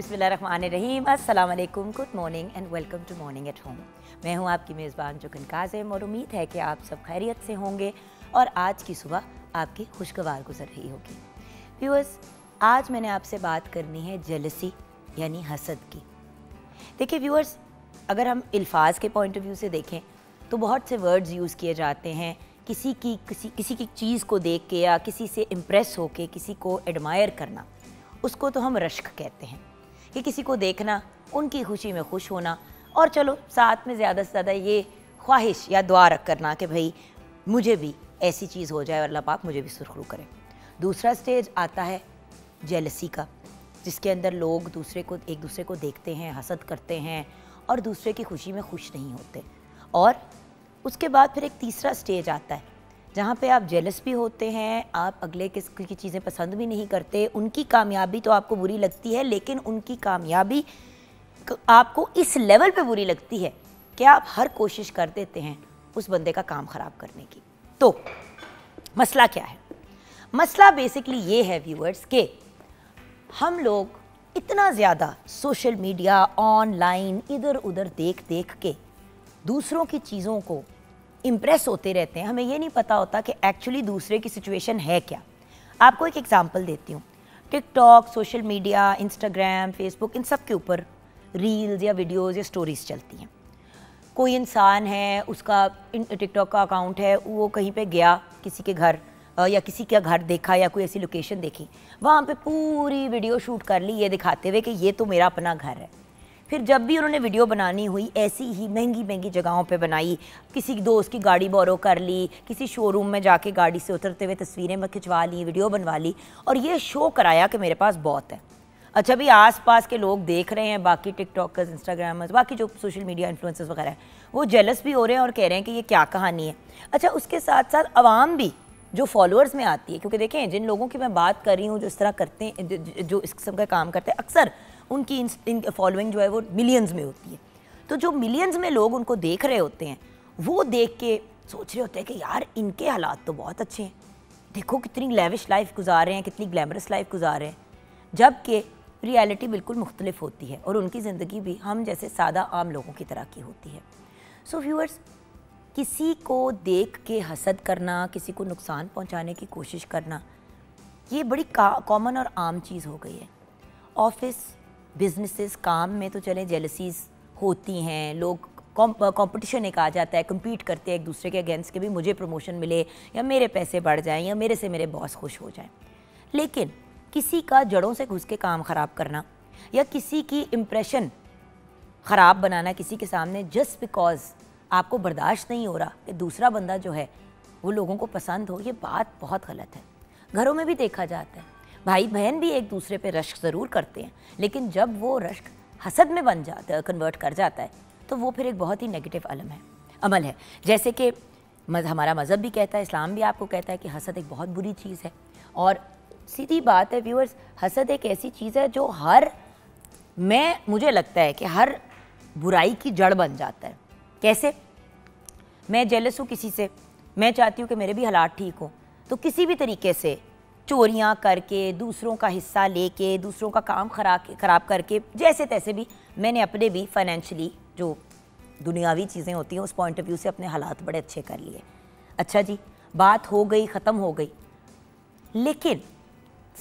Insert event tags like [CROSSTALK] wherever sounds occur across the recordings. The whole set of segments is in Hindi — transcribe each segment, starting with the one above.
बिसमीम अल्लाम good morning and welcome to morning at home मैं हूं आपकी मेज़बान जुगन काजिम और उम्मीद है कि आप सब खैरियत से होंगे और आज की सुबह आपकी खुशगवार गुजर रही होगी व्यूअर्स आज मैंने आपसे बात करनी है जलसी यानी हसद की देखिए व्यूअर्स अगर हम अल्फाज के पॉइंट ऑफ व्यू से देखें तो बहुत से वर्ड्स यूज़ किए जाते हैं किसी की किसी किसी की चीज़ को देख के या किसी से इम्प्रेस होके किसी को एडमायर करना उसको तो हम रश्क कहते हैं कि किसी को देखना उनकी खुशी में खुश होना और चलो साथ में ज़्यादा से ज़्यादा ये ख्वाहिश या दुआ रख करना कि भाई मुझे भी ऐसी चीज़ हो जाए और अल्लाह पाक मुझे भी सुरखरू करें दूसरा स्टेज आता है जेलसी का जिसके अंदर लोग दूसरे को एक दूसरे को देखते हैं हसद करते हैं और दूसरे की खुशी में खुश नहीं होते और उसके बाद फिर एक तीसरा स्टेज आता है जहाँ पे आप जेलस भी होते हैं आप अगले किस की चीज़ें पसंद भी नहीं करते उनकी कामयाबी तो आपको बुरी लगती है लेकिन उनकी कामयाबी आपको इस लेवल पे बुरी लगती है कि आप हर कोशिश कर देते हैं उस बंदे का काम ख़राब करने की तो मसला क्या है मसला बेसिकली ये है व्यूअर्स के हम लोग इतना ज़्यादा सोशल मीडिया ऑनलाइन इधर उधर देख देख के दूसरों की चीज़ों को इम्प्रेस होते रहते हैं हमें ये नहीं पता होता कि एक्चुअली दूसरे की सिचुएशन है क्या आपको एक एग्ज़ाम्पल देती हूँ TikTok social media Instagram Facebook इन सब के ऊपर रील्स या वीडियोज़ या स्टोरीज़ चलती हैं कोई इंसान है उसका टिकटॉक का अकाउंट है वो कहीं पे गया किसी के घर या किसी का घर देखा या कोई ऐसी लोकेशन देखी वहाँ पे पूरी वीडियो शूट कर ली ये दिखाते हुए कि ये तो मेरा अपना घर है फिर जब भी उन्होंने वीडियो बनानी हुई ऐसी ही महंगी महंगी जगहों पे बनाई किसी दोस्त की गाड़ी बोरो कर ली किसी शोरूम में जाके गाड़ी से उतरते हुए तस्वीरें में खिंचवा ली वीडियो बनवा ली और ये शो कराया कि मेरे पास बहुत है अच्छा भी आसपास के लोग देख रहे हैं बाकी टिकटॉकर्स इंस्टाग्रामर्स बाकी जो सोशल मीडिया इन्फ्लुएंसर्स वगैरह वो जेलस भी हो रहे हैं और कह रहे हैं कि ये क्या कहानी है अच्छा उसके साथ साथ आवाम भी जो फॉलोअर्स में आती है क्योंकि देखें जिन लोगों की मैं बात कर रही हूँ जो इस तरह करते हैं जो इस किस्म का काम करते हैं अक्सर उनकी इन फॉलोइंग जो है वो मिलियंस में होती है तो जो मिलियंस में लोग उनको देख रहे होते हैं वो देख के सोच रहे होते हैं कि यार इनके हालात तो बहुत अच्छे हैं देखो कितनी लेविश लाइफ गुजार रहे हैं कितनी ग्लैमरस लाइफ गुजार रहे हैं जबकि रियलिटी बिल्कुल मुख्तलिफ होती है और उनकी ज़िंदगी भी हम जैसे सादा आम लोगों की तरह की होती है सो so, व्यूअर्स किसी को देख के हसद करना किसी को नुकसान पहुंचाने की कोशिश करना ये बड़ी कॉमन और आम चीज़ हो गई है ऑफिस बिजनेसेस काम में तो चले जेलसीज होती हैं लोग कंपटीशन एक आ जाता है कम्पीट करते हैं एक दूसरे के अगेंस्ट के भी मुझे प्रमोशन मिले या मेरे पैसे बढ़ जाएं या मेरे से मेरे बॉस खुश हो जाएं लेकिन किसी का जड़ों से घुस के काम ख़राब करना या किसी की इम्प्रेशन ख़राब बनाना किसी के सामने जस्ट बिकॉज आपको बर्दाश्त नहीं हो रहा कि दूसरा बंदा जो है वो लोगों को पसंद हो ये बात बहुत गलत है घरों में भी देखा जाता है भाई बहन भी एक दूसरे पे रश्क ज़रूर करते हैं लेकिन जब वो रश्क हसद में बन जाता कन्वर्ट कर जाता है तो वो फिर एक बहुत ही नेगेटिव अलम है अमल है जैसे कि हमारा मज़हब भी कहता है इस्लाम भी आपको कहता है कि हसद एक बहुत बुरी चीज़ है और सीधी बात है व्यूअर्स हसद एक ऐसी चीज़ है जो हर मैं मुझे लगता है कि हर बुराई की जड़ बन जाता है कैसे मैं जेलस हूँ किसी से मैं चाहती हूँ कि मेरे भी हालात ठीक हों तो किसी भी तरीके से चोरियाँ करके दूसरों का हिस्सा लेके दूसरों का काम खरा ख़राब करके जैसे तैसे भी मैंने अपने भी फाइनेंशली जो दुनियावी चीज़ें होती हैं उस पॉइंट ऑफ व्यू से अपने हालात बड़े अच्छे कर लिए अच्छा जी बात हो गई ख़त्म हो गई लेकिन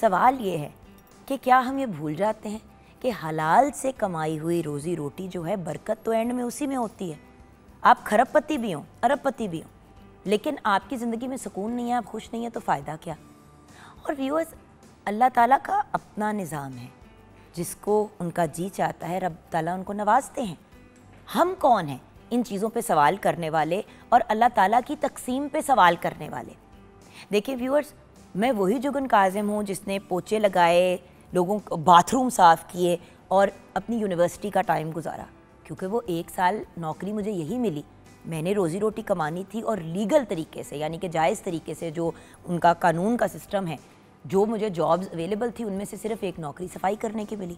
सवाल ये है कि क्या हम ये भूल जाते हैं कि हलाल से कमाई हुई रोज़ी रोटी जो है बरकत तो एंड में उसी में होती है आप खरबपति भी हों अरबपति भी हों लेकिन आपकी ज़िंदगी में सुकून नहीं है आप खुश नहीं हैं तो फ़ायदा क्या और व्यूअर्स अल्लाह ताला का अपना निज़ाम है जिसको उनका जी चाहता है रब ताला उनको नवाजते हैं हम कौन हैं इन चीज़ों पे सवाल करने वाले और अल्लाह ताला की तकसीम पे सवाल करने वाले देखिए व्यूअर्स मैं वही जुगन काजम हूँ जिसने पोचे लगाए लोगों को बाथरूम साफ़ किए और अपनी यूनिवर्सिटी का टाइम गुजारा क्योंकि वो एक साल नौकरी मुझे यही मिली मैंने रोज़ी रोटी कमानी थी और लीगल तरीके से यानी कि जायज़ तरीके से जो उनका कानून का सिस्टम है जो मुझे जॉब्स अवेलेबल थी उनमें से सिर्फ एक नौकरी सफाई करने की मिली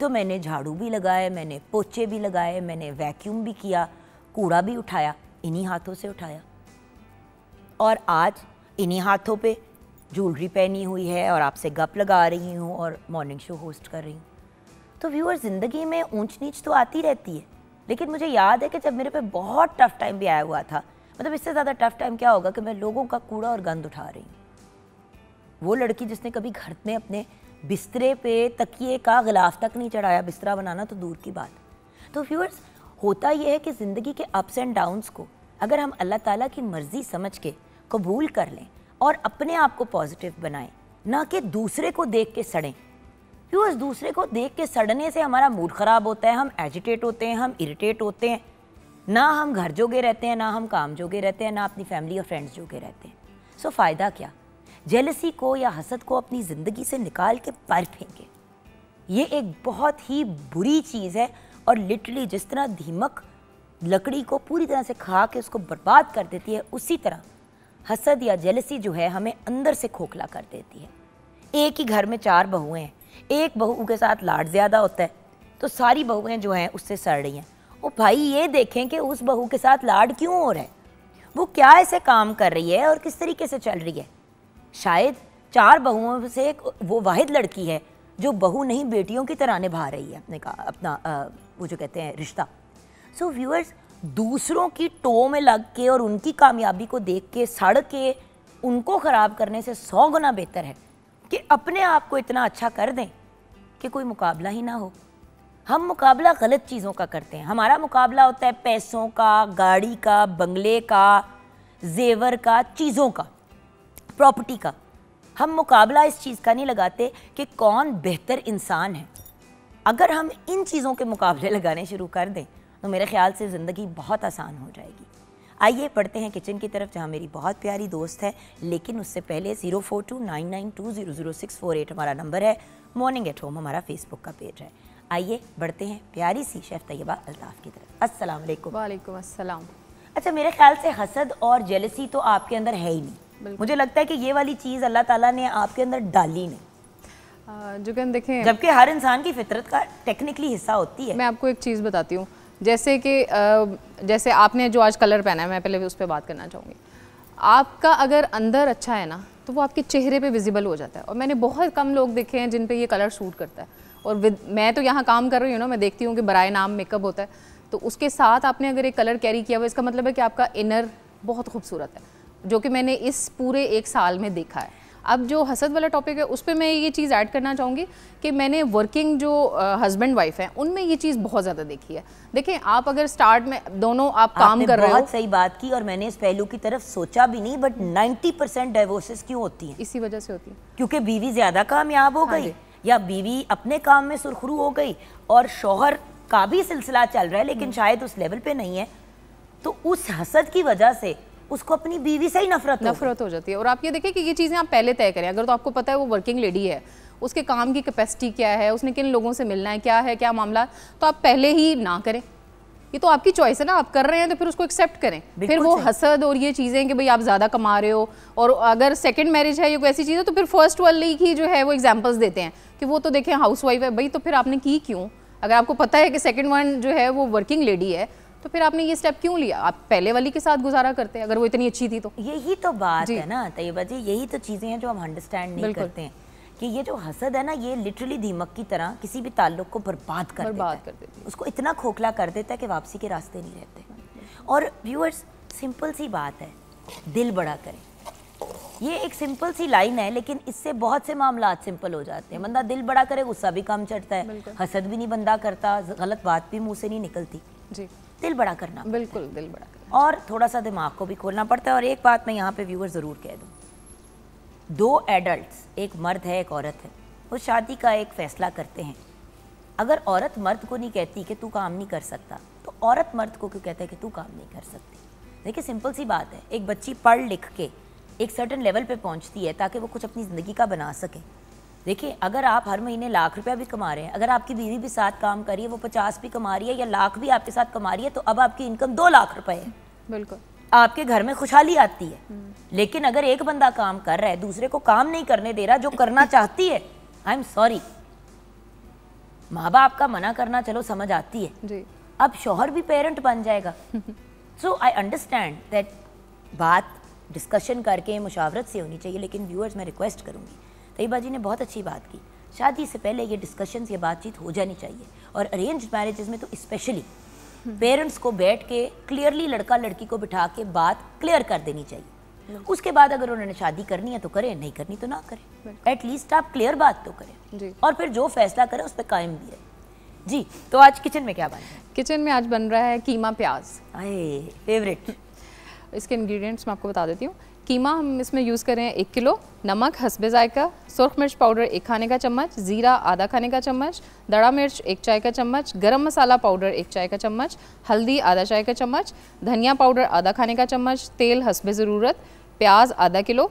तो मैंने झाड़ू भी लगाए मैंने पोचे भी लगाए मैंने वैक्यूम भी किया कूड़ा भी उठाया इन्हीं हाथों से उठाया और आज इन्हीं हाथों पे ज्वेलरी पहनी हुई है और आपसे गप लगा रही हूँ और मॉर्निंग शो होस्ट कर रही हूँ तो व्यूअर ज़िंदगी में ऊंच नीच तो आती रहती है लेकिन मुझे याद है कि जब मेरे पे बहुत टफ टाइम भी आया हुआ था मतलब इससे ज़्यादा टफ टाइम क्या होगा कि मैं लोगों का कूड़ा और गंद उठा रही हूँ वो लड़की जिसने कभी घर में अपने बिस्तरे पे तकिए का गिलाफ तक नहीं चढ़ाया बिस्तरा बनाना तो दूर की बात तो व्यूअर्स होता यह है कि ज़िंदगी के अप्स एंड डाउन्स को अगर हम अल्लाह ताला की मर्ज़ी समझ के कबूल कर लें और अपने आप को पॉजिटिव बनाएं ना कि दूसरे को देख के सड़ें उस दूसरे को देख के सड़ने से हमारा मूड ख़राब होता है हम एजिटेट होते हैं हम इरिटेट होते हैं ना हम घर जोगे रहते हैं ना हम काम जोगे रहते हैं ना अपनी फैमिली और फ्रेंड्स जोगे रहते हैं सो फ़ायदा क्या जेलसी को या हसद को अपनी ज़िंदगी से निकाल के पर फेंकें ये एक बहुत ही बुरी चीज़ है और लिटरली जिस तरह धीमक लकड़ी को पूरी तरह से खा के उसको बर्बाद कर देती है उसी तरह हसद या जेलसी जो है हमें अंदर से खोखला कर देती है एक ही घर में चार बहुएं हैं एक बहू के साथ लाड ज़्यादा होता है तो सारी बहुएँ जो हैं उससे सड़ रही हैं वो भाई ये देखें कि उस बहू के साथ लाड क्यों हो रहा है वो क्या ऐसे काम कर रही है और किस तरीके से चल रही है शायद चार बहुओं से एक वो वाहिद लड़की है जो बहू नहीं बेटियों की तरह निभा रही है अपने का अपना आ, वो जो कहते हैं रिश्ता सो व्यूअर्स दूसरों की टो में लग के और उनकी कामयाबी को देख के सड़ के उनको ख़राब करने से सौ गुना बेहतर है कि अपने आप को इतना अच्छा कर दें कि कोई मुकाबला ही ना हो हम मुकाबला गलत चीज़ों का करते हैं हमारा मुकाबला होता है पैसों का गाड़ी का बंगले का जेवर का चीज़ों का प्रॉपर्टी का हम मुकाबला इस चीज़ का नहीं लगाते कि कौन बेहतर इंसान है अगर हम इन चीज़ों के मुकाबले [LAUGHS] लगाने शुरू कर दें तो मेरे ख्याल से ज़िंदगी बहुत आसान हो जाएगी आइए पढ़ते हैं किचन की तरफ जहाँ मेरी बहुत प्यारी दोस्त है लेकिन उससे पहले zero four two nine nine two zero zero six four eight हमारा नंबर है मॉर्निंग एट होम हमारा फेसबुक का पेज है आइए बढ़ते हैं प्यारी सी शेफ़ तैयबा अल्ताफ़ की तरफ अस्सलाम वालेकुम वालेकुम अस्सलाम अच्छा मेरे ख्याल से हसद और जेलसी तो आपके अंदर है ही नहीं मुझे लगता है कि ये वाली चीज़ अल्लाह ताला ने आपके अंदर डाली नहीं जो जुगन देखें जबकि हर इंसान की फितरत का टेक्निकली हिस्सा होती है मैं आपको एक चीज़ बताती हूँ जैसे कि जैसे आपने जो आज कलर पहना है मैं पहले उस पर बात करना चाहूँगी आपका अगर अंदर अच्छा है ना तो वो आपके चेहरे पे विजिबल हो जाता है और मैंने बहुत कम लोग देखे हैं जिन पे ये कलर सूट करता है और विद मैं तो यहाँ काम कर रही हूँ ना मैं देखती हूँ कि बराए नाम मेकअप होता है तो उसके साथ आपने अगर एक कलर कैरी किया हुआ इसका मतलब है कि आपका इनर बहुत खूबसूरत है जो कि मैंने इस पूरे एक साल में देखा है अब जो हसद वाला टॉपिक है उस पर मैं ये चीज़ ऐड करना चाहूँगी कि मैंने वर्किंग जो हस्बैंड वाइफ हैं उनमें ये चीज़ बहुत ज़्यादा देखी है देखें आप अगर स्टार्ट में दोनों आप काम कर रहे हो बहुत सही बात की और मैंने इस पहलू की तरफ सोचा भी नहीं बट नाइन्टी परसेंट डाइवोर्सेस क्यों होती हैं इसी वजह से होती है क्योंकि बीवी ज़्यादा कामयाब हो हाँ गई या बीवी अपने काम में सुरखरू हो गई और शोहर का भी सिलसिला चल रहा है लेकिन हम्म। शायद उस लेवल पे नहीं है तो उस हसद की वजह से उसको अपनी बीवी से ही नफरत नफरत हो, जाती है और आप ये देखें कि ये चीज़ें आप पहले तय करें अगर तो आपको पता है वो वर्किंग लेडी है उसके काम की कैपेसिटी क्या है उसने किन लोगों से मिलना है क्या है क्या मामला तो आप पहले ही ना करें ये तो आपकी चॉइस है ना आप कर रहे हैं तो फिर उसको एक्सेप्ट करें फिर वो हसद और ये चीज़ें कि भाई आप ज़्यादा कमा रहे हो और अगर सेकंड मैरिज है ये कोई ऐसी चीज़ है तो फिर फर्स्ट वाली ही जो है वो एग्जांपल्स देते हैं कि वो तो देखें हाउस वाइफ है भाई तो फिर आपने की क्यों अगर आपको पता है कि सेकेंड वन जो है वो वर्किंग लेडी है तो फिर आपने ये स्टेप क्यों लिया आप पहले वाली के साथ गुजारा करते हैं अगर वो इतनी अच्छी थी तो यही तो बात है ना तैयबा जी यही तो चीज़ें हैं जो हम अंडरस्टैंड नहीं करते हैं कि ये जो हसद है ना ये लिटरली दीमक की तरह किसी भी ताल्लुक को बर्बाद कर बर्बाद कर देती है उसको इतना खोखला कर देता है कि वापसी के रास्ते नहीं रहते और व्यूअर्स सिंपल सी बात है दिल बड़ा करें ये एक सिंपल सी लाइन है लेकिन इससे बहुत से मामला सिंपल हो जाते हैं बंदा दिल बड़ा करे गुस्सा भी कम चढ़ता है हसद भी नहीं बंदा करता गलत बात भी मुंह से नहीं निकलती जी दिल बड़ा करना बिल्कुल दिल बड़ा करना और थोड़ा सा दिमाग को भी खोलना पड़ता है और एक बात मैं यहाँ पे व्यूअर ज़रूर कह दूँ दो एडल्ट एक मर्द है एक औरत है वो शादी का एक फ़ैसला करते हैं अगर औरत मर्द को नहीं कहती कि तू काम नहीं कर सकता तो औरत मर्द को क्यों कहता है कि तू काम नहीं कर सकती देखिए सिंपल सी बात है एक बच्ची पढ़ लिख के एक सर्टन लेवल पे पहुंचती है ताकि वो कुछ अपनी ज़िंदगी का बना सके देखिए अगर आप हर महीने लाख रुपया भी कमा रहे हैं अगर आपकी बीवी भी साथ काम कर रही है वो पचास भी कमा रही है या लाख भी आपके साथ कमा रही है तो अब आपकी इनकम दो लाख रुपए है बिल्कुल आपके घर में खुशहाली आती है हम्म। लेकिन अगर एक बंदा काम कर रहा है दूसरे को काम नहीं करने दे रहा जो करना [LAUGHS] चाहती है आई एम सॉरी माँ बाप का मना करना चलो समझ आती है जी। अब शोहर भी पेरेंट बन जाएगा सो आई अंडरस्टैंड दैट बात डिस्कशन करके मुशावरत से होनी चाहिए लेकिन व्यूअर्स मैं रिक्वेस्ट करूंगी तयबा जी ने बहुत अच्छी बात की शादी से पहले ये डिस्कशंस ये बातचीत हो जानी चाहिए और अरेंज मैरिजेज में तो स्पेशली हम्म। पेरेंट्स को बैठ के क्लियरली लड़का लड़की को बिठा के बात क्लियर कर देनी चाहिए उसके बाद अगर उन्होंने शादी करनी है तो करें नहीं करनी तो ना करें एटलीस्ट आप क्लियर बात तो करें और फिर जो फैसला करें उस पर कायम भी रहे जी तो आज किचन में क्या बात है किचन में आज बन रहा है कीमा प्याज आए फेवरेट इसके इंग्रेडिएंट्स मैं आपको बता देती हूँ कीमा हम इसमें यूज़ करें एक किलो नमक हसबे ज़ायका सुरख मिर्च पाउडर एक खाने का चम्मच ज़ीरा आधा खाने का चम्मच दड़ा मिर्च एक चाय का चम्मच गरम मसाला पाउडर एक चाय का चम्मच हल्दी आधा चाय का चम्मच धनिया पाउडर आधा खाने का चम्मच तेल हसबे ज़रूरत प्याज आधा किलो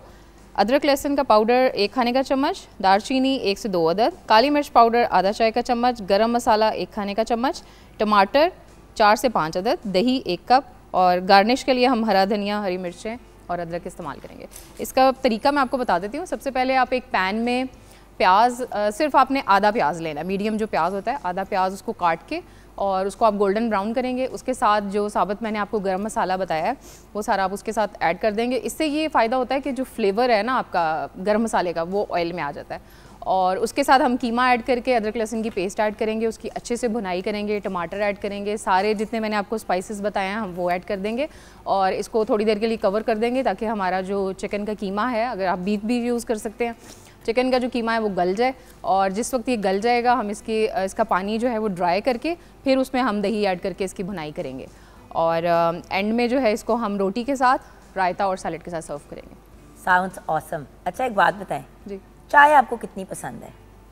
अदरक लहसुन का पाउडर एक खाने का चम्मच दारचीनी एक से दो अदद काली मिर्च पाउडर आधा चाय का चम्मच गरम मसाला एक खाने का चम्मच टमाटर चार से पाँच अदद दही एक कप और गार्निश के लिए हम हरा धनिया हरी मिर्चें और अदरक इस्तेमाल करेंगे इसका तरीका मैं आपको बता देती हूँ सबसे पहले आप एक पैन में प्याज सिर्फ आपने आधा प्याज लेना मीडियम जो प्याज होता है आधा प्याज उसको काट के और उसको आप गोल्डन ब्राउन करेंगे उसके साथ जो साबत मैंने आपको गरम मसाला बताया है वो सारा आप उसके साथ ऐड कर देंगे इससे ये फ़ायदा होता है कि जो फ्लेवर है ना आपका गरम मसाले का वो ऑयल में आ जाता है और उसके साथ हम कीमा ऐड करके अदरक लहसुन की पेस्ट ऐड करेंगे उसकी अच्छे से भुनाई करेंगे टमाटर ऐड करेंगे सारे जितने मैंने आपको स्पाइसेस बताए हैं हम वो ऐड कर देंगे और इसको थोड़ी देर के लिए कवर कर देंगे ताकि हमारा जो चिकन का कीमा है अगर आप बीफ भी यूज़ कर सकते हैं चिकन का जो कीमा है वो गल जाए और जिस वक्त ये गल जाएगा हम इसकी इसका पानी जो है वो ड्राई करके फिर उसमें हम दही ऐड करके इसकी भुनाई करेंगे और एंड में जो है इसको हम रोटी के साथ रायता और सैलड के साथ सर्व करेंगे साउंड ऑसम awesome. अच्छा एक बात बताएं जी चाय आपको कितनी पसंद है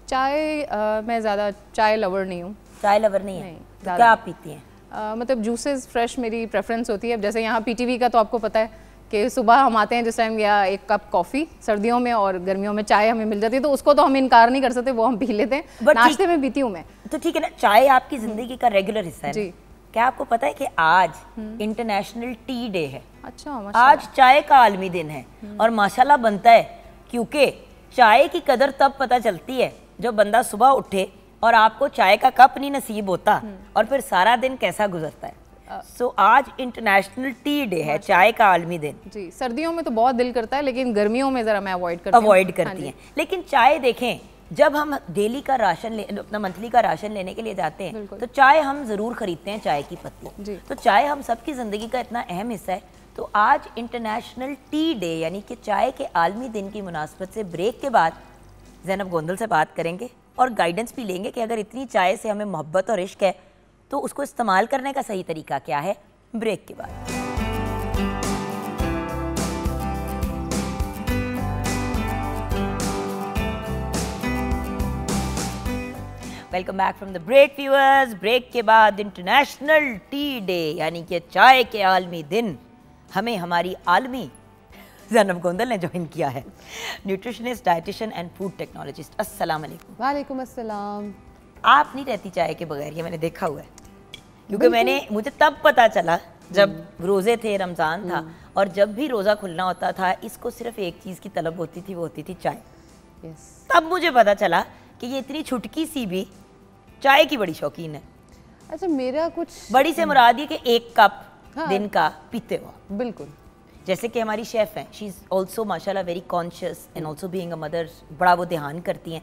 चाय आ, मैं ज़्यादा चाय लवर नहीं हूँ चाय लवर नहीं, नहीं है तो क्या आप पीती हैं मतलब जूसेस फ्रेश मेरी प्रेफरेंस होती है जैसे यहाँ पीटीवी का तो आपको पता है कि सुबह हम आते हैं जिस टाइम या एक कप कॉफ़ी सर्दियों में और गर्मियों में चाय हमें मिल जाती है तो उसको तो हम इनकार नहीं कर सकते वो हम पी लेते हैं नाश्ते में पीती हूँ मैं तो ठीक है ना चाय आपकी हम्म। ज़िंदगी का रेगुलर हिस्सा है जी क्या आपको पता है कि आज इंटरनेशनल टी डे है अच्छा आज चाय का आलमी दिन है हम्म। और माशाल्लाह बनता है क्योंकि चाय की कदर तब पता चलती है जब बंदा सुबह उठे और आपको चाय का कप नहीं नसीब होता हम्म। और फिर सारा दिन कैसा गुजरता है सो so, आज इंटरनेशनल टी डे है चाय का आलमी दिन जी सर्दियों में तो बहुत दिल करता है लेकिन गर्मियों में ज़रा मैं अवॉइड करती अवॉइड हाँ करती है लेकिन चाय देखें जब हम डेली का राशन ले अपना मंथली का राशन लेने के लिए जाते हैं तो चाय हम ज़रूर खरीदते हैं चाय की पत्ती तो चाय हम सबकी ज़िंदगी का इतना अहम हिस्सा है तो आज इंटरनेशनल टी डे यानी कि चाय के आलमी दिन की मुनासबत से ब्रेक के बाद जैनब गोंदल से बात करेंगे और गाइडेंस भी लेंगे कि अगर इतनी चाय से हमें मोहब्बत और इश्क है तो उसको इस्तेमाल करने का सही तरीका क्या है ब्रेक के बाद welcome back from the break viewers break के बाद इंटरनेशनल टी डे यानी कि चाय के आलमी दिन हमें हमारी आलमी जैनब गोंदल ने ज्वाइन किया है nutritionist dietitian and food technologist अस्सलाम वालेकुम वालेकुम अस्सलाम आप नहीं रहती चाय के बगैर ये मैंने देखा हुआ है क्योंकि मैंने मुझे तब पता चला जब हम्म। रोज़े थे रमज़ान था हम्म। और जब भी रोज़ा खुलना होता था इसको सिर्फ एक चीज़ की तलब होती थी वो होती थी चाय yes. तब मुझे पता चला कि ये इतनी छुटकी सी भी चाय की बड़ी शौकीन है अच्छा मेरा कुछ बड़ी से मुराद ये कि एक कप हाँ। दिन का पीते हुआ बिल्कुल जैसे कि हमारी शेफ़ हैं शी इज़ ऑल्सो माशाला very conscious and also being mother बड़ा वो ध्यान करती हैं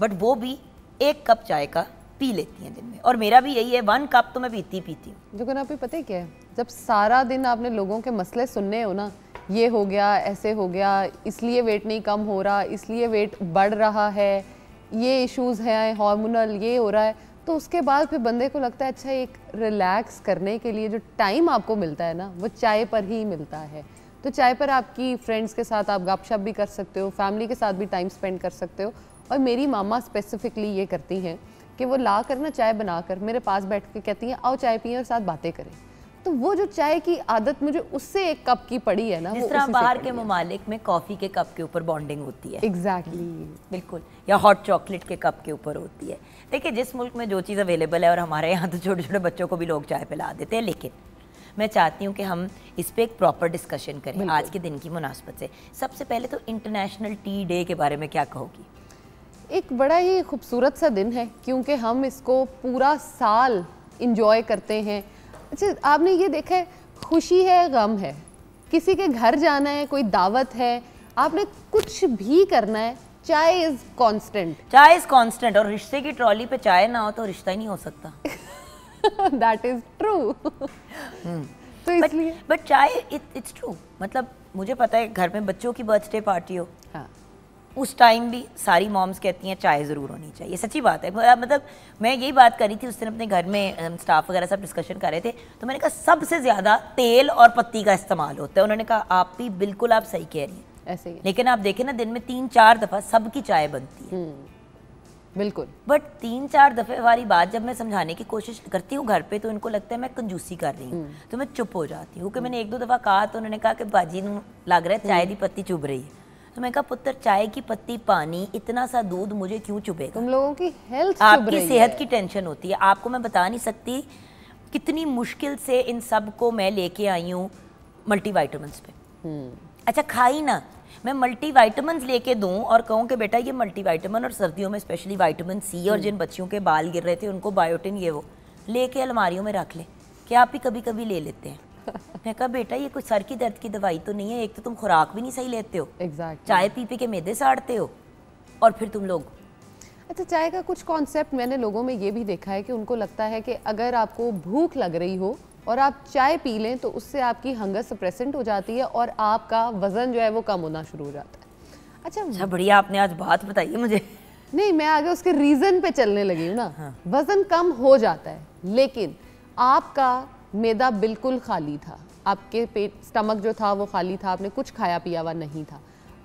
बट वो भी एक कप चाय का पी लेती हैं दिन में और मेरा भी यही है वन कप तो मैं पीती पीती हूँ जो आप पता ही क्या है जब सारा दिन आपने लोगों के मसले सुनने हो ना ये हो गया ऐसे हो गया इसलिए वेट नहीं कम हो रहा इसलिए वेट बढ़ रहा है ये इश्यूज़ हैं हार्मोनल ये हो रहा है तो उसके बाद फिर बंदे को लगता है अच्छा एक रिलैक्स करने के लिए जो टाइम आपको मिलता है ना वो चाय पर ही मिलता है तो चाय पर आपकी फ्रेंड्स के साथ आप गपशप भी कर सकते हो फैमिली के साथ भी टाइम स्पेंड कर सकते हो और मेरी मामा स्पेसिफिकली ये करती हैं कि वो ला कर ना चाय बना कर मेरे पास बैठ के कहती हैं आओ चाय पिए और साथ बातें करें तो वो जो चाय की आदत मुझे उससे एक कप की पड़ी है ना जिस तरह बाहर के ममालिक में कॉफ़ी के कप के ऊपर बॉन्डिंग होती है एग्जैक्टली exactly. बिल्कुल या हॉट चॉकलेट के कप के ऊपर होती है देखिए जिस मुल्क में जो चीज़ अवेलेबल है और हमारे यहाँ तो छोटे छोटे बच्चों को भी लोग चाय पिला देते हैं लेकिन मैं चाहती हूँ कि हम इस पर एक प्रॉपर डिस्कशन करें आज के दिन की मुनासबत से सबसे पहले तो इंटरनेशनल टी डे के बारे में क्या कहोगी एक बड़ा ही खूबसूरत सा दिन है क्योंकि हम इसको पूरा साल इंजॉय करते हैं अच्छा आपने ये देखा है खुशी है गम है किसी के घर जाना है कोई दावत है आपने कुछ भी करना है chai is constant chai is constant और रिश्ते की ट्रॉली पे चाय ना हो तो रिश्ता ही नहीं हो सकता दैट इज ट्रू तो इसलिए बट चाय इट्स ट्रू मतलब मुझे पता है घर में बच्चों की बर्थडे पार्टी हो हाँ. उस टाइम भी सारी मॉम्स कहती हैं चाय ज़रूर होनी चाहिए सच्ची बात है मतलब मैं यही बात कर रही थी उस दिन अपने घर में स्टाफ वगैरह सब डिस्कशन कर रहे थे तो मैंने कहा सबसे ज़्यादा तेल और पत्ती का इस्तेमाल होता है उन्होंने कहा आप भी बिल्कुल आप सही कह रही हैं ऐसे ही लेकिन आप देखें ना दिन में तीन चार दफ़ा सबकी चाय बनती है हम्म। बिल्कुल बट तीन चार दफ़े वाली बात जब मैं समझाने की कोशिश करती हूँ घर पे तो इनको लगता है मैं कंजूसी कर रही हूँ हम्म। तो मैं चुप हो जाती हूँ कि मैंने एक दो दफ़ा कहा तो उन्होंने कहा कि बाजी लग रहा है चाय की हम्म। पत्ती चुभ रही है तो मैं कहा पुत्र चाय की पत्ती पानी इतना सा दूध मुझे क्यों चुभेगा तुम लोगों की हेल्थ आपकी सेहत की टेंशन होती है आपको मैं बता नहीं सकती कितनी मुश्किल से इन सब को मैं लेके आई हूँ मल्टी वाइटमिनस पे हम्म। अच्छा खाई ना मैं मल्टी वाइटमिन लेके दूँ और कहूँ कि बेटा ये मल्टी वाइटमिन और सर्दियों में स्पेशली वाइटमिन सी और हम्म। जिन बच्चियों के बाल गिर रहे थे उनको बायोटिन ये वो लेके अलमारियों में रख ले क्या आप भी कभी कभी ले लेते हैं [LAUGHS] मैं कहा बेटा ये कोई सर की दर्द की दवाई तो नहीं है एक तो तुम खुराक भी नहीं सही लेते हो exactly. चाय पी पी के मेदे साड़ते हो और फिर तुम लोग अच्छा चाय का कुछ कॉन्सेप्ट मैंने लोगों में ये भी देखा है कि उनको लगता है कि अगर आपको भूख लग रही हो और आप चाय पी लें तो उससे आपकी हंगर सप्रेसेंट हो जाती है और आपका वजन जो है वो कम होना शुरू हो जाता है अच्छा अच्छा बढ़िया आपने आज बात बताई है मुझे नहीं मैं आगे उसके रीज़न पे चलने लगी हूँ ना हाँ। वज़न कम हो जाता है लेकिन आपका मैदा बिल्कुल खाली था आपके पेट स्टमक जो था वो खाली था आपने कुछ खाया पिया हुआ नहीं था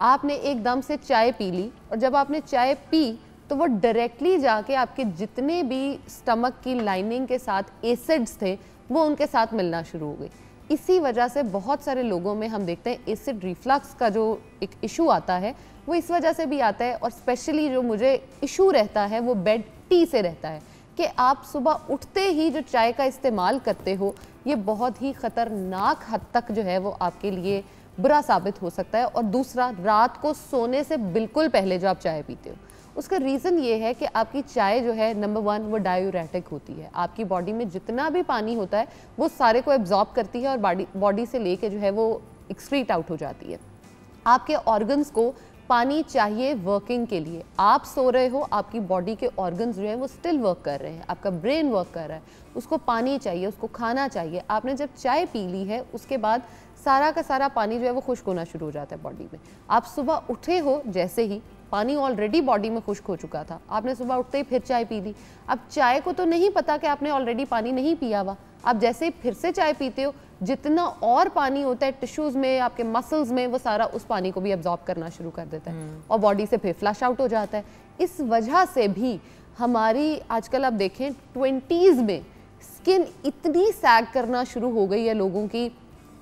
आपने एकदम से चाय पी ली और जब आपने चाय पी तो वो डायरेक्टली जाके आपके जितने भी स्टमक की लाइनिंग के साथ एसिड्स थे वो उनके साथ मिलना शुरू हो गए इसी वजह से बहुत सारे लोगों में हम देखते हैं एसिड रिफ्लक्स का जो एक इशू आता है वो इस वजह से भी आता है और स्पेशली जो मुझे इशू रहता है वो बेड टी से रहता है कि आप सुबह उठते ही जो चाय का इस्तेमाल करते हो ये बहुत ही ख़तरनाक हद तक जो है वो आपके लिए बुरा साबित हो सकता है और दूसरा रात को सोने से बिल्कुल पहले जो आप चाय पीते हो उसका रीज़न ये है कि आपकी चाय जो है नंबर वन वो डायोरेटिक होती है आपकी बॉडी में जितना भी पानी होता है वो सारे को एब्जॉर्ब करती है और बॉडी बॉडी से लेके जो है वो एक्सक्रीट आउट हो जाती है आपके ऑर्गन्स को पानी चाहिए वर्किंग के लिए आप सो रहे हो आपकी बॉडी के ऑर्गन्स जो हैं वो स्टिल वर्क कर रहे हैं आपका ब्रेन वर्क कर रहा है उसको पानी चाहिए उसको खाना चाहिए आपने जब चाय पी ली है उसके बाद सारा का सारा पानी जो है वो खुश्क होना शुरू हो जाता है बॉडी में आप सुबह उठे हो जैसे ही पानी ऑलरेडी बॉडी में खुश्क हो चुका था आपने सुबह उठते ही फिर चाय पी ली अब चाय को तो नहीं पता कि आपने ऑलरेडी पानी नहीं पिया हुआ आप जैसे ही फिर से चाय पीते हो जितना और पानी होता है टिश्यूज में आपके मसल्स में वो सारा उस पानी को भी एब्जॉर्ब करना शुरू कर देता है हम्म। और बॉडी से फिर फ्लश आउट हो जाता है इस वजह से भी हमारी आजकल आप देखें ट्वेंटीज़ में स्किन इतनी सैग करना शुरू हो गई है लोगों की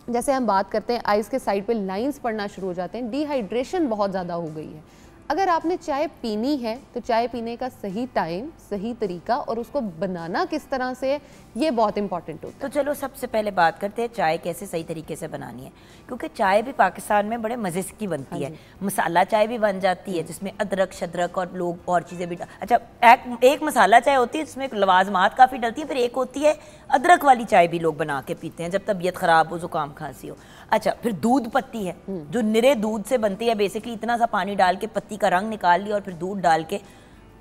जैसे हम बात करते हैं आइज़ के साइड पे लाइंस पड़ना शुरू हो जाते हैं डिहाइड्रेशन बहुत ज़्यादा हो गई है अगर आपने चाय पीनी है तो चाय पीने का सही टाइम सही तरीका और उसको बनाना किस तरह से है ये बहुत इंपॉर्टेंट होता तो है तो चलो सबसे पहले बात करते हैं चाय कैसे सही तरीके से बनानी है क्योंकि चाय भी पाकिस्तान में बड़े मज़े की बनती हाँ है मसाला चाय भी बन जाती है हम्म। जिसमें अदरक शदरक और लोग और चीज़ें भी अच्छा एक, एक मसाला चाय होती है जिसमें लवाजमात काफ़ी डलती है फिर एक होती है अदरक वाली चाय भी लोग बना के पीते हैं जब तबीयत ख़राब हो ज़ुकाम खांसी हो अच्छा फिर दूध पत्ती है जो निरे दूध से बनती है बेसिकली इतना सा पानी डाल के पत्ती का रंग निकाल लिया और फिर दूध डाल के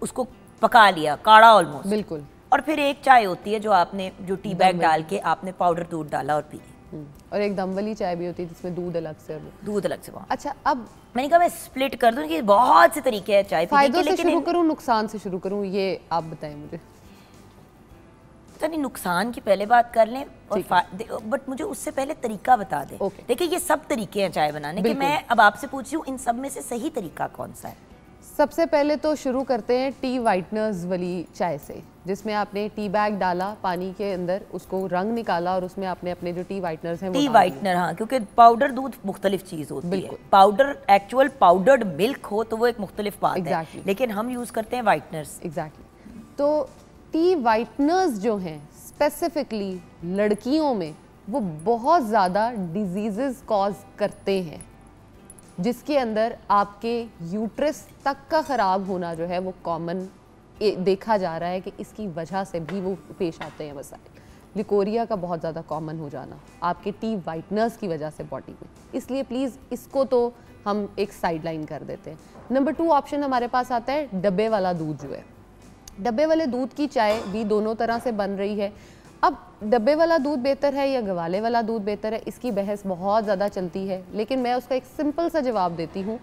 उसको पका लिया काढ़ा ऑलमोस्ट बिल्कुल और फिर एक चाय होती है जो आपने जो टी बैग डाल के आपने पाउडर दूध डाला और पी हम्म, और एक दम वाली चाय भी होती है जिसमें दूध अलग से दूध अलग से अच्छा अब मैंने कहा मैं स्प्लिट कर दूं कि बहुत से तरीके हैं चाय फायदों से शुरू करूँ नुकसान से शुरू करूँ ये आप बताएं मुझे पता नहीं नुकसान की पहले बात कर लें और बट मुझे उससे पहले तरीका बता दें okay. देखिए ये सब तरीके हैं चाय बनाने के मैं अब आपसे पूछ रही हूँ इन सब में से सही तरीका कौन सा है सबसे पहले तो शुरू करते हैं टी वाइटनर्स वाली चाय से जिसमें आपने टी बैग डाला पानी के अंदर उसको रंग निकाला और उसमें आपने अपने जो टी वाइटनर्स हैं टी वाइटनर हाँ क्योंकि पाउडर दूध मुख्तलिफ चीज़ होती है पाउडर एक्चुअल पाउडर्ड मिल्क हो तो वो एक मुख्तलिफ बात exactly. है लेकिन हम यूज़ करते हैं वाइटनर्स एग्जैक्टली exactly. तो टी वाइटनर्स जो हैं स्पेसिफिकली लड़कियों में वो बहुत ज़्यादा डिजीज़ कॉज करते हैं जिसके अंदर आपके यूट्रस तक का ख़राब होना जो है वो कॉमन देखा जा रहा है कि इसकी वजह से भी वो पेश आते हैं मसाइल लिकोरिया का बहुत ज़्यादा कॉमन हो जाना आपके टी वाइटनर्स की वजह से बॉडी में इसलिए प्लीज़ इसको तो हम एक साइडलाइन कर देते हैं नंबर टू ऑप्शन हमारे पास आता है डब्बे वाला दूध जो है डब्बे वाले दूध की चाय भी दोनों तरह से बन रही है अब डब्बे वाला दूध बेहतर है या गवाले वाला दूध बेहतर है इसकी बहस बहुत ज़्यादा चलती है लेकिन मैं उसका एक सिंपल सा जवाब देती हूँ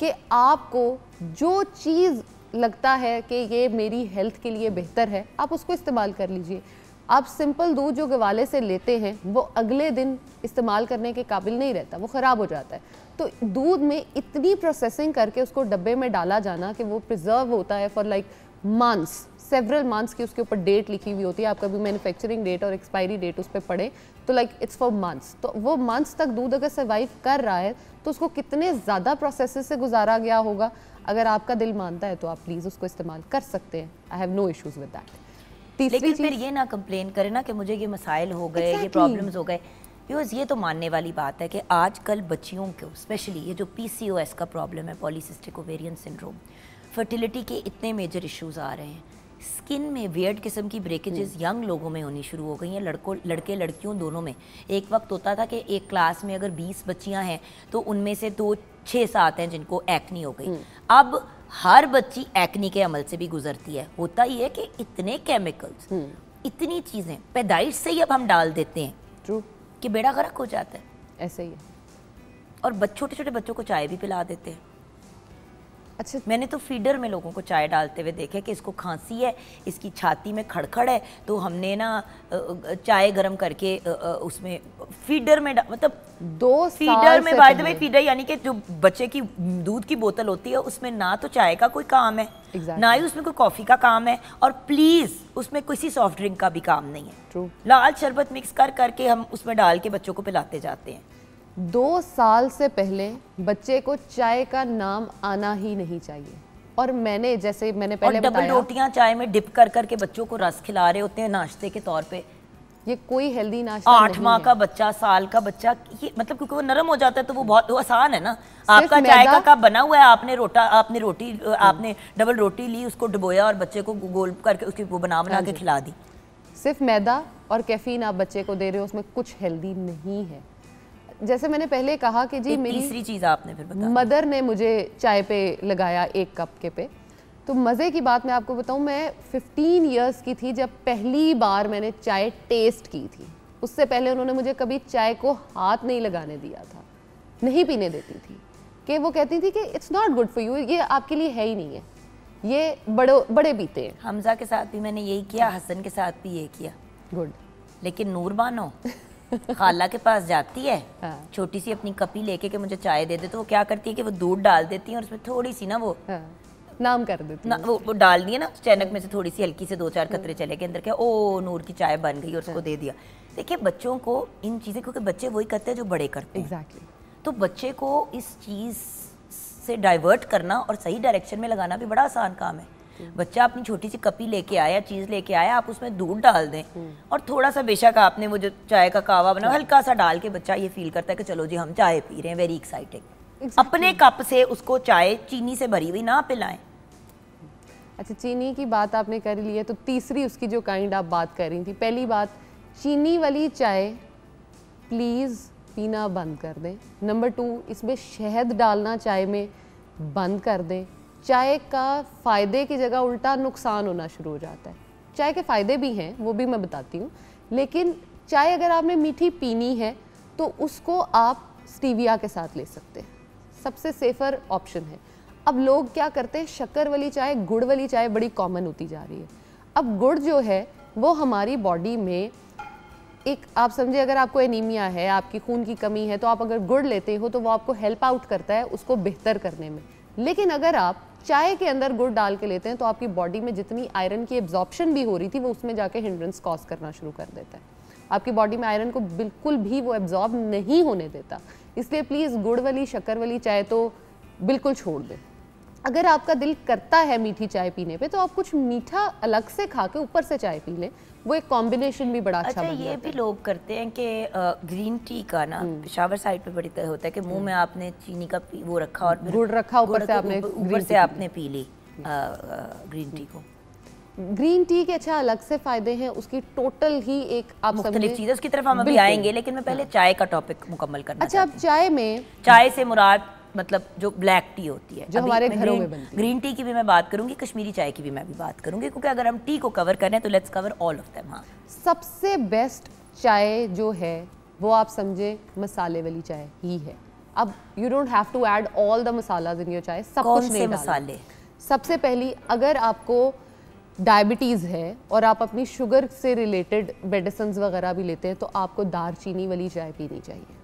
कि आपको जो चीज़ लगता है कि ये मेरी हेल्थ के लिए बेहतर है आप उसको इस्तेमाल कर लीजिए आप सिंपल दूध जो गवाले से लेते हैं वो अगले दिन इस्तेमाल करने के काबिल नहीं रहता वो ख़राब हो जाता है तो दूध में इतनी प्रोसेसिंग करके उसको डब्बे में डाला जाना कि वो प्रिजर्व होता है for like months several months की उसके ऊपर डेट लिखी हुई होती है आपका भी मैन्युफैक्चरिंग डेट और एक्सपायरी डेट उस पर पड़े तो लाइक इट्स फॉर मंथ्स तो वो मंथ्स तक दूध अगर सर्वाइव कर रहा है तो उसको कितने ज़्यादा प्रोसेस से गुजारा गया होगा अगर आपका दिल मानता है तो आप प्लीज़ उसको इस्तेमाल कर सकते हैं I have no issues with that लेकिन फिर ये ना कंप्लेन करे ना कि मुझे ये मसाइल हो गए exactly. ये प्रॉब्लम्स हो गए बिकॉज ये तो मानने वाली बात है कि आजकल बच्चियों को स्पेशली ये जो पीसीओएस का प्रॉब्लम है पॉलीसिस्टिक ओवेरियन सिंड्रोम फर्टिलिटी के इतने मेजर इश्यूज आ रहे हैं स्किन में वियर्ड किस्म की ब्रेकेजेस यंग hmm. लोगों में होनी शुरू हो गई हैं लड़कों लड़के लड़कियों दोनों में एक वक्त होता था कि एक क्लास में अगर 20 बच्चियां हैं तो उनमें से दो छः सात हैं जिनको एक्नी हो गई hmm. अब हर बच्ची एक्नी के अमल से भी गुजरती है होता ही है कि इतने केमिकल्स hmm. इतनी चीज़ें पैदाइश से ही अब हम डाल देते हैं ट्रू कि बेड़ा गर्क हो जाता है ऐसे ही है और छोटे छोटे बच्चों को चाय भी पिला देते हैं अच्छा मैंने तो फीडर में लोगों को चाय डालते हुए देखा कि इसको खांसी है इसकी छाती में खड़खड़ है तो हमने ना चाय गर्म करके उसमें फीडर में मतलब दो फीडर में बाय द वे फीडर यानी कि जो बच्चे की दूध की बोतल होती है उसमें ना तो चाय का कोई काम है exactly. ना ही उसमें कोई कॉफ़ी का काम है और प्लीज़ उसमें किसी सॉफ्ट ड्रिंक का भी काम नहीं है True. लाल शरबत मिक्स कर करके हम उसमें डाल के बच्चों को पिलाते जाते हैं दो साल से पहले बच्चे को चाय का नाम आना ही नहीं चाहिए और मैंने जैसे मैंने पहले और डबल रोटियां चाय में डिप कर करके बच्चों को रस खिला रहे होते हैं नाश्ते के तौर पे ये कोई हेल्दी नाश्ता आठ माह का बच्चा साल का बच्चा ये मतलब क्योंकि वो नरम हो जाता है तो वो बहुत वो आसान है ना आपका चाय का कप बना हुआ है आपने रोटा आपने रोटी आपने डबल रोटी ली उसको डुबोया और बच्चे को गोल करके उसकी वो बना बना हाँ के खिला दी सिर्फ मैदा और कैफीन आप बच्चे को दे रहे हो उसमें कुछ हेल्दी नहीं है जैसे मैंने पहले कहा कि जी मेरी तीसरी चीज़ आपने फिर बताया मदर ने मुझे चाय पे लगाया एक कप के पे तो मज़े की बात मैं आपको बताऊँ मैं 15 इयर्स की थी जब पहली बार मैंने चाय टेस्ट की थी उससे पहले उन्होंने मुझे कभी चाय को हाथ नहीं लगाने दिया था नहीं पीने देती थी कि वो कहती थी कि it's not good for you ये आपके लिए है ही नहीं है ये बड़ो बड़े पीते हैं हमजा के साथ भी मैंने यही किया हसन के साथ भी ये किया गुड लेकिन नूर बानो [LAUGHS] खाला के पास जाती है हाँ। छोटी सी अपनी कपी लेके के मुझे चाय दे दे तो वो क्या करती है कि वो दूध डाल देती है और उसमें थोड़ी सी ना वो हाँ। नाम कर देती ना वो, वो डाल दिए ना चैनक में से थोड़ी सी हल्की से दो चार कतरे चले गए अंदर क्या ओ नूर की चाय बन गई और उसको हाँ। दे दिया देखिए बच्चों को इन चीज़ें क्योंकि बच्चे वही करते हैं जो बड़े करते हैं तो बच्चे को इस चीज़ से डाइवर्ट करना और सही डायरेक्शन में लगाना भी बड़ा आसान काम है हम्म। बच्चा अपनी छोटी सी कपी लेके आया चीज़ लेके आया आप उसमें दूध डाल दें हम्म। और थोड़ा सा बेशक आपने वो जो चाय का कावा बना हाँ। हल्का सा डाल के बच्चा ये फील करता है कि चलो जी हम चाय पी रहे हैं वेरी एक्साइटिंग अपने कप से उसको चाय चीनी से भरी हुई ना पिलाएं अच्छा चीनी की बात आपने कर ली है तो तीसरी उसकी जो काइंड आप बात कर रही थी पहली बात चीनी वाली चाय प्लीज़ पीना बंद कर दें नंबर टू इसमें शहद डालना चाय में बंद कर दें चाय का फ़ायदे की जगह उल्टा नुकसान होना शुरू हो जाता है चाय के फ़ायदे भी हैं वो भी मैं बताती हूँ लेकिन चाय अगर आपने मीठी पीनी है तो उसको आप स्टीविया के साथ ले सकते हैं सबसे सेफ़र ऑप्शन है अब लोग क्या करते हैं शक्कर वाली चाय गुड़ वाली चाय बड़ी कॉमन होती जा रही है अब गुड़ जो है वो हमारी बॉडी में एक आप समझे अगर आपको एनीमिया है आपकी खून की कमी है तो आप अगर गुड़ लेते हो तो वो आपको हेल्प आउट करता है उसको बेहतर करने में लेकिन अगर आप चाय के अंदर गुड़ डाल के लेते हैं तो आपकी बॉडी में जितनी आयरन की एब्जॉर्प्शन भी हो रही थी वो उसमें जाके हिंड्रेंस कॉज करना शुरू कर देता है आपकी बॉडी में आयरन को बिल्कुल भी वो एब्जॉर्ब नहीं होने देता इसलिए प्लीज़ गुड़ वाली शक्कर वाली चाय तो बिल्कुल छोड़ दें अगर आपका दिल करता है मीठी चाय पीने पे तो आप कुछ मीठा अलग से खा के ऊपर से चाय पी लें वो एक कॉम्बिनेशन भी बड़ा अच्छा, अच्छा ये भी लोग करते हैं कि ग्रीन टी का ना पेशावर हम्म। साइड पे बड़ी तरह होता है कि मुंह हम्म। में आपने चीनी का पी वो रखा और गुड़ रखा ऊपर से आपने ऊपर से आपने पी ली ग्रीन हम्म। टी को ग्रीन टी के अच्छा अलग से फायदे हैं उसकी टोटल ही एक आप मुख्तलिफ चीज़ उसकी तरफ हम अभी आएंगे लेकिन मैं पहले हाँ। चाय का टॉपिक मुकम्मल करना अच्छा आप चाय में चाय से मुराद मतलब जो ब्लैक टी होती है जो हमारे घरों में बनती ग्रीन टी की भी मैं बात करूंगी कश्मीरी चाय की भी मैं भी बात करूंगी क्योंकि अगर हम टी को कवर करें तो let's cover all of them हाँ सबसे बेस्ट चाय जो है वो आप समझे मसाले वाली चाय ही है अब you don't have to add all the masalas in your chai सब कुछ नहीं मसाले सबसे पहली अगर आपको डायबिटीज़ है और आप अपनी शुगर से रिलेटेड मेडिसन्स वगैरह भी लेते हैं तो आपको दार चीनी वाली चाय पीनी चाहिए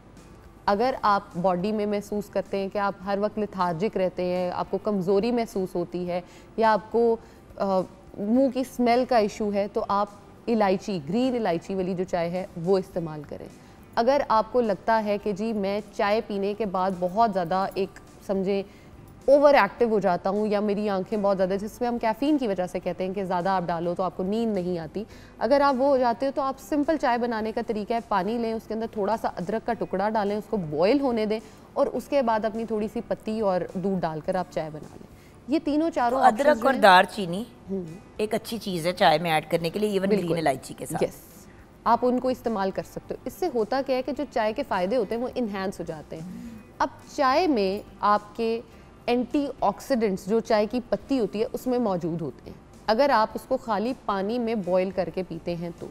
अगर आप बॉडी में महसूस करते हैं कि आप हर वक्त लिथार्जिक रहते हैं आपको कमज़ोरी महसूस होती है या आपको मुंह की स्मेल का इशू है तो आप इलायची ग्रीन इलायची वाली जो चाय है वो इस्तेमाल करें अगर आपको लगता है कि जी मैं चाय पीने के बाद बहुत ज़्यादा एक समझें ओवर एक्टिव हो जाता हूँ या मेरी आंखें बहुत ज़्यादा जिसमें हम कैफ़ीन की वजह से कहते हैं कि ज़्यादा आप डालो तो आपको नींद नहीं आती अगर आप वो हो जाते हो तो आप सिंपल चाय बनाने का तरीका है पानी लें उसके अंदर थोड़ा सा अदरक का टुकड़ा डालें उसको बॉयल होने दें और उसके बाद अपनी थोड़ी सी पत्ती और दूध डालकर आप चाय बना लें ये तीनों चारों तो अदरक और दार चीनी हम्म। एक अच्छी चीज़ है चाय में ऐड करने के लिए इवन ग्रीन इलायची के साथ yes. आप उनको इस्तेमाल कर सकते हो इससे होता क्या है कि जो चाय के फ़ायदे होते हैं वो इन्हेंस हो जाते हैं अब चाय में आपके एंटीऑक्सीडेंट्स जो चाय की पत्ती होती है उसमें मौजूद होते हैं अगर आप उसको खाली पानी में बॉईल करके पीते हैं तो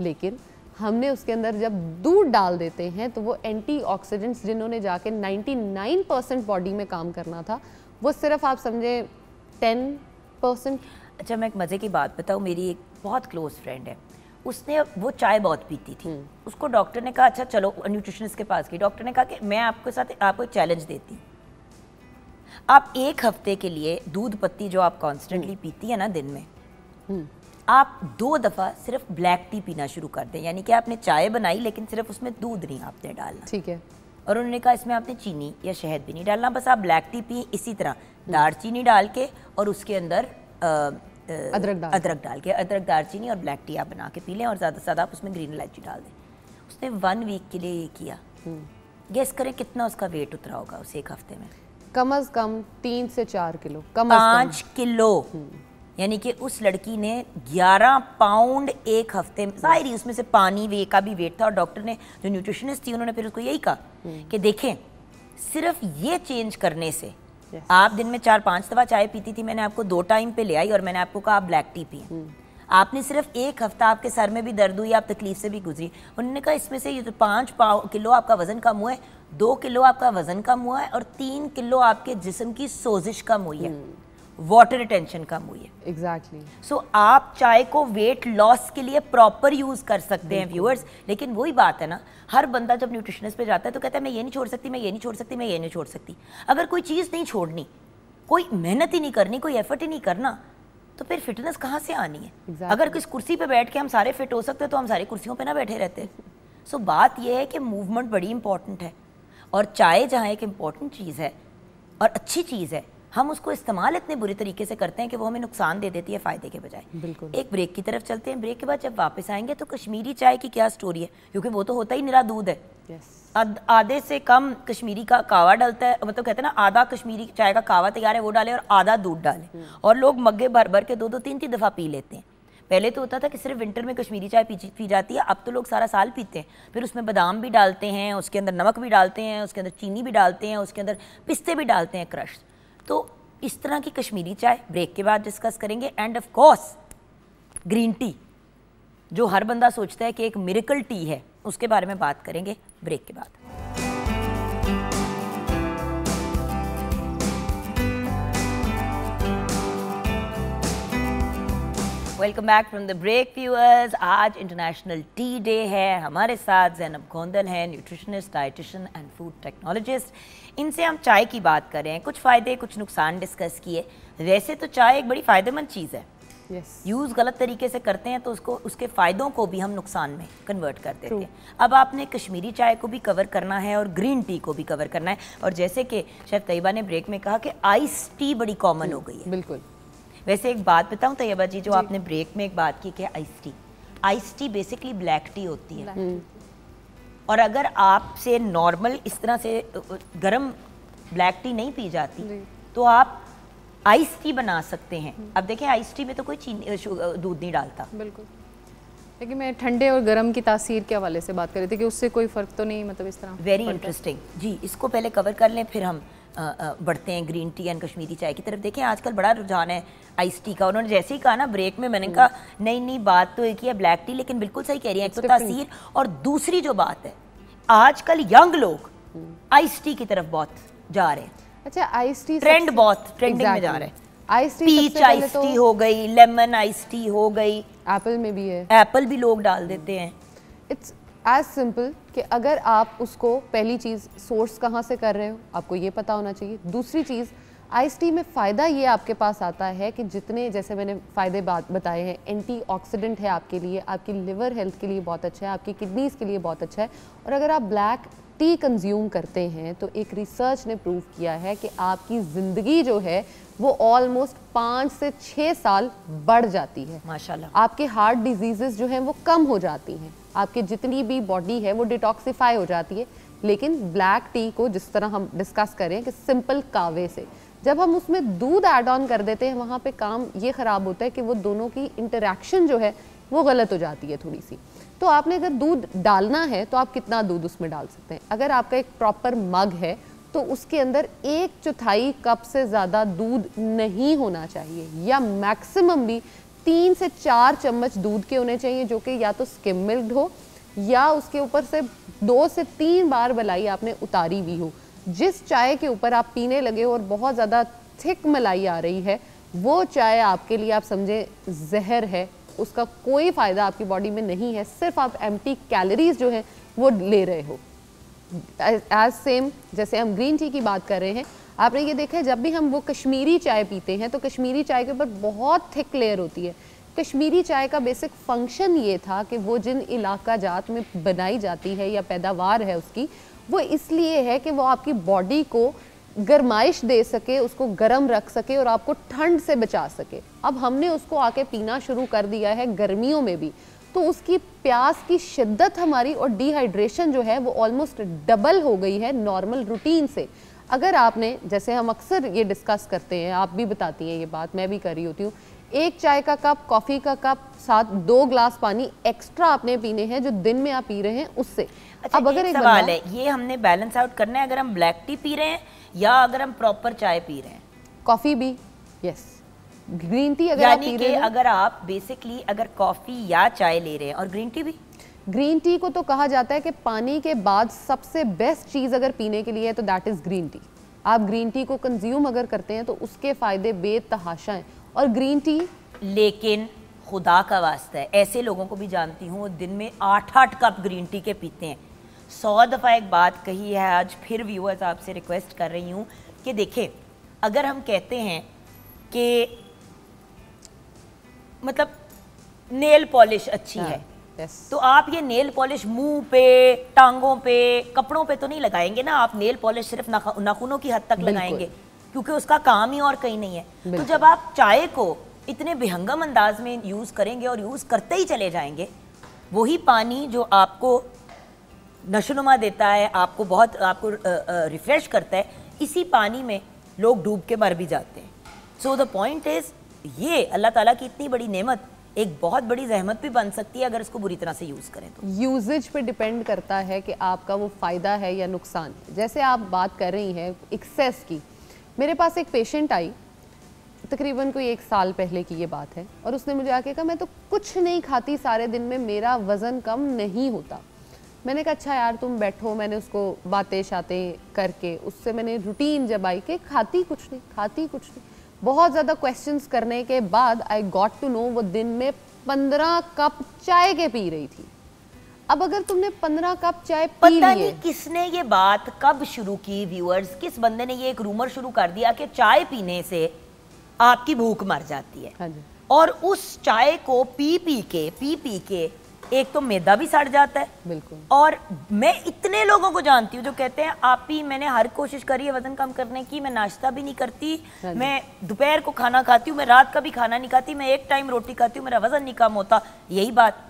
लेकिन हमने उसके अंदर जब दूध डाल देते हैं तो वो एंटीऑक्सीडेंट्स जिन्होंने जाके 99 परसेंट बॉडी में काम करना था वो सिर्फ आप समझें 10 परसेंट अच्छा मैं एक मज़े की बात बताऊँ मेरी एक बहुत क्लोज फ्रेंड है उसने वो चाय बहुत पीती थी हम्म। उसको डॉक्टर ने कहा अच्छा चलो न्यूट्रिशनिस्ट के पास गई डॉक्टर ने कहा कि मैं आपके साथ आपको चैलेंज देती हूँ आप एक हफ्ते के लिए दूध पत्ती जो आप कॉन्स्टेंटली हम्म। पीती है ना दिन में हम्म। आप दो दफ़ा सिर्फ ब्लैक टी पीना शुरू कर दें यानी कि आपने चाय बनाई लेकिन सिर्फ उसमें दूध नहीं आपने डालना ठीक है और उन्होंने कहा इसमें आपने चीनी या शहद भी नहीं डालना बस आप ब्लैक टी पिए इसी तरह हम्म। दार चीनी डाल के और उसके अंदर अदरक अदरक डाल के अदरक दार चीनी और ब्लैक टी आप बना के पी लें और ज़्यादा से ज़्यादा आप उसमें ग्रीन इलायची डाल दें उसने वन वीक के लिए ये किया गेस करें कितना उसका वेट उतरा होगा उस एक हफ्ते में कम अज कम तीन से चार किलो कम पाँच किलो हम्म। यानी कि उस लड़की ने 11 पाउंड एक हफ्ते में जाहिर ही उसमें से पानी वे का भी वेट था और डॉक्टर ने जो न्यूट्रिशनिस्ट थी उन्होंने फिर उसको यही कहा हम्म। कि देखें सिर्फ ये चेंज करने से आप दिन में चार पांच दवा चाय पीती थी मैंने आपको दो टाइम पे ले आई और मैंने आपको कहा आप ब्लैक टी पिए हम्म। आपने सिर्फ एक हफ्ता आपके सर में भी दर्द हुई आप तकलीफ से भी गुजरी उन्होंने कहा इसमें से ये तो पाँच पाव किलो आपका वजन कम हुआ है दो किलो आपका वजन कम हुआ है और तीन किलो आपके जिसम की सोजिश कम हुई है वाटर हम्म। रिटेंशन कम हुई है एग्जैक्टली exactly. सो so, आप चाय को वेट लॉस के लिए प्रॉपर यूज कर सकते हैं व्यूअर्स लेकिन वही बात है ना हर बंदा जब न्यूट्रिशनिस्ट पे जाता है तो कहता है मैं ये नहीं छोड़ सकती मैं ये नहीं छोड़ सकती मैं ये नहीं छोड़ सकती अगर कोई चीज़ नहीं छोड़नी कोई मेहनत ही नहीं करनी कोई एफर्ट ही नहीं करना तो फिर फिटनेस कहाँ से आनी है exactly. अगर किस कुर्सी पर बैठ के हम सारे फिट हो सकते हैं तो हम सारी कुर्सियों पर ना बैठे रहते सो so, बात यह है कि मूवमेंट बड़ी इंपॉर्टेंट है और चाय जहाँ एक इम्पॉर्टेंट चीज़ है और अच्छी चीज़ है हम उसको इस्तेमाल इतने बुरे तरीके से करते हैं कि वो हमें नुकसान दे देती है फ़ायदे के बजाय बिल्कुल एक ब्रेक की तरफ चलते हैं ब्रेक के बाद जब वापस आएंगे तो कश्मीरी चाय की क्या स्टोरी है क्योंकि वो तो होता ही निरा दूध है आधे से कम कश्मीरी का कावा डालता है मतलब कहते हैं ना आधा कश्मीरी चाय का कावा तैयार है वो डाले और आधा दूध डाले हम्म। और लोग मग्गे भर भर के दो दो तीन तीन दफ़ा पी लेते हैं पहले तो होता था कि सिर्फ विंटर में कश्मीरी चाय पी, पी जाती है अब तो लोग सारा साल पीते हैं फिर उसमें बादाम भी डालते हैं उसके अंदर नमक भी डालते हैं उसके अंदर चीनी भी डालते हैं उसके अंदर पिस्ते भी डालते हैं क्रश तो इस तरह की कश्मीरी चाय ब्रेक के बाद डिस्कस करेंगे and of course green tea जो हर बंदा सोचता है कि एक मिरिकल टी है उसके बारे में बात करेंगे ब्रेक के बाद welcome back from the break viewers आज इंटरनेशनल टी डे है हमारे साथ जैनब गोंदल हैं nutritionist dietitian and food technologist इनसे हम चाय की बात कर रहे हैं कुछ फ़ायदे कुछ नुकसान डिस्कस किए वैसे तो चाय एक बड़ी फ़ायदेमंद चीज़ है yes. यूज़ गलत तरीके से करते हैं तो उसको उसके फ़ायदों को भी हम नुकसान में कन्वर्ट कर देते हैं अब आपने कश्मीरी चाय को भी कवर करना है और ग्रीन टी को भी कवर करना है और जैसे कि शेफ तैयबा ने ब्रेक में कहा कि आइस टी बड़ी कॉमन hmm. हो गई है बिल्कुल वैसे एक बात बताऊं तैयबा जी जो जी। आपने ब्रेक में एक बात की कि ice tea ice tea basically black tea होती है हम्म। और अगर आपसे नॉर्मल इस तरह से गर्म ब्लैक टी नहीं पी जाती तो आप आइस टी बना सकते हैं हम्म। अब देखें आइस टी में तो कोई चीनी दूध नहीं डालता बिल्कुल लेकिन मैं ठंडे और गर्म की तासीर के हवाले से बात कर रही थी कि उससे कोई फ़र्क तो नहीं मतलब इस तरह वेरी इंटरेस्टिंग जी इसको पहले कवर कर लें फिर हम बढ़ते हैं ग्रीन टी एंड कश्मीरी चाय की तरफ देखें आजकल बड़ा रुझान है आइस टी का उन्होंने जैसे ही कहा ना ब्रेक में मैंने हम्म। कहा नई नई बात तो एक ही है ब्लैक टी लेकिन बिल्कुल सही कह रही है एक तो तासीर और दूसरी जो बात है आजकल यंग लोग आइस हम्म। टी की तरफ बहुत जा रहे हैं अच्छा आइस टी ट्रेंड बहुत ट्रेंडिंग में जा रहे हैं ice tea peach ice tea हो गई लेमन आइस टी हो गई एप्पल में भी है एप्पल भी लोग डाल देते हैं इट्स हम्म। एज सिंपल कि अगर आप उसको पहली चीज़ सोर्स कहाँ से कर रहे हो आपको ये पता होना चाहिए दूसरी चीज़ आइस टी में फ़ायदा ये आपके पास आता है कि जितने जैसे मैंने फ़ायदे बात बताए हैं एंटीऑक्सीडेंट है आपके लिए आपकी लिवर हेल्थ के लिए बहुत अच्छा है आपकी किडनीज़ के लिए बहुत अच्छा है और अगर आप ब्लैक टी कंज्यूम करते हैं तो एक रिसर्च ने प्रूव किया है कि आपकी ज़िंदगी जो है वो ऑलमोस्ट पाँच से छः साल बढ़ जाती है माशाल्लाह आपके हार्ट डिजीज़ जो हैं वो कम हो जाती हैं आपकी जितनी भी बॉडी है वो डिटॉक्सीफाई हो जाती है लेकिन ब्लैक टी को जिस तरह हम डिस्कस करें कि सिंपल कावे से जब हम उसमें दूध ऐड ऑन कर देते हैं वहाँ पे काम ये ख़राब होता है कि वो दोनों की इंटरेक्शन जो है वो गलत हो जाती है थोड़ी सी तो आपने अगर दूध डालना है तो आप कितना दूध उसमें डाल सकते हैं अगर आपका एक प्रॉपर मग है तो उसके अंदर एक चौथाई कप से ज़्यादा दूध नहीं होना चाहिए या मैक्सिमम भी तीन से चार चम्मच दूध के होने चाहिए जो कि या तो स्किम मिल्क हो या उसके ऊपर से दो से तीन बार मलाई आपने उतारी हुई हो जिस चाय के ऊपर आप पीने लगे हो और बहुत ज़्यादा थिक मलाई आ रही है वो चाय आपके लिए आप समझें जहर है उसका कोई फ़ायदा आपकी बॉडी में नहीं है सिर्फ आप एम कैलोरीज जो है वो ले रहे हो एज सेम जैसे हम ग्रीन टी की बात कर रहे हैं आपने ये देखा है जब भी हम वो कश्मीरी चाय पीते हैं तो कश्मीरी चाय के ऊपर बहुत थिक लेयर होती है कश्मीरी चाय का बेसिक फंक्शन ये था कि वो जिन इलाका जात में बनाई जाती है या पैदावार है उसकी वो इसलिए है कि वो आपकी बॉडी को गर्माइश दे सके उसको गर्म रख सके और आपको ठंड से बचा सके अब हमने उसको आके पीना शुरू कर दिया है गर्मियों में भी तो उसकी प्यास की शिद्दत हमारी और डिहाइड्रेशन जो है वो ऑलमोस्ट डबल हो गई है नॉर्मल रूटीन से अगर आपने जैसे हम अक्सर ये डिस्कस करते हैं आप भी बताती हैं ये बात मैं भी कर रही होती हूँ एक चाय का कप कॉफ़ी का कप साथ दो ग्लास पानी एक्स्ट्रा आपने पीने हैं जो दिन में आप पी रहे हैं उससे अच्छा, अब अगर एक सवाल है ये हमने बैलेंस आउट करना है अगर हम ब्लैक टी पी रहे हैं या अगर हम प्रॉपर चाय पी रहे हैं कॉफ़ी भी यस ग्रीन टी अगर आप पी रहे हैं अगर आप बेसिकली अगर कॉफ़ी या चाय ले रहे हैं और ग्रीन टी भी ग्रीन टी को तो कहा जाता है कि पानी के बाद सबसे बेस्ट चीज़ अगर पीने के लिए है तो दैट इज़ ग्रीन टी आप ग्रीन टी को कंज्यूम अगर करते हैं तो उसके फ़ायदे बेतहाशा हैं और ग्रीन टी लेकिन खुदा का वास्ता है ऐसे लोगों को भी जानती हूँ दिन में आठ आठ कप ग्रीन टी के पीते हैं सौ दफ़ा एक बात कही है आज फिर व्यूअर्स आपसे रिक्वेस्ट कर रही हूँ कि देखें अगर हम कहते हैं कि मतलब नेल पॉलिश अच्छी हाँ। है yes. तो आप ये नेल पॉलिश मुंह पे टांगों पे कपड़ों पे तो नहीं लगाएंगे ना आप नेल पॉलिश सिर्फ नाखूनों की हद तक लगाएंगे क्योंकि उसका काम ही और कहीं नहीं है तो जब आप चाय को इतने बेहंगम अंदाज में यूज़ करेंगे और यूज़ करते ही चले जाएंगे वही पानी जो आपको नशोनुमा देता है आपको बहुत आपको रिफ्रेश करता है इसी पानी में लोग डूब के मर भी जाते हैं सो द पॉइंट इज़ ये अल्लाह ताला की इतनी बड़ी नेमत एक बहुत बड़ी जहमत भी बन सकती है अगर इसको बुरी तरह से यूज़ करें तो यूजेज पे डिपेंड करता है कि आपका वो फ़ायदा है या नुकसान है जैसे आप बात कर रही हैं एक्सेस की मेरे पास एक पेशेंट आई तकरीबन कोई एक साल पहले की ये बात है और उसने मुझे आके कहा मैं तो कुछ नहीं खाती सारे दिन में मेरा वज़न कम नहीं होता मैंने कहा अच्छा यार तुम बैठो मैंने उसको बातें शातें करके उससे मैंने रूटीन जब आई कि खाती कुछ नहीं खाती कुछ नहीं बहुत ज़्यादा क्वेश्चंस करने के बाद आई गॉट टू नो वो दिन में पंद्रह कप चाय के पी रही थी अब अगर तुमने पंद्रह कप चाय पता नहीं किसने ये बात कब शुरू की व्यूअर्स किस बंदे ने ये एक रूमर शुरू कर दिया कि चाय पीने से आपकी भूख मर जाती है हाँ जी और उस चाय को पी पी के पी पी के एक तो मैदा भी सड़ जाता है बिल्कुल और मैं इतने लोगों को जानती हूँ जो कहते हैं आप ही मैंने हर कोशिश करी है वजन कम करने की मैं नाश्ता भी नहीं करती हाँ मैं दोपहर को खाना खाती हूँ मैं रात का भी खाना नहीं खाती मैं एक टाइम रोटी खाती हूँ मेरा वजन नहीं कम होता यही बात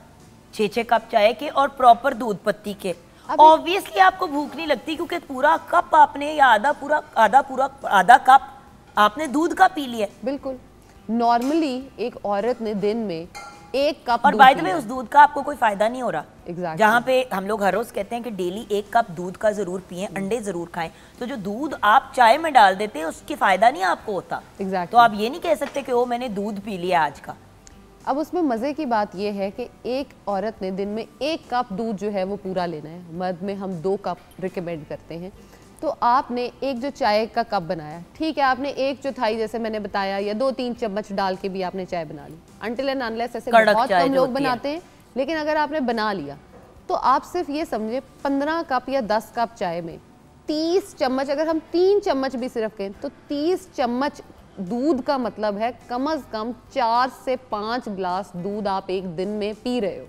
छः छः कप चाय के और प्रॉपर दूध पत्ती के ऑब्वियसली आपको भूख नहीं लगती क्योंकि पूरा कप आपने या आधा पूरा आधा पूरा आधा कप आपने दूध का पी लिया बिल्कुल नॉर्मली एक औरत ने दिन में एक कप और बाय द वे उस दूध का आपको कोई फायदा नहीं हो रहा exactly. जहाँ पे हम लोग हर रोज कहते हैं कि डेली एक कप दूध का जरूर पिए hmm. अंडे जरूर खाएं तो जो दूध आप चाय में डाल देते हैं उसके फायदा नहीं आपको होता exactly. तो आप ये नहीं कह सकते कि वो मैंने दूध पी लिया आज का अब उसमें मज़े की बात यह है कि एक औरत ने दिन में एक कप दूध जो है वो पूरा लेना है मर्द में हम दो कप रिकमेंड करते हैं तो आपने एक जो चाय का कप बनाया ठीक है आपने एक चौथाई जैसे मैंने बताया या दो तीन चम्मच डाल के भी आपने चाय बना ली अंटिल एंड अनलेस ऐसे बहुत कम लोग बनाते हैं लेकिन अगर आपने बना लिया तो आप सिर्फ ये समझे पंद्रह कप या दस कप चाय में तीस चम्मच अगर हम तीन चम्मच भी सिर्फ कहें तो तीस चम्मच दूध का मतलब है कम अज़ कम चार से पांच ग्लास दूध आप एक दिन में पी रहे हो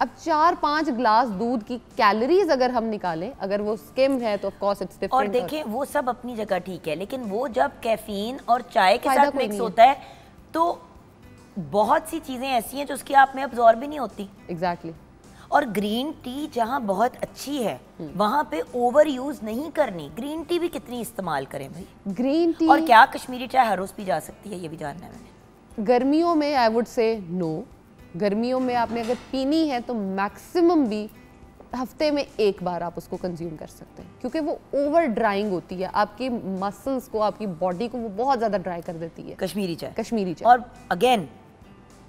अब चार पांच ग्लास दूध की कैलोरीज अगर हम निकालें अगर वो स्किम है तो ऑफकोर्स इट्स डिफरेंट और देखें वो सब अपनी जगह ठीक है लेकिन वो जब कैफीन और चाय के साथ मिक्स होता है तो बहुत सी चीज़ें ऐसी हैं जो उसकी आप में अब्जॉर्ब भी नहीं होती एग्जैक्टली exactly. और ग्रीन टी जहाँ बहुत अच्छी है हम्म। वहाँ पे ओवर यूज नहीं करनी ग्रीन टी भी कितनी इस्तेमाल करें भाई ग्रीन टी और क्या कश्मीरी चाय हर रोज पी जा सकती है ये भी जानना है मैंने गर्मियों में आई वुड से नो गर्मियों में आपने अगर पीनी है तो मैक्सिमम भी हफ्ते में एक बार आप उसको कंज्यूम कर सकते हैं क्योंकि वो ओवर ड्राइंग होती है आपकी मसल्स को आपकी बॉडी को वो बहुत ज़्यादा ड्राई कर देती है कश्मीरी चाय कश्मीरी चाय और अगेन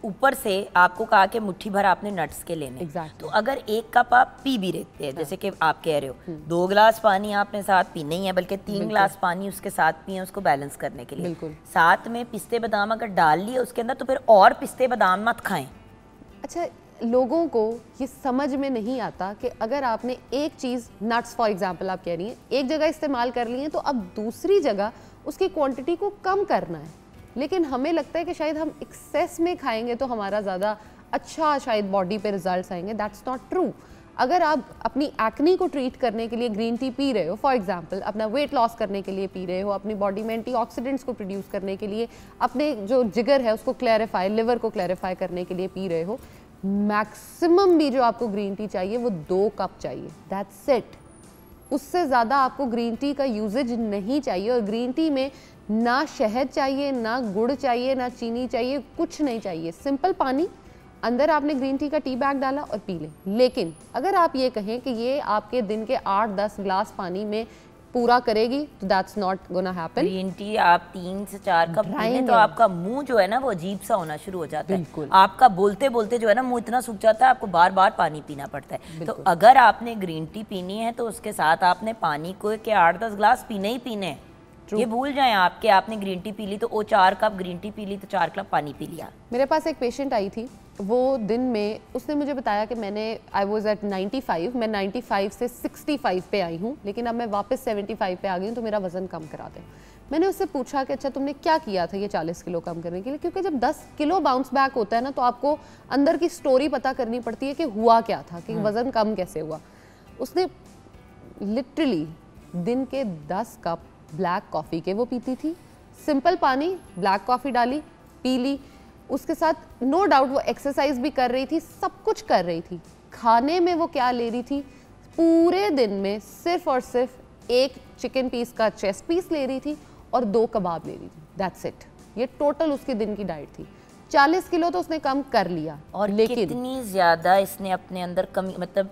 ऊपर से आपको कहा कि मुट्ठी भर आपने नट्स के लेने exactly. तो अगर एक कप आप पी भी रहते हैं जैसे हाँ। कि आप कह रहे हो हम्म। दो ग्लास पानी आपने साथ पी ही है बल्कि तीन ग्लास पानी उसके साथ पिए उसको बैलेंस करने के लिए साथ में पिस्ते बादाम अगर डाल लिए उसके अंदर तो फिर और पिस्ते बादाम मत खाएं अच्छा लोगों को ये समझ में नहीं आता कि अगर आपने एक चीज़ नट्स फॉर एग्जांपल आप कह रही हैं एक जगह इस्तेमाल कर ली है तो अब दूसरी जगह उसकी क्वांटिटी को कम करना है लेकिन हमें लगता है कि शायद हम एक्सेस में खाएंगे तो हमारा ज़्यादा अच्छा शायद बॉडी पे रिजल्ट्स आएंगे दैट्स नॉट ट्रू अगर आप अपनी एक्ने को ट्रीट करने के लिए ग्रीन टी पी रहे हो फॉर एग्जाम्पल अपना वेट लॉस करने के लिए पी रहे हो अपनी बॉडी में एंटीऑक्सीडेंट्स को प्रोड्यूस करने के लिए अपने जो जिगर है उसको क्लैरिफाई लिवर को क्लैरिफाई करने के लिए पी रहे हो मैक्सिमम भी जो आपको ग्रीन टी चाहिए वो दो कप चाहिए दैट्स इट उससे ज़्यादा आपको ग्रीन टी का यूजेज नहीं चाहिए और ग्रीन टी में ना शहद चाहिए ना गुड़ चाहिए ना चीनी चाहिए कुछ नहीं चाहिए सिंपल पानी अंदर आपने ग्रीन टी का टी बैग डाला और पी लें लेकिन अगर आप ये कहें कि ये आपके दिन के आठ दस ग्लास पानी में पूरा करेगी तो that's not gonna happen green tea आप तीन से चार कप पीने तो आपका मुंह जो है ना वो अजीब सा होना शुरू हो जाता है आपका बोलते बोलते जो है ना मुंह इतना सूख जाता है आपको बार बार पानी पीना पड़ता है तो अगर आपने ग्रीन टी पीनी है तो उसके साथ आपने पानी को के आठ दस ग्लास पीने ही पीने ये भूल जाए आपके आपने ग्रीन टी पी ली तो वो चार कप ग्रीन टी पी ली तो चार कप पानी पी लिया मेरे पास एक पेशेंट आई थी वो दिन में उसने मुझे बताया कि मैंने आई वॉज एट 95 मैं 95 से 65 पे आई हूँ लेकिन अब मैं वापस 75 पे आ गई हूँ तो मेरा वज़न कम करा दें मैंने उससे पूछा कि अच्छा तुमने क्या किया था ये 40 किलो कम करने के लिए क्योंकि जब 10 किलो बाउंस बैक होता है ना तो आपको अंदर की स्टोरी पता करनी पड़ती है कि हुआ क्या था कि हम्म। वज़न कम कैसे हुआ उसने लिटरली दिन के दस कप ब्लैक कॉफ़ी के वो पीती थी सिंपल पानी ब्लैक कॉफ़ी डाली पी ली उसके साथ नो डाउट वो एक्सरसाइज भी कर रही थी सब कुछ कर रही थी खाने में वो क्या ले रही थी पूरे दिन में सिर्फ और सिर्फ एक चिकन पीस का चेस्ट पीस ले रही थी और दो कबाब ले रही थी दैट्स इट ये टोटल उसके दिन की डाइट थी 40 किलो तो उसने कम कर लिया और लेकिन इतनी ज़्यादा इसने अपने अंदर कमी मतलब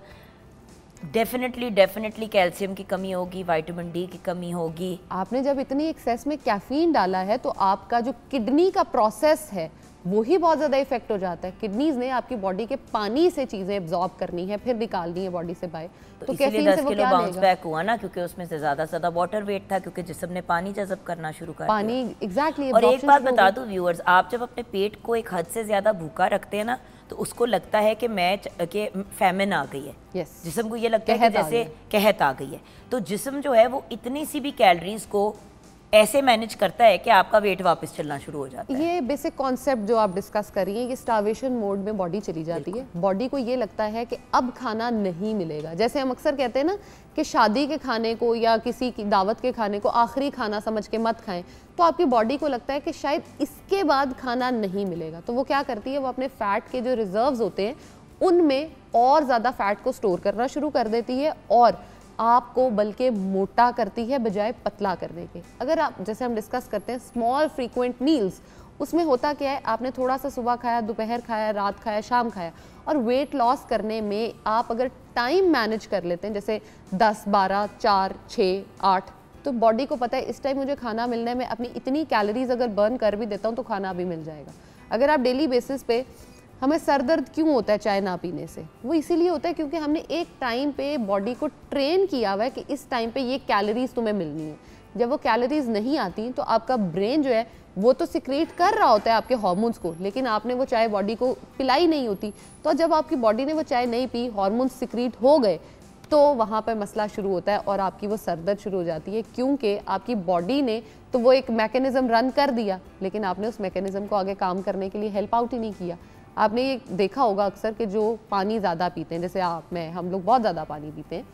डेफिनेटली डेफिनेटली कैल्शियम की कमी होगी वाइटामिन डी की कमी होगी आपने जब इतनी एक्सेस में कैफीन डाला है तो आपका जो किडनी का प्रोसेस है वही बहुत ज़्यादा इफेक्ट हो जाता है किडनीज ने आपकी बॉडी के पानी से चीज़ें एब्जॉर्ब करनी है फिर निकालनी है बॉडी से बाहर तो, तो कैफीन से वो क्या बाउंस बैक हुआ ना क्योंकि उसमें से ज़्यादा ज़्यादा वाटर वेट था क्योंकि जिसम ने पानी जजब करना शुरू कर पानी एग्जैक्टली और एक बात बता दूँ व्यूअर्स आप जब अपने पेट को एक हद से ज़्यादा भूखा रखते हैं ना तो उसको लगता है कि मैच के फैमिन आ गई है yes. जिसम को ये लगता है कि जैसे कहत आ गई है तो जिसम जो है वो इतनी सी भी कैलोरीज को ऐसे मैनेज करता है कि आपका वेट वापस चलना शुरू हो जाता है ये बेसिक कॉन्सेप्ट जो आप डिस्कस कर रही हैं ये स्टावेशन मोड में बॉडी चली जाती है बॉडी को ये लगता है कि अब खाना नहीं मिलेगा जैसे हम अक्सर कहते हैं ना कि शादी के खाने को या किसी की दावत के खाने को आखिरी खाना समझ के मत खाएं तो आपकी बॉडी को लगता है कि शायद इसके बाद खाना नहीं मिलेगा तो वो क्या करती है वो अपने फैट के जो रिजर्व होते हैं उनमें और ज़्यादा फैट को स्टोर करना शुरू कर देती है और आपको बल्कि मोटा करती है बजाय पतला करने के अगर आप जैसे हम डिस्कस करते हैं स्मॉल फ्रीक्वेंट मील्स उसमें होता क्या है आपने थोड़ा सा सुबह खाया दोपहर खाया रात खाया शाम खाया और वेट लॉस करने में आप अगर टाइम मैनेज कर लेते हैं जैसे 10, 12, 4, 6, 8 तो बॉडी को पता है इस टाइम मुझे खाना मिलने में अपनी इतनी कैलोरीज अगर बर्न कर भी देता हूँ तो खाना भी मिल जाएगा अगर आप डेली बेसिस पे हमें सर दर्द क्यों होता है चाय ना पीने से वो इसीलिए होता है क्योंकि हमने एक टाइम पे बॉडी को ट्रेन किया हुआ है कि इस टाइम पे ये कैलोरीज तुम्हें मिलनी है जब वो कैलोरीज नहीं आती तो आपका ब्रेन जो है वो तो सिक्रेट कर रहा होता है आपके हॉर्मोन्स को लेकिन आपने वो चाय बॉडी को पिलाई नहीं होती तो जब आपकी बॉडी ने वो चाय नहीं पी हॉर्मोन्स सिक्रीट हो गए तो वहाँ पर मसला शुरू होता है और आपकी वो सरदर्द शुरू हो जाती है क्योंकि आपकी बॉडी ने तो वो एक मैकेनिज़्म रन कर दिया लेकिन आपने उस मैकेनिज़्म को आगे काम करने के लिए हेल्प आउट ही नहीं किया आपने ये देखा होगा अक्सर कि जो पानी ज़्यादा पीते हैं जैसे आप मैं हम लोग बहुत ज़्यादा पानी पीते हैं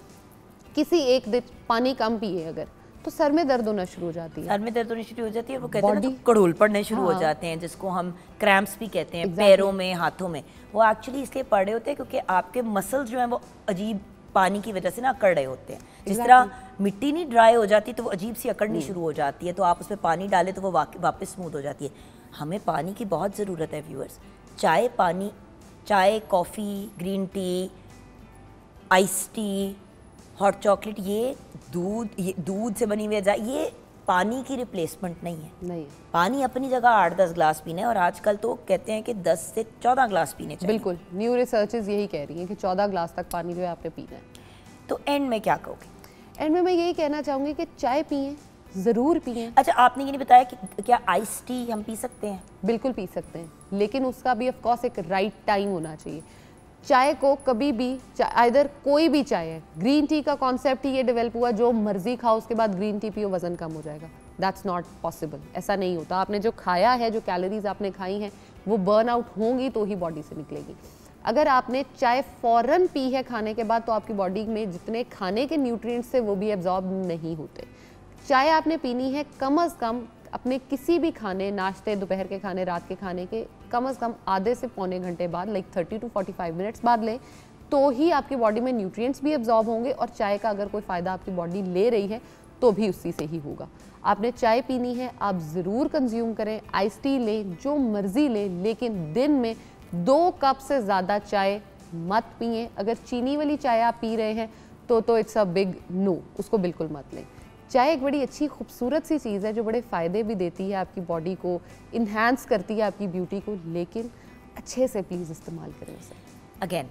किसी एक दिन पानी कम पिए अगर तो सर में दर्द होना शुरू हो जाती है सर में दर्द होनी शुरू हो जाती है वो कहते हैं तो कड़ोल पड़ने शुरू हाँ। हो जाते हैं जिसको हम क्रैम्प्स भी कहते हैं exactly. पैरों में हाथों में वो एक्चुअली इसलिए पड़ रहे होते हैं क्योंकि आपके मसल जो हैं वो अजीब पानी की वजह से ना अकड़ रहे होते हैं जिस exactly. तरह मिट्टी नहीं ड्राई हो जाती तो वो अजीब सी अकड़नी hmm. शुरू हो जाती है तो आप उसमें पानी डालें तो वो वापस स्मूथ हो जाती है हमें पानी की बहुत ज़रूरत है व्यूअर्स चाय पानी चाय coffee green tea ice tea hot chocolate ये दूध ये दूध से बनी हुई ये पानी की रिप्लेसमेंट नहीं है नहीं पानी अपनी जगह आठ दस ग्लास पीना है और आजकल तो कहते हैं कि दस से चौदह ग्लास पीने चाहिए बिल्कुल न्यू रिसर्चेज यही कह रही हैं कि चौदह ग्लास तक पानी जो है आपने पीना है तो एंड में क्या कहोगे एंड में मैं यही कहना चाहूँगी कि चाय पिए ज़रूर पिए अच्छा आपने ये नहीं बताया कि क्या आइस टी हम पी सकते हैं बिल्कुल पी सकते हैं लेकिन उसका भी ऑफकोर्स एक राइट टाइम होना चाहिए चाय को कभी भी इधर कोई भी चाय है ग्रीन टी का कॉन्सेप्ट ही ये डेवलप हुआ जो मर्जी खाओ उसके बाद ग्रीन टी पियो वज़न कम हो जाएगा दैट्स नॉट पॉसिबल ऐसा नहीं होता आपने जो खाया है जो कैलोरीज आपने खाई हैं वो बर्न आउट होंगी तो ही बॉडी से निकलेगी अगर आपने चाय फ़ौरन पी है खाने के बाद तो आपकी बॉडी में जितने खाने के न्यूट्रिएंट्स थे वो भी एब्जॉर्ब नहीं होते चाय आपने पीनी है कम अज़ कम अपने किसी भी खाने नाश्ते दोपहर के खाने रात के खाने के कम अज़ कम आधे से पौने घंटे बाद like thirty to forty five minutes बाद लें तो ही आपकी बॉडी में न्यूट्रिएंट्स भी एब्जॉर्ब होंगे और चाय का अगर कोई फ़ायदा आपकी बॉडी ले रही है तो भी उसी से ही होगा आपने चाय पीनी है आप ज़रूर कंज्यूम करें आइस टी लें जो मर्ज़ी लें लेकिन दिन में दो कप से ज़्यादा चाय मत पिए अगर चीनी वाली चाय आप पी रहे हैं तो तो इट्स अ बिग नो उसको बिल्कुल मत लें चाय एक बड़ी अच्छी खूबसूरत सी चीज़ है जो बड़े फ़ायदे भी देती है आपकी बॉडी को इन्हेंस करती है आपकी ब्यूटी को लेकिन अच्छे से प्लीज़ इस्तेमाल करें उसे अगेन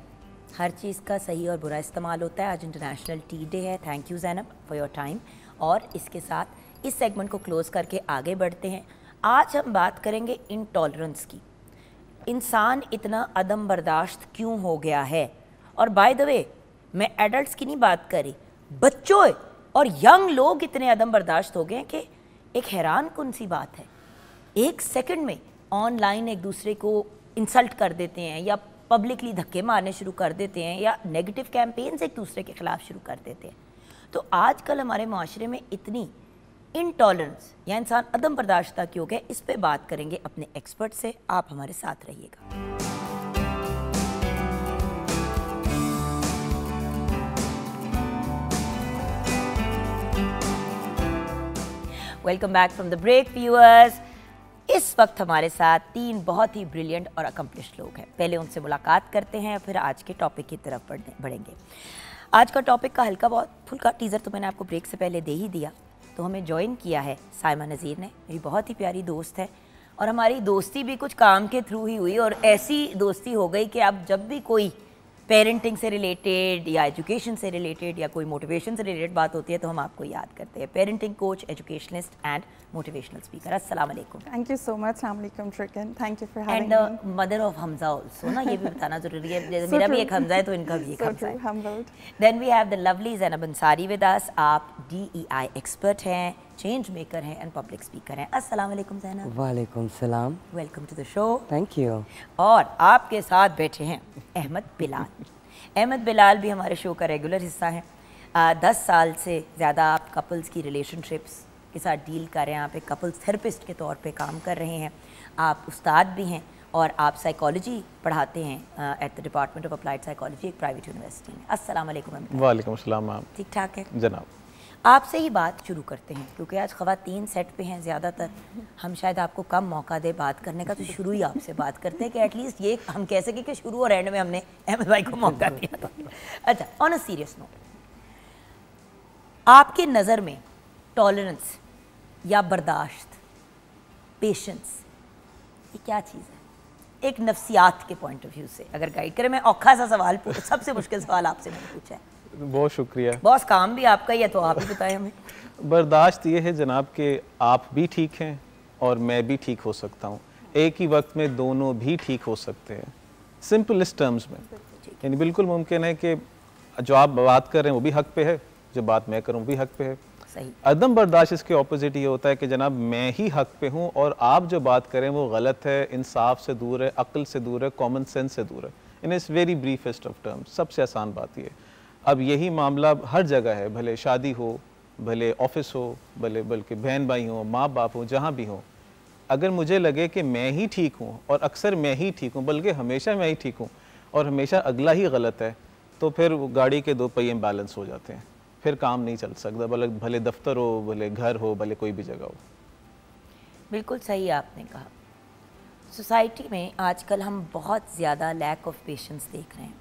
हर चीज़ का सही और बुरा इस्तेमाल होता है आज इंटरनेशनल टी डे है thank you Zainab for your time और इसके साथ इस सेगमेंट को क्लोज़ करके आगे बढ़ते हैं आज हम बात करेंगे इनटॉलरेंस की इंसान इतना अदम बर्दाश्त क्यों हो गया है और बाय द वे मैं एडल्ट्स की नहीं बात करी बच्चों और यंग लोग इतने अदम बर्दाश्त हो गए कि एक हैरान कौन सी बात है एक सेकंड में ऑनलाइन एक दूसरे को इंसल्ट कर देते हैं या पब्लिकली धक्के मारने शुरू कर देते हैं या नेगेटिव कैंपेन्स एक दूसरे के ख़िलाफ़ शुरू कर देते हैं तो आजकल हमारे माशरे में इतनी इनटॉलरेंस या इंसान अदम बर्दाश्ता क्यों गए इस पर बात करेंगे अपने एक्सपर्ट से आप हमारे साथ रहिएगा welcome back from the break viewers इस वक्त हमारे साथ तीन बहुत ही ब्रिलियंट और अकम्पलिश लोग हैं पहले उनसे मुलाकात करते हैं फिर आज के टॉपिक की तरफ बढ़ेंगे आज का टॉपिक का हल्का बहुत फुल्का टीज़र तो मैंने आपको ब्रेक से पहले दे ही दिया तो हमें ज्वाइन किया है सायमा नज़ीर ने मेरी बहुत ही प्यारी दोस्त है और हमारी दोस्ती भी कुछ काम के थ्रू ही हुई और ऐसी दोस्ती हो गई कि अब जब भी कोई पेरेंटिंग से रिलेटेड या एजुकेशन से रिलेटेड या कोई मोटिवेशन से रिलेटेड बात होती है तो हम आपको याद करते हैं parenting coach educationist and motivational speaker अस्सलाम वालेकुम थैंक यू सो मच अस्सलाम वालेकुम ट्रिकन thank you for having and mother of Hamza also ना ये भी बताना जरूरी है [LAUGHS] so मेरा true. भी एक हमजा है तो इनका भी एक [LAUGHS] so हमजा है then we have the lovely Zainab Ansari with us आप डीईआई एक्सपर्ट e हैं चेंज मेकर हैं एंड पब्लिक स्पीकर हैं अस्सलाम वालेकुम जैना वालेकुम सलाम welcome to the show thank you और आपके साथ बैठे हैं अहमद बिलाल अहमद बिलाल भी हमारे शो का रेगुलर हिस्सा है आ, दस साल से ज़्यादा आप कपल्स की रिलेशनशिप्स के साथ डील कर रहे हैं आप एक कपल्स थेरेपिस्ट के तौर पर काम कर रहे हैं आप उस्ताद भी हैं और आप साइकोलॉजी पढ़ाते हैं at the department of applied psychology एक प्राइवेट यूनिवर्सिटी में अस्सलाम वालेकुम वालेकुम अस्सलाम ठीक ठाक है जनाब आपसे ही बात शुरू करते हैं क्योंकि आज ख़वातीन सेट पे हैं ज़्यादातर हम शायद आपको कम मौका दे बात करने का तो शुरू ही आपसे बात करते हैं कि एटलीस्ट ये हम कह सकें कि शुरू और एंड में हमने अहमद भाई को मौका दिया था अच्छा ऑन अ सीरियस नोट आपके नज़र में टॉलरेंस या बर्दाश्त पेशेंस ये क्या चीज़ है एक नफ्सियात के पॉइंट ऑफ व्यू से अगर गाइड करें मैं औखा सा सवाल सबसे मुश्किल सवाल आपसे मैंने पूछा है बहुत शुक्रिया बॉस काम भी आपका ही है तो आप ही बताएं हमें [LAUGHS] बर्दाश्त ये है जनाब के आप भी ठीक हैं और मैं भी ठीक हो सकता हूँ एक ही वक्त में दोनों भी ठीक हो सकते हैं सिंपलिस्ट टर्म्स में यानी बिल्कुल मुमकिन है कि जो आप बात कर रहे हैं वो भी हक पे है जो बात मैं करूँ भी हक पे है अदम बर्दाश्त इसके ऑपोजिट ये होता है कि जनाब मैं ही हक पे हूँ और आप जो बात करें वो गलत है इंसाफ से दूर है अक्ल से दूर है कॉमन सेंस से दूर है इन इस वेरी ब्रीफेस्ट ऑफ टर्म्स सबसे आसान बात यह है अब यही मामला हर जगह है भले शादी हो भले ऑफिस हो भले बल्कि बहन भाई हो माँ बाप हो जहाँ भी हो अगर मुझे लगे कि मैं ही ठीक हूँ और अक्सर मैं ही ठीक हूँ बल्कि हमेशा मैं ही ठीक हूँ और हमेशा अगला ही गलत है तो फिर गाड़ी के दो पहिए बैलेंस हो जाते हैं फिर काम नहीं चल सकता भले भले दफ्तर हो भले घर हो भले कोई भी जगह हो बिल्कुल सही आपने कहा सोसाइटी में आजकल हम बहुत ज़्यादा लैक ऑफ पेशेंस देख रहे हैं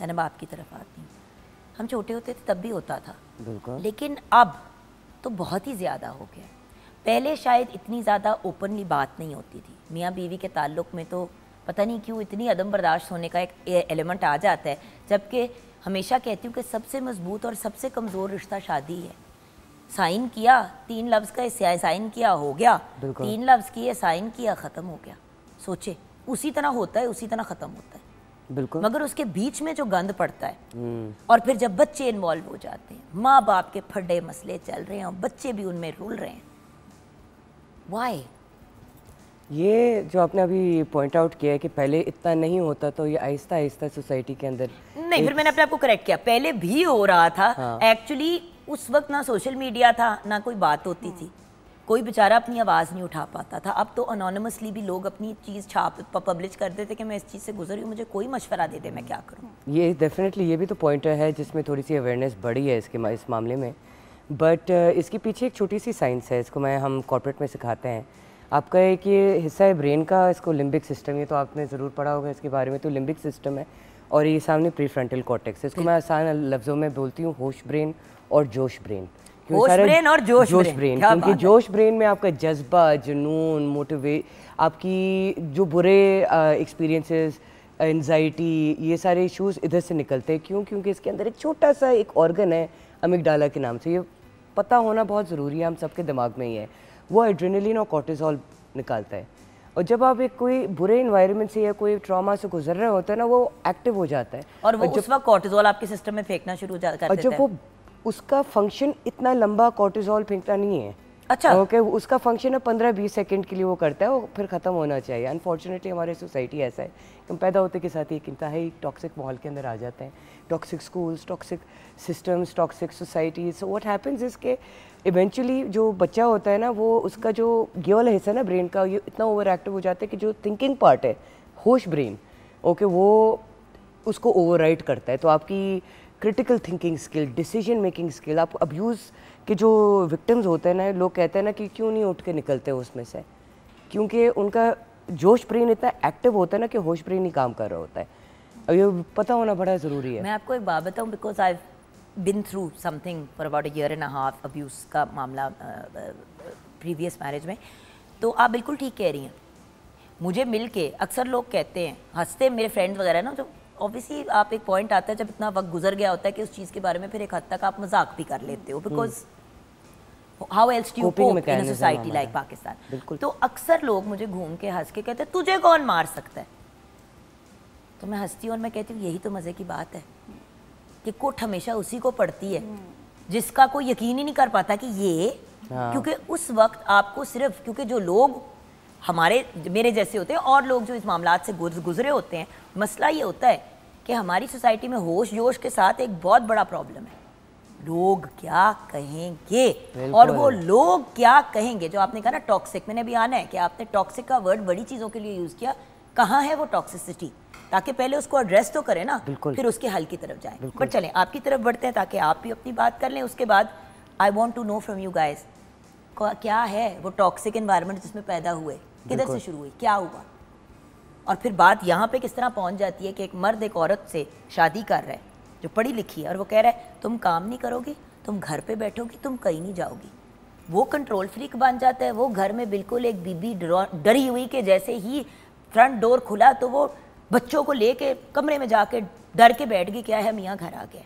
धनब आपकी तरफ आती हूँ हम छोटे होते थे तब भी होता था बिल्कुल लेकिन अब तो बहुत ही ज़्यादा हो गया पहले शायद इतनी ज़्यादा ओपनली बात नहीं होती थी मियाँ बीवी के ताल्लुक में तो पता नहीं क्यों इतनी अदम बर्दाश्त होने का एक एलिमेंट आ जाता है जबकि हमेशा कहती हूँ कि सबसे मजबूत और सबसे कमज़ोर रिश्ता शादी है साइन किया तीन लफ्ज़ का साइन किया हो गया तीन लफ्ज़ किए साइन किया ख़त्म हो गया सोचे उसी तरह होता है उसी तरह ख़त्म होता है बिल्कुल मगर उसके बीच में जो गंद पड़ता है हम्म। और फिर जब बच्चे इन्वॉल्व हो जाते हैं माँ बाप के फड्डे मसले चल रहे हैं और बच्चे भी उनमें रुल रहे हैं वाई ये जो आपने अभी पॉइंट आउट किया है कि पहले इतना नहीं होता तो ये आहिस्ता आहिस्ता सोसाइटी के अंदर नहीं फिर मैंने अपने आपको करेक्ट किया पहले भी हो रहा था एक्चुअली हाँ। उस वक्त ना सोशल मीडिया था ना कोई बात होती थी कोई बेचारा अपनी आवाज़ नहीं उठा पाता था अब तो अनोनमसली भी लोग अपनी चीज़ छाप पब्लिश कर देते कि मैं इस चीज़ से गुजर हूँ मुझे कोई मशवरा दे दे मैं क्या करूँ ये डेफिनेटली ये भी तो पॉइंट है जिसमें थोड़ी सी अवेयरनेस बढ़ी है इसके इस मामले में बट uh, इसके पीछे एक छोटी सी साइंस है इसको मैं हम कॉर्पोरेट में सिखाते हैं आपका एक ये हिस्सा है ब्रेन का इसको लिम्बिक सिस्टम ये तो आपने ज़रूर पढ़ा होगा इसके बारे में तो लिम्बिक सिस्टम है और ये सामने प्रीफ्रंटल कॉर्टेक्स इसको मैं आसान लफ्ज़ों में बोलती हूँ होश ब्रेन और जोश ब्रेन ब्रेन और जोश, जोश ब्रेन, क्योंकि जोश ब्रेन में आपका जज्बा जुनून मोटिवेट आपकी जो बुरे एक्सपीरियंसेस एनजाइटी ये सारे इश्यूज इधर से निकलते हैं क्यों क्योंकि इसके अंदर एक छोटा सा एक ऑर्गन है अमिगडाला के नाम से ये पता होना बहुत ज़रूरी है हम सबके दिमाग में ही है वो एड्रेनलिन और कोर्टिसोल निकालता है और जब आप एक कोई बुरे इन्वायरमेंट से या कोई ट्रॉमा से गुजर रहे होते हैं ना वो एक्टिव हो जाता है और वो और जब, उस वक्त कॉर्टिजोल आपके सिस्टम में फेंकना शुरू हो जाता है और जब वो उसका फंक्शन इतना लंबा कोर्टिजोल फेंकता नहीं है अच्छा ओके okay, उसका फंक्शन है पंद्रह बीस सेकंड के लिए वो करता है वो फिर ख़त्म होना चाहिए अनफॉर्चुनेटली हमारे सोसाइटी ऐसा है कि हम पैदा होते के साथ ही एक इंतहाई टॉक्सिक माहौल के अंदर आ जाते हैं toxic schools toxic systems toxic societies so what happens is के इवेंचुअली जो बच्चा होता है ना वो उसका जो ये वाला हिस्सा ना ब्रेन का ये इतना ओवर एक्टिव हो जाता है कि जो थिंकिंग पार्ट है होश ब्रेन ओके okay, वो उसको ओवर करता है तो आपकी critical thinking skill decision making skill आप अब्यूज़ के जो विक्टिम्स होते हैं ना लोग कहते हैं ना कि क्यों नहीं उठ के निकलते उसमें से क्योंकि उनका जोश ब्रेन इतना एक्टिव होता है ना कि होश ब्रेन ही काम कर रहा होता है अब ये पता होना बड़ा ज़रूरी है मैं आपको एक बात बताऊँ because I been through something for about a year and half abuse का मामला प्रीवियस मैरिज में तो आप बिल्कुल ठीक कह रही हैं मुझे मिल के अक्सर लोग कहते हैं हंसते मेरे फ्रेंड्स वगैरह ना जो ऑब्वियसली आप एक पॉइंट आता है जब इतना वक्त गुजर गया होता है कि उस चीज़ के बारे में फिर एक हद तक आप मजाक भी कर लेते हो because how else do cope in society like Pakistan तो अक्सर लोग मुझे घूम के हंस के कहते हैं तुझे कौन मार सकता है तो मैं हंसती हूँ और मैं कहती हूँ यही तो मज़े की बात है कि कोट हमेशा उसी को पड़ती है हम्म। जिसका कोई यकीन ही नहीं कर पाता कि ये हाँ। क्योंकि उस वक्त आपको सिर्फ क्योंकि जो लोग हमारे मेरे जैसे होते हैं और लोग जो इस मामला से गुजरे होते हैं मसला ये होता है कि हमारी सोसाइटी में होश जोश के साथ एक बहुत बड़ा प्रॉब्लम है लोग क्या कहेंगे और वो लोग क्या कहेंगे जो आपने कहा ना टॉक्सिक मैंने भी आना है कि आपने टॉक्सिक का वर्ड बड़ी चीज़ों के लिए यूज़ किया कहाँ है वो टॉक्सिसिटी ताकि पहले उसको एड्रेस तो करें ना फिर उसके हल की तरफ जाए बट चलें आपकी तरफ बढ़ते हैं ताकि आप भी अपनी बात कर लें उसके बाद I want to know from you guys क्या है वो टॉक्सिक इन्वायरमेंट जिसमें पैदा हुए किधर से शुरू हुई क्या हुआ और फिर बात यहाँ पे किस तरह पहुँच जाती है कि एक मर्द एक औरत से शादी कर रहा है जो पढ़ी लिखी है और वो कह रहा है तुम काम नहीं करोगी तुम घर पे बैठोगी तुम कहीं नहीं जाओगी वो कंट्रोल फ्रीक बन जाता है वो घर में बिल्कुल एक बीबी डरी हुई कि जैसे ही फ्रंट डोर खुला तो वो बच्चों को ले कमरे में जा डर के बैठ गई क्या है हम घर आ गए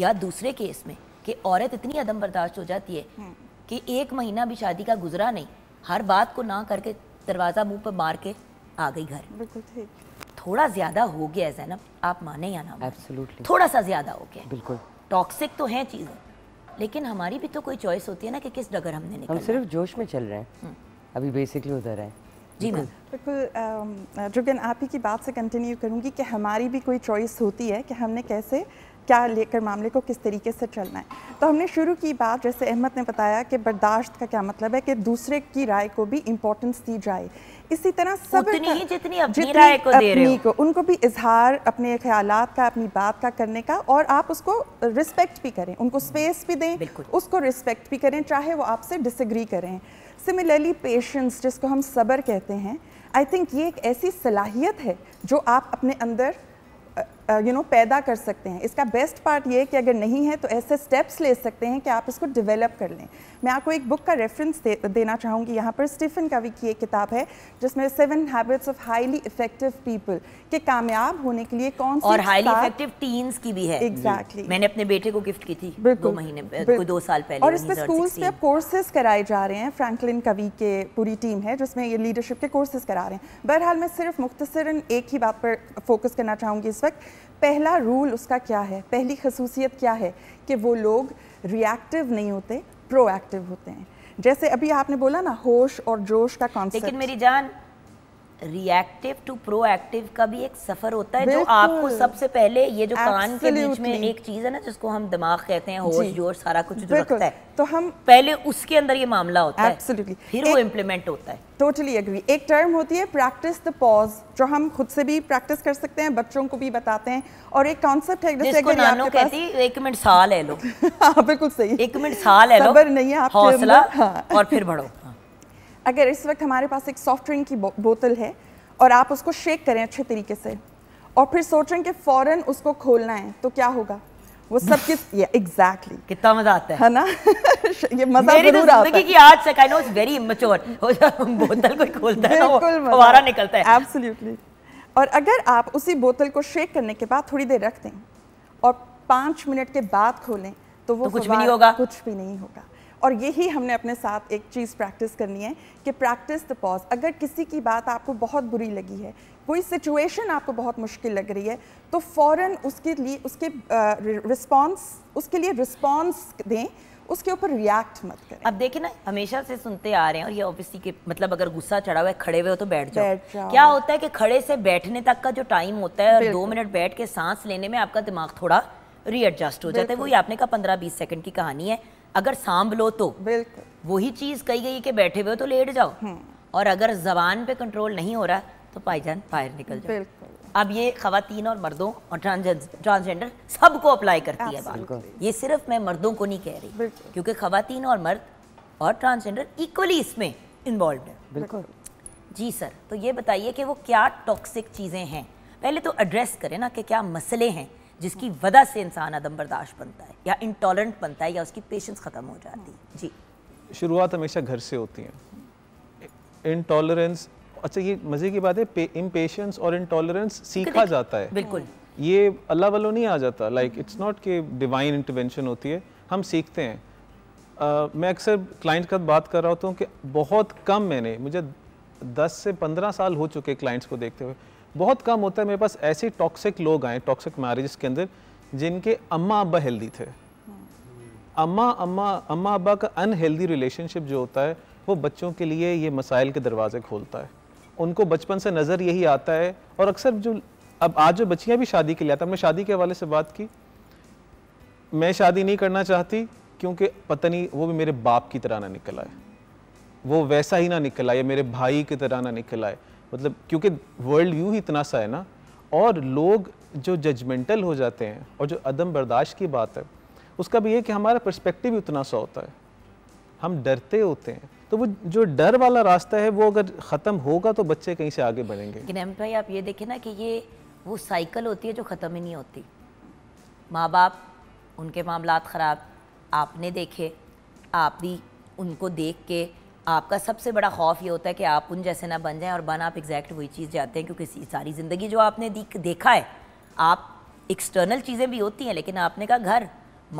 या दूसरे केस में कि औरत इतनी अदम बर्दाश्त हो जाती है हम्म। कि एक महीना भी शादी का गुजरा नहीं हर बात को ना करके दरवाज़ा मुंह पर मार के आ गई घर बिल्कुल ठीक थोड़ा ज़्यादा हो गया है जैनब आप माने या ना एब्सोल्युटली थोड़ा सा ज़्यादा हो गया बिल्कुल टॉक्सिक तो है चीज़ें लेकिन हमारी भी तो कोई चॉइस होती है ना कि किस डगर हमने निकल हम सिर्फ जोश में चल रहे हैं हम्म। अभी बेसिकली उधर है जी मैम बिल्कुल जुगन आप ही की बात से कंटिन्यू करूँगी कि हमारी भी कोई चॉइस होती है कि हमने कैसे क्या लेकर मामले को किस तरीके से चलना है तो हमने शुरू की बात जैसे अहमद ने बताया कि बर्दाश्त का क्या मतलब है कि दूसरे की राय को भी इम्पोर्टेंस दी जाए इसी तरह सब जितनी, जितनी अपनी जितनी राय को अपनी दे रहे हो। को उनको भी इजहार अपने ख्याल का अपनी बात का करने का और आप उसको रिस्पेक्ट भी करें उनको स्पेस भी दें उसको रिस्पेक्ट भी करें चाहे वो आपसे डिसग्री करें सिमिलरली पेशेंस जिसको हम सब्र कहते हैं आई थिंक ये एक ऐसी सलाहियत है जो आप अपने अंदर you uh, know you know, पैदा कर सकते हैं इसका बेस्ट पार्ट ये है कि अगर नहीं है तो ऐसे स्टेप्स ले सकते हैं कि आप इसको डेवलप कर लें मैं आपको एक बुक का रेफरेंस दे, देना चाहूँगी यहाँ पर स्टीफन कवि की एक किताब है जिसमें seven habits of highly effective people के कामयाब होने के लिए कौन और हाईली इफेक्टिव टीन्स की भी है एग्जैक्टली exactly. मैंने अपने बेटे को गिफ्ट की थी दो महीने दो साल पहले और इसमें स्कूल में कोर्सेज कराए जा रहे हैं फ्रैंकलिन कवि के पूरी टीम है जिसमें ये लीडरशिप के कोर्सेज करा रहे हैं बहरहाल मैं सिर्फ मुख्तसरन एक ही बात पर फोकस करना चाहूँगी इस वक्त पहला रूल उसका क्या है पहली खसूसियत क्या है कि वो लोग रिएक्टिव नहीं होते प्रोएक्टिव होते हैं जैसे अभी आपने बोला ना होश और जोश का कॉन्सेप्ट लेकिन मेरी जान रिएक्टिव टू प्रोएक्टिव का भी एक सफर होता है जो आपको सबसे पहले ये जो कान के बीच में एक चीज है ना जिसको हम दिमाग कहते हैं होश जोश सारा कुछ जो रखता है तो हम पहले उसके अंदर ये मामला होता है फिर वो इम्प्लीमेंट होता है टोटली एग्री एक टर्म होती है प्रैक्टिस द पॉज जो हम खुद से भी प्रैक्टिस कर सकते हैं बच्चों को भी बताते हैं और एक कॉन्सेप्ट है जैसे अगर नानो कहती एक मिनट साल है लो [LAUGHS] हाँ, बिल्कुल सही एक मिनट साल है लो नहीं है आप हौसला हाँ। और फिर बढ़ो अगर इस वक्त हमारे पास एक सॉफ्ट ड्रिंक की बो, बोतल है और आप उसको शेक करें अच्छे तरीके से और फिर सोच रहे हैं कि फ़ौरन उसको खोलना है तो क्या होगा वो सब [LAUGHS] किस ये एग्जैक्टली कितना मजा आता है है ना [LAUGHS] ये मजा तो जरूर आता है कि आज तक I know it's very immature बोतल को खोलता है हमारा निकलता है एब्सोल्युटली और अगर आप उसी बोतल को शेक करने के बाद थोड़ी देर रख दें और पाँच मिनट के बाद खोलें तो वो तो कुछ भी नहीं होगा कुछ भी नहीं होगा और यही हमने अपने साथ एक चीज़ प्रैक्टिस करनी है कि प्रैक्टिस द पॉज अगर किसी की बात आपको बहुत बुरी लगी है कोई सिचुएशन आपको बहुत मुश्किल लग रही है तो फ़ौर उसके लिए उसके रिस्पॉन्स उसके लिए रिस्पॉन्स दें उसके ऊपर रिएक्ट मत करें अब देखिए ना हमेशा से सुनते आ रहे हैं और ये ऑब्वियसली के मतलब अगर गुस्सा चढ़ा हुआ है खड़े हुए हो तो बैठ जाओ।, बैठ जाओ क्या होता है कि खड़े से बैठने तक का जो टाइम होता है और दो मिनट बैठ के सांस लेने में आपका दिमाग थोड़ा रीएडजस्ट हो जाता है वही आपने कहा पंद्रह बीस सेकंड की कहानी है अगर सांभ लो तो बिल्कुल वही चीज़ कही गई कि बैठे हुए तो लेट जाओ हम्म। और अगर जबान पे कंट्रोल नहीं हो रहा तो पायजान बाहर निकल जाओ अब ये खातन और मर्दों और ट्रांसजेंडर सबको अप्लाई करती है बात ये सिर्फ मैं मर्दों को नहीं कह रही क्योंकि खातन और मर्द और ट्रांसजेंडर इक्वली इसमें इन्वॉल्व है बिल्कुल जी सर तो ये बताइए कि वो क्या टॉक्सिक चीज़ें हैं पहले तो एड्रेस करें ना कि क्या मसले हैं जिसकी वजह से इंसान अदम बर्दाश्त बनता है या इंटॉलरेंट बनता है या उसकी पेशेंस ख़त्म हो जाती है जी शुरुआत हमेशा घर से होती है इंटॉलरेंस अच्छा ये मज़े की बात है इम्पेशेंस और इंटॉलरेंस सीखा जाता है बिल्कुल ये अल्लाह वालों नहीं आ जाता लाइक इट्स नॉट के डिवाइन इंटरवेंशन होती है हम सीखते हैं uh, मैं अक्सर क्लाइंट का बात कर रहा होता हूँ कि बहुत कम मैंने मुझे दस से पंद्रह साल हो चुके क्लाइंट्स को देखते हुए बहुत कम होता है मेरे पास ऐसे टॉक्सिक लोग आए टॉक्सिक मैरिज के अंदर जिनके अम्मा अब्बा हेल्दी थे अम्मा अम्मा अम्मा अब्बा का अनहेल्दी रिलेशनशिप जो होता है वो बच्चों के लिए ये मसाइल के दरवाजे खोलता है उनको बचपन से नज़र यही आता है और अक्सर जो अब आज जो बच्चियाँ भी शादी के लिए आता हमने शादी के हवाले से बात की मैं शादी नहीं करना चाहती क्योंकि पता नहीं वो भी मेरे बाप की तरह ना निकल आए वो वैसा ही ना निकल आए मेरे भाई की तरह ना निकल आए मतलब क्योंकि वर्ल्ड व्यू ही इतना सा है ना और लोग जो जजमेंटल हो जाते हैं और जो अदम बर्दाश्त की बात है उसका भी ये कि हमारा पर्सपेक्टिव उतना सा होता है हम डरते होते हैं तो वो जो डर वाला रास्ता है वो अगर ख़त्म होगा तो बच्चे कहीं से आगे बढ़ेंगे गिनेम भाई आप ये देखें ना कि ये वो साइकिल होती है जो ख़त्म ही नहीं होती माँ बाप उनके मामला ख़राब आपने देखे आप भी उनको देख के आपका सबसे बड़ा खौफ ये होता है कि आप उन जैसे ना बन जाएं और बन आप एग्जैक्ट वही चीज़ जाते हैं क्योंकि सारी ज़िंदगी जो आपने देखा है आप एक्सटर्नल चीज़ें भी होती हैं लेकिन आपने कहा घर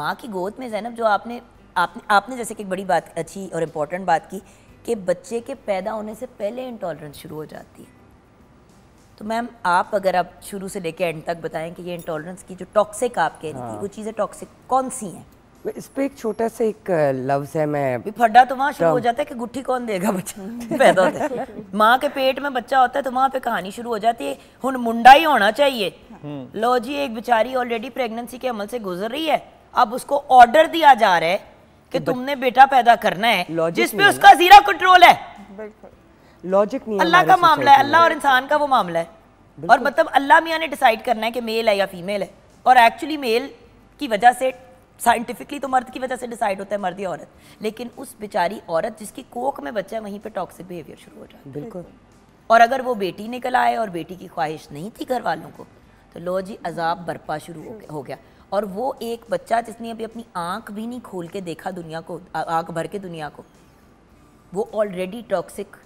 माँ की गोद में जैनब जो आपने आपने आपने जैसे कि बड़ी बात अच्छी और इम्पोर्टेंट बात की कि बच्चे के पैदा होने से पहले इंटॉलरेंस शुरू हो जाती है तो मैम आप अगर आप शुरू से लेकर एंड तक बताएं कि ये इंटॉलरेंस की जो टॉक्सिक आप कह रही थी हाँ। वो चीज़ें टॉक्सिक कौन सी हैं इस पे एक छोटा सा एक लफ्ज है मैं भी फड्डा तो वहाँ शुरू हो तो- जाता है कि गुट्ठी कौन देगा बच्चा [LAUGHS] पैदा होता है माँ के पेट में बच्चा होता है तो वहाँ पे कहानी शुरू हो जाती है हूँ मुंडा ही होना चाहिए हम्म। लो जी एक बेचारी ऑलरेडी प्रेगनेंसी के अमल से गुजर रही है अब उसको ऑर्डर दिया जा रहा है कि तो तुमने बेटा पैदा करना है जिस पे उसका जीरा कंट्रोल है लॉजिक नहीं अल्लाह का मामला है अल्लाह और इंसान का वो मामला है और मतलब अल्लाह मियाँ ने डिसाइड करना है कि मेल है या फीमेल है और एक्चुअली मेल की वजह से साइंटिफिकली तो मर्द की वजह से डिसाइड होता है मर्द या औरत लेकिन उस बेचारी औरत जिसकी कोख में बच्चा है वहीं पर टॉक्सिक बिहेवियर शुरू हो जाता है बिल्कुल और अगर वो बेटी निकल आए और बेटी की ख्वाहिश नहीं थी घर वालों को तो लो जी अजाब बर्पा शुरू हो गया और वो एक बच्चा जिसने अभी अपनी आंख भी नहीं खोल के देखा दुनिया को आंख भर के दुनिया को वो ऑलरेडी टॉक्सिक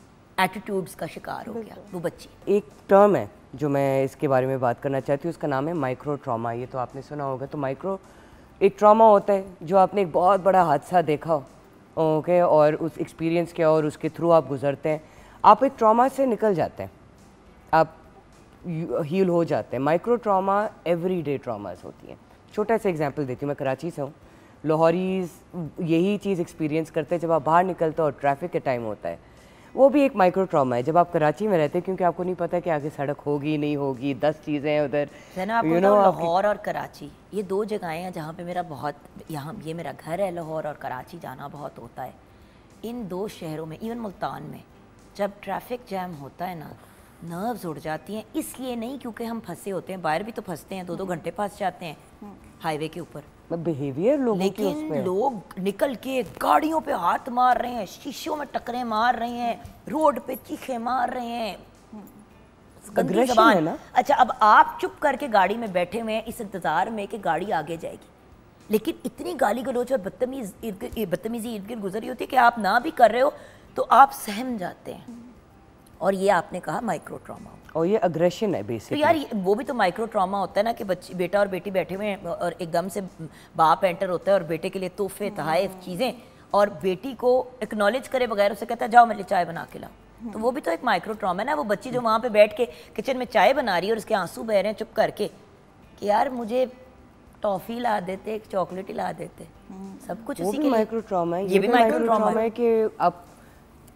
एटीट्यूड्स का शिकार हो गया वो बच्ची एक टर्म है जो मैं इसके बारे में बात करना चाहती हूँ उसका नाम है माइक्रो ट्रॉमा ये तो आपने सुना होगा तो माइक्रो एक ट्रामा होता है जो आपने एक बहुत बड़ा हादसा देखा हो ओके और उस एक्सपीरियंस किया और उसके थ्रू आप गुजरते हैं आप एक ट्रामा से निकल जाते हैं आप हील हो जाते हैं micro trauma every day traumas होती हैं छोटा सा एग्जाम्पल देती हूँ मैं कराची से हूँ लाहौरीज यही चीज़ एक्सपीरियंस करते हैं जब आप बाहर निकलते हो और ट्रैफिक का टाइम होता है वो भी एक माइक्रो ट्रामा है जब आप कराची में रहते हैं क्योंकि आपको नहीं पता कि आगे सड़क होगी नहीं होगी दस चीज़ें हैं उधर यू नो लाहौर और कराची ये दो जगहें हैं जहाँ पे मेरा बहुत यहाँ ये मेरा घर है लाहौर और कराची जाना बहुत होता है इन दो शहरों में इवन मुल्तान में जब ट्रैफिक जैम होता है ना नर्व्स उड़ जाती हैं इसलिए नहीं क्योंकि हम फंसे होते हैं बाहर भी तो फंसते हैं दो दो घंटे फंस जाते हैं हाईवे हम्म। के ऊपर बिहेवियर लोगों लेकिन लोग निकल के गाड़ियों पे हाथ मार रहे हैं शीशों में टकरे मार रहे हैं रोड पे चीखे मार रहे हैं है अच्छा अब आप चुप करके गाड़ी में बैठे हुए हैं इस इंतजार में कि गाड़ी आगे जाएगी लेकिन इतनी गाली गलोच और बदतमीज बदतमीजी इर्द गिर्द गुजरी होती है कि आप ना भी कर रहे हो तो आप सहम जाते हैं और ये आपने कहा माइक्रो ट्रामा और ये अग्रेशन है बेसिकली तो यार वो भी तो माइक्रो ट्रामा होता है ना कि बच्ची बेटा और बेटी बैठे हुए हैं और एकदम से बाप एंटर होता है और बेटे के लिए तोहफे हाँ। तहफ चीज़ें और बेटी को एक्नॉलेज करे बगैर उसे कहता है जाओ मेरे चाय बना के ला हाँ। तो वो भी तो एक माइक्रो ट्रामा है ना वो बच्ची जो वहाँ पे बैठ के किचन में चाय बना रही है और उसके आंसू बह रहे हैं चुप करके कि यार मुझे टॉफी ला देते एक चॉकलेट ही ला देते हाँ। सब कुछ उसी के माइक्रो ट्रामा है ये, ये भी माइक्रो तो ट्रामा है कि आप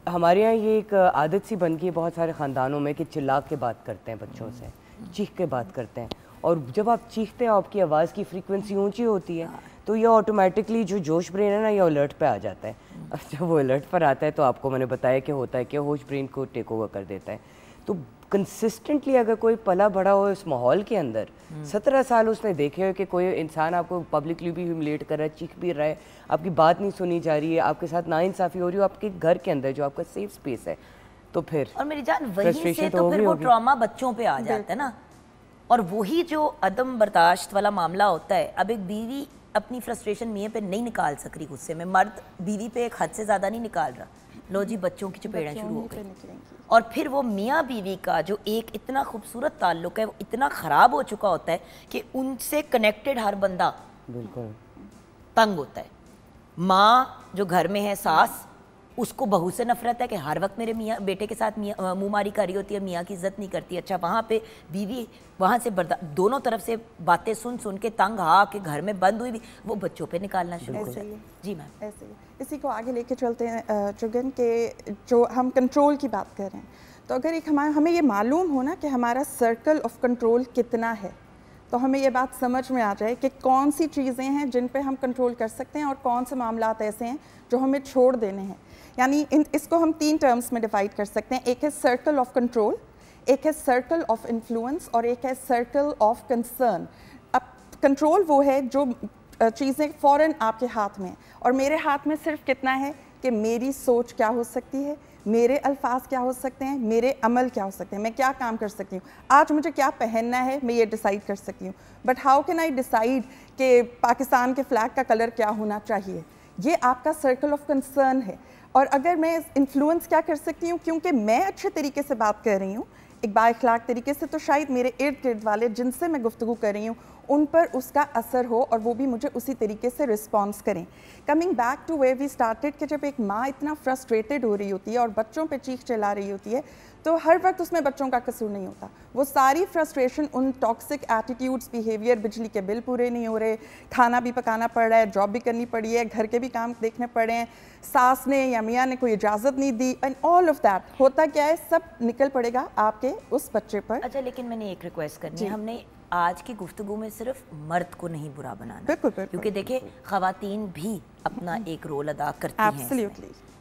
हमारे यहाँ ये एक आदत सी बन गई है बहुत सारे ख़ानदानों में कि चिल्ला के बात करते हैं बच्चों से चीख के बात करते हैं और जब आप चीखते हैं आपकी आवाज़ की फ्रीक्वेंसी ऊंची होती है तो ये ऑटोमेटिकली जो जोश ब्रेन है ना ये अलर्ट पे आ जाता है [LAUGHS] जब वो अलर्ट पर आता है तो आपको मैंने बताया कि होता है कि होश ब्रेन को टेक ओवर कर देता है तो कंसिस्टेंटली अगर कोई पला बड़ा हो इस माहौल के अंदर हम्म। सत्रह साल उसने देखे हो कि कोई इंसान आपको पब्लिकली भी ह्यूमिलेट कर रहा है चीख भी रहा है आपकी बात नहीं सुनी जा रही है आपके साथ ना इंसाफी हो रही हो आपके घर के अंदर जो आपका सेफ स्पेस है तो फिर और मेरी जान वही से तो, तो फिर वो ट्रॉमा बच्चों पे आ जाता है ना और वही जो अदम बर्दाश्त वाला मामला होता है अब एक बीवी अपनी फ्रस्ट्रेशन मियाँ पे नहीं निकाल सक रही गुस्से में मर्द बीवी पे एक हद से ज़्यादा नहीं निकाल रहा लो जी बच्चों की चपेड़ा शुरू हो गई और फिर वो मियाँ बीवी का जो एक इतना खूबसूरत ताल्लुक है वो इतना ख़राब हो चुका होता है कि उनसे कनेक्टेड हर बंदा बिल्कुल तंग होता है माँ जो घर में है सास उसको बहू से नफरत है कि हर वक्त मेरे मियाँ बेटे के साथ मियाँ मुँह मारी करी होती है मियाँ की इज्जत नहीं करती अच्छा वहाँ पे बीवी वहाँ से बर्दा दोनों तरफ से बातें सुन सुन के तंग आ हाँ, के घर में बंद हुई भी वो बच्चों पे निकालना शुरू कर जी मैम ऐसे ही इसी को आगे लेके चलते हैं जुगन के जो हम कंट्रोल की बात कर रहे हैं तो अगर एक हमारा हमें ये मालूम हो ना कि हमारा सर्कल ऑफ कंट्रोल कितना है तो हमें ये बात समझ में आ जाए कि कौन सी चीज़ें हैं जिन पे हम कंट्रोल कर सकते हैं और कौन से मामला ऐसे हैं जो हमें छोड़ देने हैं यानी इन इसको हम तीन टर्म्स में डिवाइड कर सकते हैं एक है सर्कल ऑफ कंट्रोल एक है सर्कल ऑफ इन्फ्लुएंस और एक है सर्कल ऑफ कंसर्न अब कंट्रोल वो है जो चीज़ें फ़ौर आपके हाथ में और मेरे हाथ में सिर्फ कितना है कि मेरी सोच क्या हो सकती है मेरे अल्फाज क्या हो सकते हैं मेरे अमल क्या हो सकते हैं मैं क्या काम कर सकती हूँ आज मुझे क्या पहनना है मैं ये डिसाइड कर सकती हूँ but how can I decide कि पाकिस्तान के फ्लैग का कलर क्या होना चाहिए ये आपका सर्कल ऑफ कंसर्न है और अगर मैं इन्फ्लुएंस क्या कर सकती हूँ क्योंकि मैं अच्छे तरीके से बात कर रही हूँ एक बाखलाक तरीके से तो शायद मेरे इर्द गिर्द वाले जिनसे मैं गुफ्तु कर रही हूँ उन पर उसका असर हो और वो भी मुझे उसी तरीके से रिस्पॉन्स करें coming back to way we started कि जब एक माँ इतना फ्रस्ट्रेटेड हो रही होती है और बच्चों पर चीख चला रही होती है तो हर वक्त उसमें बच्चों का कसूर नहीं होता वो सारी फ्रस्ट्रेशन उन टॉक्सिक एटीट्यूड्स बिहेवियर बिजली के बिल पूरे नहीं हो रहे खाना भी पकाना पड़ रहा है जॉब भी करनी पड़ी है घर के भी काम देखने पड़े हैं सास ने या मियाँ ने कोई इजाज़त नहीं दी एंड ऑल ऑफ दैट होता क्या है सब निकल पड़ेगा आपके उस बच्चे पर अच्छा लेकिन मैंने एक रिक्वेस्ट करनी है हमने आज की गुफ्तु में सिर्फ मर्द को नहीं बुरा बनाना क्योंकि देखे खातन भी अपना एक रोल अदा करती हैं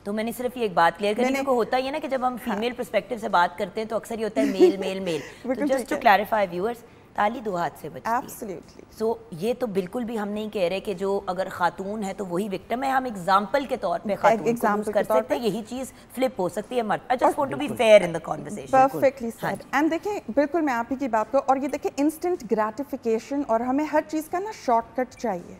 तो मैंने सिर्फ ये एक बात क्लियर करनी क्योंकि होता ही है ना कि जब हम फीमेल हाँ। परस्पेक्टिव से बात करते हैं तो अक्सर ये होता है मेल मेल मेल [LAUGHS] तो जस्ट टू क्लैरिफाई व्यूअर्स ताली दो हाथ से बचती Absolutely. है सो so, ये तो बिल्कुल भी हम नहीं कह रहे कि जो अगर खातून है तो वही विक्टिम है हम एग्जांपल के तौर पे खातून को यूज कर सकते हैं यही चीज फ्लिप हो सकती है मर्द I just want to be fair in the conversation perfectly said and देखिए बिल्कुल मैं आप ही की बात को और ये देखिए इंस्टेंट ग्रेटिफिकेशन और हमें हर चीज का ना शॉर्टकट चाहिए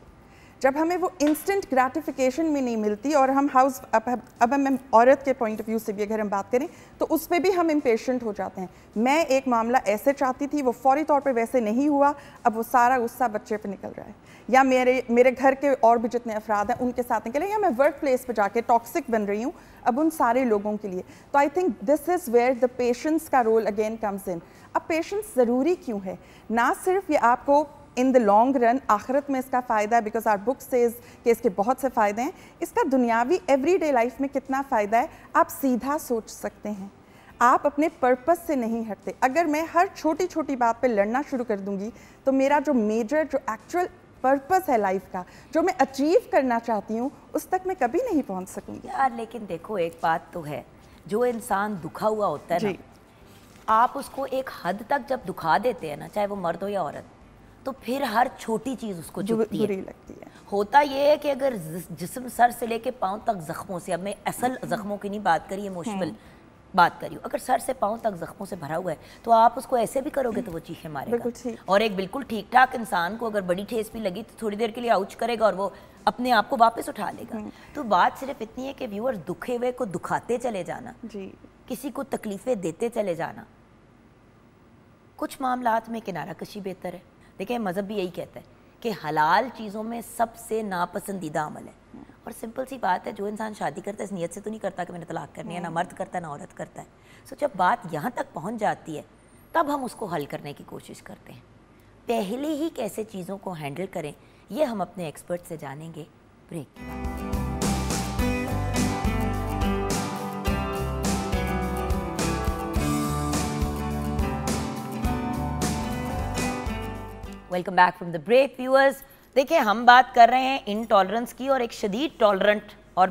जब हमें वो इंस्टेंट ग्रेटिफिकेशन में नहीं मिलती और हम हाउस अब अब हम औरत के पॉइंट ऑफ व्यू से भी अगर हम बात करें तो उस पर भी हम इम्पेशेंट हो जाते हैं मैं एक मामला ऐसे चाहती थी वो फौरी तौर पर वैसे नहीं हुआ अब वो सारा गुस्सा बच्चे पर निकल रहा है या मेरे मेरे घर के और भी जितने अफराद हैं उनके साथ निकले या मैं वर्क प्लेस पर जाके टॉक्सिक बन रही हूँ अब उन सारे लोगों के लिए तो I think this is where the patience का रोल अगेन कम्स इन अब पेशेंस ज़रूरी क्यों है ना सिर्फ ये आपको इन द लॉन्ग रन आखिरत में इसका फ़ायदा है बिकॉज आर बुक सेज कि इसके बहुत से फ़ायदे हैं इसका दुनियावी एवरीडे लाइफ में कितना फ़ायदा है आप सीधा सोच सकते हैं आप अपने पर्पस से नहीं हटते अगर मैं हर छोटी छोटी बात पे लड़ना शुरू कर दूंगी तो मेरा जो मेजर जो एक्चुअल पर्पस है लाइफ का जो मैं अचीव करना चाहती हूँ उस तक मैं कभी नहीं पहुँच सकूँगी यार लेकिन देखो एक बात तो है जो इंसान दुखा हुआ होता है ना आप उसको एक हद तक जब दुखा देते हैं ना चाहे वो मर्द हो या औरत तो फिर हर छोटी चीज़ उसको चुभती है लगती है होता यह है कि अगर जिसम सर से लेके पाँव तक ज़ख्मों से अब मैं असल हम्म। ज़ख्मों की नहीं बात करी इमोशनल हम्म। बात कर रही हूँ अगर सर से पाँव तक ज़ख्मों से भरा हुआ है तो आप उसको ऐसे भी करोगे तो वो चीखे मारेगा और एक बिल्कुल ठीक ठाक इंसान को अगर बड़ी ठेस भी लगी तो थोड़ी देर के लिए आउच करेगा और वो अपने आप को वापस उठा लेगा हम्म। तो बात सिर्फ इतनी है कि व्यूअर दुखे हुए को दुखाते चले जाना जी। किसी को तकलीफ़ें देते चले जाना कुछ मामला में किनारा कशी बेहतर है देखिए मज़हब भी यही कहता है कि हलाल चीज़ों में सबसे नापसंदीदा अमल है और सिंपल सी बात है जो इंसान शादी करता है इस नीयत से तो नहीं करता कि मैंने तलाक करनी है ना हम्म। मर्द करता है ना औरत करता है सो जब बात यहाँ तक पहुँच जाती है तब हम उसको हल करने की कोशिश करते हैं पहले ही कैसे चीज़ों को हैंडल करें ये हम अपने एक्सपर्ट से जानेंगे ब्रेक के बाद welcome back from the break viewers देखिए हम बात कर रहे हैं इनटॉलरेंस की और एक शदीद टॉलरेंट और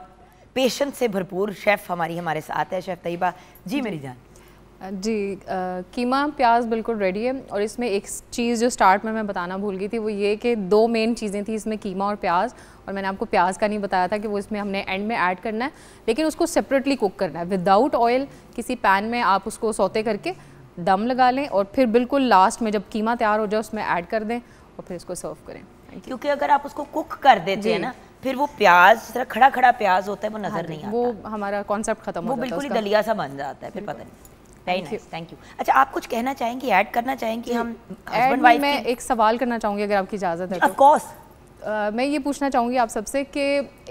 पेशेंस से भरपूर शेफ़ हमारी हमारे साथ है शेफ़ तयबा जी मेरी जान जी आ, कीमा प्याज बिल्कुल रेडी है और इसमें एक चीज़ जो स्टार्ट में मैं बताना भूल गई थी वो ये कि दो मेन चीज़ें थी इसमें कीमा और प्याज और मैंने आपको प्याज का नहीं बताया था कि वो इसमें हमने एंड में ऐड करना है लेकिन उसको सेपरेटली कुक करना है विदाउट ऑयल किसी पैन में आप उसको सौते करके दम लगा लें और फिर बिल्कुल लास्ट में जब कीमा तैयार हो जाए उसमें ऐड कर दें और फिर इसको सर्व करें क्योंकि अगर आप उसको कुक कर देते हैं ना फिर वो प्याज खड़ा खड़ा प्याज होता है वो नजर हाँ नहीं आता वो हमारा कॉन्सेप्ट खत्म हो बिल्कुल ही दलिया सा बन जाता है फिर पता नहीं थैंक यू अच्छा आप कुछ कहना चाहेंगे ऐड करना चाहेंगे हम हस्बैंड वाइफ मैं एक सवाल करना चाहूंगी अगर आपकी इजाजत है ऑफ तो। Uh, मैं ये पूछना चाहूँगी आप सबसे कि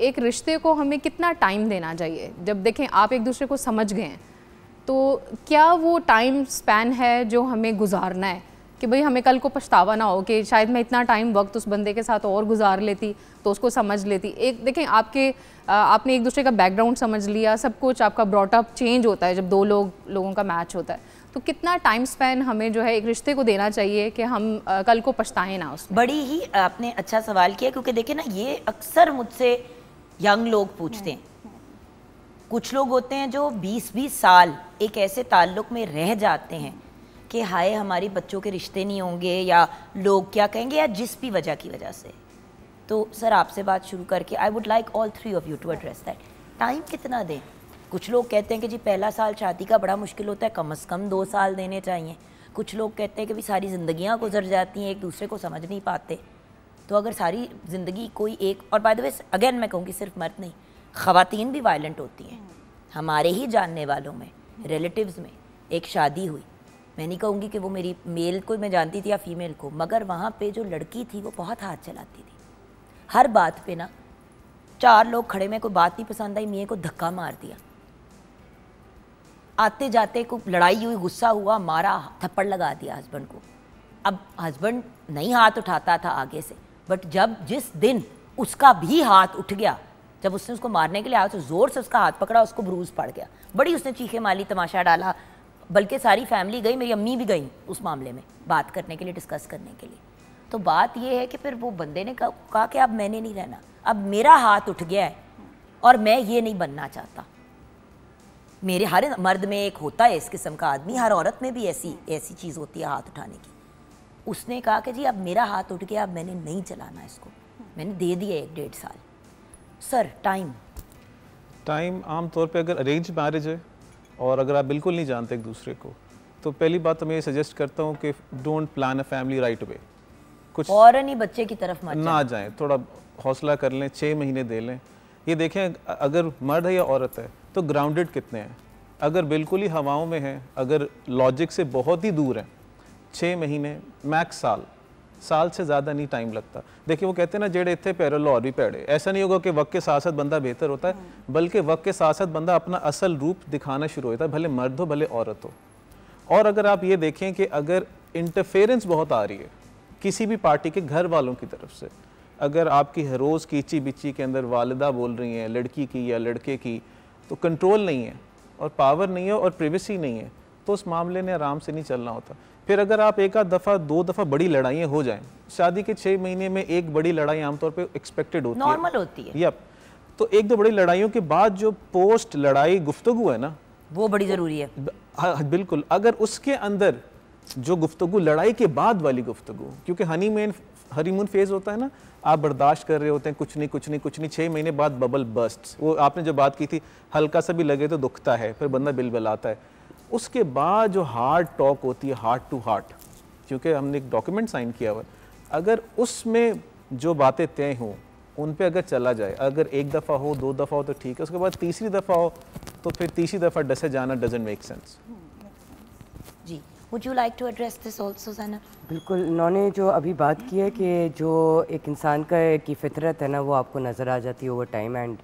एक रिश्ते को हमें कितना टाइम देना चाहिए जब देखें आप एक दूसरे को समझ गए हैं तो क्या वो टाइम स्पैन है जो हमें गुजारना है कि भाई हमें कल को पछतावा ना हो कि शायद मैं इतना टाइम वक्त उस बंदे के साथ और गुजार लेती तो उसको समझ लेती एक देखें आपके आपने एक दूसरे का बैकग्राउंड समझ लिया सब कुछ आपका ब्रॉटअप चेंज होता है जब दो लोग लोगों का मैच होता है तो कितना टाइम स्पेन हमें जो है एक रिश्ते को देना चाहिए कि हम आ, कल को पछताएं ना उसमें बड़ी ही आपने अच्छा सवाल किया क्योंकि देखिए ना ये अक्सर मुझसे यंग लोग पूछते हैं कुछ लोग होते हैं जो 20-20 साल एक ऐसे ताल्लुक में रह जाते हैं कि हाय हमारे बच्चों के रिश्ते नहीं होंगे या लोग क्या कहेंगे या जिस भी वजह की वजह से तो सर आपसे बात शुरू करके I would like all three of you to address that time कितना दें कुछ लोग कहते हैं कि जी पहला साल शादी का बड़ा मुश्किल होता है कम अज़ कम दो साल देने चाहिए कुछ लोग कहते हैं कि भी सारी ज़िंदियाँ गुजर जाती हैं एक दूसरे को समझ नहीं पाते तो अगर सारी ज़िंदगी कोई एक और बाय द वे अगेन मैं कहूँगी सिर्फ मर्द नहीं ख़वातीन भी वायलेंट होती हैं हमारे ही जानने वालों में रिलेटिव्स में एक शादी हुई मैं नहीं कहूँगी कि वो मेरी मेल को मैं जानती थी या फीमेल को मगर वहाँ पे जो लड़की थी वो बहुत हाथ चलाती थी हर बात पे ना चार लोग खड़े में कोई बात नहीं पसंद आई मियाँ को धक्का मार दिया आते जाते को लड़ाई हुई गुस्सा हुआ मारा थप्पड़ लगा दिया हस्बैंड को अब हस्बैंड नहीं हाथ उठाता था आगे से बट जब जिस दिन उसका भी हाथ उठ गया जब उसने उसको मारने के लिए आया तो ज़ोर से उसका हाथ पकड़ा उसको ब्रूज पड़ गया बड़ी उसने चीखे मारी तमाशा डाला बल्कि सारी फैमिली गई मेरी अम्मी भी गई उस मामले में बात करने के लिए डिस्कस करने के लिए तो बात यह है कि फिर वो बंदे ने कहा कि अब मैंने नहीं रहना अब मेरा हाथ उठ गया है और मैं ये नहीं बनना चाहता मेरे हर मर्द में एक होता है इस किस्म का आदमी हर औरत में भी ऐसी ऐसी चीज़ होती है हाथ उठाने की उसने कहा कि जी अब मेरा हाथ उठ गया अब मैंने नहीं चलाना इसको मैंने दे दिया एक डेढ़ साल सर टाइम टाइम आमतौर पे अगर अरेंज मैरिज है और अगर आप बिल्कुल नहीं जानते एक दूसरे को तो पहली बात तो मैं ये सजेस्ट करता हूँ कि don't plan a family right वे कुछ और नहीं बच्चे की तरफ मत ना जाए थोड़ा हौसला कर लें छः महीने दे लें ये देखें अगर मर्द है या औरत है तो ग्राउंडेड कितने हैं अगर बिल्कुल ही हवाओं में हैं अगर लॉजिक से बहुत ही दूर हैं छः महीने मैक्स साल साल से ज़्यादा नहीं टाइम लगता देखिए वो कहते हैं ना जेड़े इतने पैरल और भी पैड़े ऐसा नहीं होगा कि वक्त के साथ साथ बंदा बेहतर होता है हाँ। बल्कि वक्त के साथ साथ बंदा अपना असल रूप दिखाना शुरू होता है भले मर्द हो भले औरत हो और अगर आप ये देखें कि अगर इंटरफेरेंस बहुत आ रही है किसी भी पार्टी के घर वालों की तरफ से अगर आपकी हर रोज़ कीची बिची के अंदर वालदा बोल रही हैं लड़की की या लड़के की तो कंट्रोल नहीं है और पावर नहीं है और प्रिवेसी नहीं है तो उस मामले ने आराम से नहीं चलना होता फिर अगर आप एक आध दफ़ा दो दफ़ा बड़ी लड़ाइयाँ हो जाए शादी के छह महीने में एक बड़ी लड़ाई आमतौर पर एक्सपेक्टेड होती है नॉर्मल होती है यप तो एक दो बड़ी लड़ाइयों के बाद जो पोस्ट लड़ाई गुफ्तगु है ना वो बड़ी ज़रूरी है हाँ, हाँ बिल्कुल अगर उसके अंदर जो गुफ्तगु लड़ाई के बाद वाली गुफ्तगु क्योंकि हनी मेन हरीमून फेज़ होता है ना आप बर्दाश्त कर रहे होते हैं कुछ नहीं कुछ नहीं कुछ नहीं छः महीने बाद बबल बस्ट वो आपने जो बात की थी हल्का सा भी लगे तो दुखता है फिर बंदा बिल आता है उसके बाद जो हार्ड टॉक होती है हार्ट टू हार्ट क्योंकि हमने एक डॉक्यूमेंट साइन किया हुआ अगर उसमें जो बातें तय हों उन पे अगर चला जाए अगर एक दफ़ा हो दो दफ़ा हो तो ठीक है उसके बाद तीसरी दफ़ा हो तो फिर तीसरी दफ़ा डसे जाना doesn't make sense ji would you like to address this also जाना बिल्कुल इन्होंने जो अभी बात की है कि जो एक इंसान का की फितरत है ना वो आपको नज़र आ जाती है ओवर टाइम एंड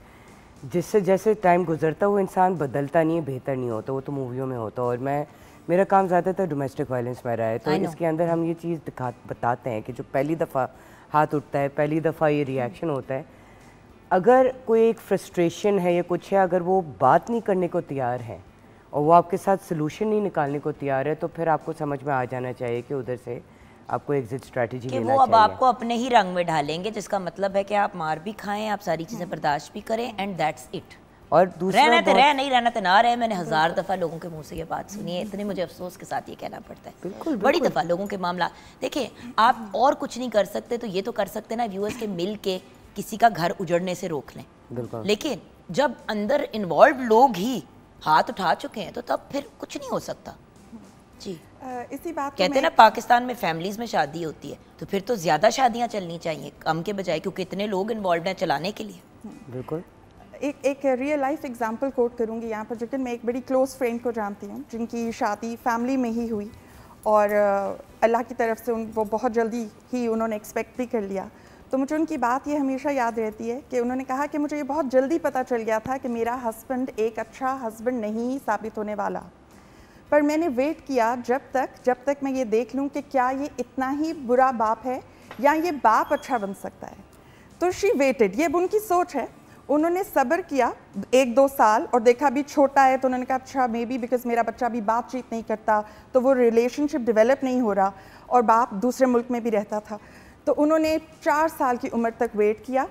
जिससे जैसे टाइम गुजरता वो इंसान बदलता नहीं है बेहतर नहीं होता वो तो मूवियों में होता और मैं मेरा काम ज़्यादातर डोमेस्टिक वायलेंस में रहा है तो इसके अंदर हम ये चीज़ दिखा बताते हैं कि जो पहली दफ़ा हाथ उठता है पहली दफ़ा ये रिएक्शन हम्म। होता है अगर कोई एक फ्रस्ट्रेशन है या कुछ है अगर वो बात नहीं करने को तैयार है और वो आपके साथ सोल्यूशन नहीं निकालने को तैयार है तो फिर आपको समझ में आ जाना चाहिए कि उधर से आपको एग्जिट स्ट्रैटेजी कि वो अब आपको अपने ही रंग में ढालेंगे जिसका मतलब है कि आप मार भी खाएं आप सारी चीज़ें हम्म। बर्दाश्त भी करें एंड दैट्स इट और दूसरा रहना तो रह नहीं रहना तो ना रहे मैंने हज़ार दफ़ा लोगों के मुंह से ये बात सुनी है इतने मुझे अफसोस के साथ ये कहना पड़ता है बिल्कुल, बिल्कुल। बड़ी दफ़ा लोगों के मामला देखिए आप और कुछ नहीं कर सकते तो ये तो कर सकते ना व्यूअर्स के मिल के किसी का घर उजड़ने से रोक लें लेकिन जब अंदर इन्वॉल्व लोग ही हाथ उठा चुके हैं तो तब फिर कुछ नहीं हो सकता जी आ, इसी बात कहते हैं ना पाकिस्तान में फैमिलीज में शादी होती है तो फिर तो ज़्यादा शादियाँ चलनी चाहिए कम के बजाय क्योंकि इतने लोग इन्वॉल्व हैं चलाने के लिए बिल्कुल एक एक रियल लाइफ एग्जांपल कोट करूँगी यहाँ पर जो मैं एक बड़ी क्लोज फ्रेंड को जानती हूँ जिनकी शादी फैमिली में ही हुई और अल्लाह की तरफ से उन वो बहुत जल्दी ही उन्होंने एक्सपेक्ट भी कर लिया तो मुझे उनकी बात ये हमेशा याद रहती है कि उन्होंने कहा कि मुझे ये बहुत जल्दी पता चल गया था कि मेरा हस्बैंड एक अच्छा हस्बैंड नहीं साबित होने वाला पर मैंने वेट किया जब तक जब तक मैं ये देख लूँ कि क्या ये इतना ही बुरा बाप है या ये बाप अच्छा बन सकता है तो शी वेटेड ये उनकी सोच है उन्होंने सब्र किया एक दो साल और देखा भी छोटा है तो उन्होंने कहा अच्छा मे बी बिकॉज मेरा बच्चा भी बातचीत नहीं करता तो वो रिलेशनशिप डेवलप नहीं हो रहा और बाप दूसरे मुल्क में भी रहता था तो उन्होंने चार साल की उम्र तक वेट किया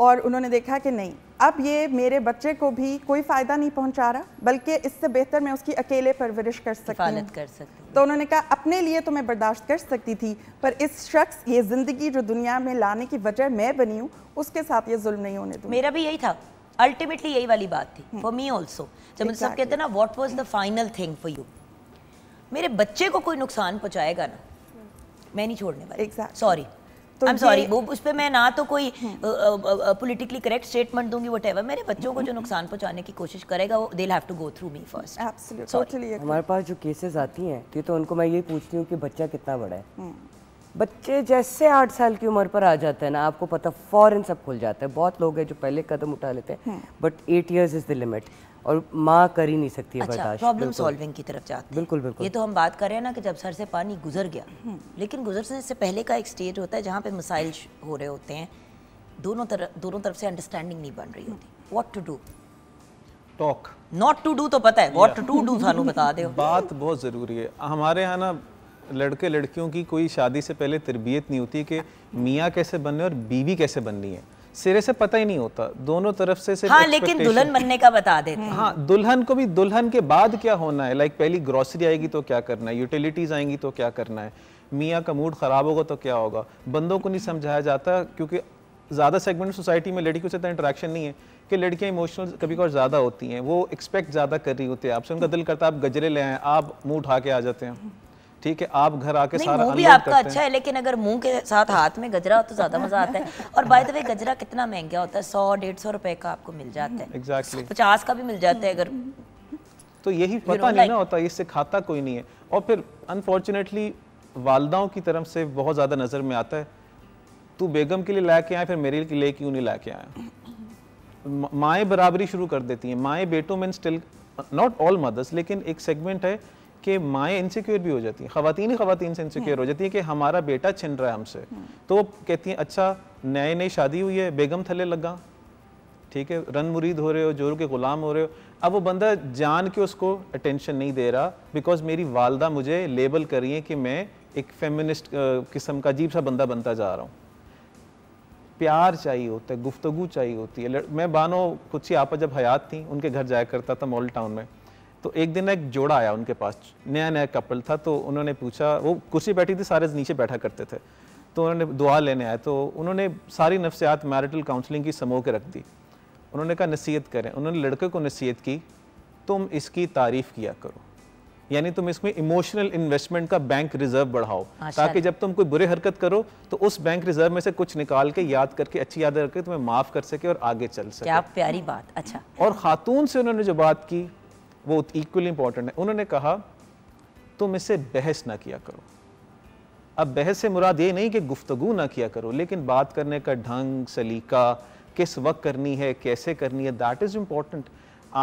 और उन्होंने देखा कि नहीं अब ये मेरे बच्चे को भी कोई फ़ायदा नहीं पहुंचा रहा बल्कि इससे बेहतर मैं उसकी अकेले परवरिश कर सकती हूँ कर सकती तो उन्होंने कहा अपने लिए तो मैं बर्दाश्त कर सकती थी पर इस शख्स ये ज़िंदगी जो दुनिया में लाने की वजह मैं बनी हूँ उसके साथ ये जुल्म नहीं होने दूँ मेरा भी यही था अल्टीमेटली यही वाली बात थी फॉर मी ऑल्सो जब सब कहते हैं ना what was the final thing for you मेरे बच्चे को कोई नुकसान पहुँचाएगा ना हम्म। मैं नहीं छोड़ने वाली सॉरी तो वो उस पर मैं ना तो कोई पॉलिटिकली करेक्ट स्टेटमेंट दूंगी वट मेरे बच्चों को जो हम्म। नुकसान पहुंचाने की कोशिश करेगा वो have to go through me first हमारे पास जो केसेस आती हैं तो, तो उनको मैं ये पूछती हूँ कि बच्चा कितना बड़ा है हम्म। बच्चे जैसे आठ साल की उम्र पर आ जाते हैं ना आपको पता फॉरन सब खुल जाता है बहुत लोग हैं जो पहले कदम उठा लेते हैं but eight years is the limit और माँ कर ही नहीं सकती है अच्छा, प्रॉब्लम सॉल्विंग की तरफ जाते हैं बिल्कुल बिल्कुल ये तो हम बात कर रहे हैं ना कि जब सर से पानी गुजर गया हम्म। लेकिन गुजरने से पहले का एक स्टेज होता है जहाँ पे मिसाइल हो रहे होते हैं दोनों तरफ दोनों तरफ से अंडरस्टैंडिंग नहीं बन रही होती what to do talk not to do तो पता है वॉट टू डू सू बता [LAUGHS] दो बात बहुत ज़रूरी है हमारे यहाँ ना लड़के लड़कियों की कोई शादी से पहले तरबियत नहीं होती कि मियाँ कैसे बनने और बीवी कैसे बननी है सिरे से पता ही नहीं होता दोनों तरफ से सिर्फ हाँ, लेकिन दुल्हन बनने का बता देते हैं हाँ दुल्हन को भी दुल्हन के बाद क्या होना है लाइक पहली ग्रोसरी आएगी तो क्या करना है यूटिलिटीज आएंगी तो क्या करना है मियाँ का मूड ख़राब होगा तो क्या होगा बंदों को नहीं समझाया जाता क्योंकि ज़्यादा सेगमेंट सोसाइटी में लड़कियों से इतना इंटरेक्शन नहीं है कि लड़कियाँ इमोशनल कभी और ज़्यादा होती हैं वो एक्सपेक्ट ज़्यादा कर रही होती है आपसे उनका दिल करता है आप गजरे ले आएँ आप मुँह उठा के आ जाते हैं ठीक है आप घर आके सारा मुंह भी आपका अच्छा है लेकिन अगर मुंह के साथ हाथ में गजरा हो तो ज्यादा मजा आता है और बाय द वे गजरा कितना महंगा होता है सौ डेढ़ सौ रुपए का आपको मिल जाता है एग्जैक्टली exactly. पचास का भी मिल जाता है अगर तो यही पता नहीं ना होता इससे खाता कोई नहीं है और फिर अनफॉर्चुनेटली वालदाओं की तरफ से बहुत ज़्यादा नज़र में आता है तू बेगम के लिए ला के आया फिर मेरे लिए क्यों नहीं ला के आया माएँ बराबरी शुरू कर देती हैं माएँ बेटों में स्टिल नॉट ऑल मदर्स लेकिन एक सेगमेंट है कि माएँ इनसिक्योर भी हो जाती हैं खातन ही खातन से इनसिक्योर हो हम्म। जाती हैं कि हमारा बेटा छिन रहा है हमसे तो वो कहती हैं अच्छा नए नई शादी हुई है बेगम थले लगा ठीक है रन मुरीद हो रहे हो जोर के ग़ुलाम हो रहे हो अब वो बंदा जान के उसको अटेंशन नहीं दे रहा बिकॉज मेरी वालदा मुझे लेबल है कि मैं एक फेमिनिस्ट किस्म का अजीब सा बंदा बनता जा रहा हूँ प्यार चाहिए होता है गुफ्तगु चाहिए होती है मैं बानो कुछ ही आपा जब हयात थी उनके घर जाया करता था मॉल टाउन में तो एक दिन एक जोड़ा आया उनके पास नया नया कपल था तो उन्होंने पूछा वो कुर्सी बैठी थी सारे नीचे बैठा करते थे तो उन्होंने दुआ लेने आए तो उन्होंने सारी नफसियात मैरिटल काउंसलिंग की समो के रख दी उन्होंने कहा नसीहत करें उन्होंने लड़के को नसीहत की तुम इसकी तारीफ़ किया करो यानी तुम इसमें इमोशनल इन्वेस्टमेंट का बैंक रिजर्व बढ़ाओ ताकि जब तुम कोई बुरे हरकत करो तो उस बैंक रिजर्व में से कुछ निकाल के याद करके अच्छी याद करके तुम्हें माफ़ कर सके और आगे चल सके क्या प्यारी बात अच्छा और खातून से उन्होंने जो बात की वो इक्वली इंपॉर्टेंट है उन्होंने कहा तुम इसे बहस ना किया करो अब बहस से मुराद ये नहीं कि गुफ्तगु ना किया करो लेकिन बात करने का ढंग सलीका किस वक्त करनी है कैसे करनी है दैट इज़ इम्पॉर्टेंट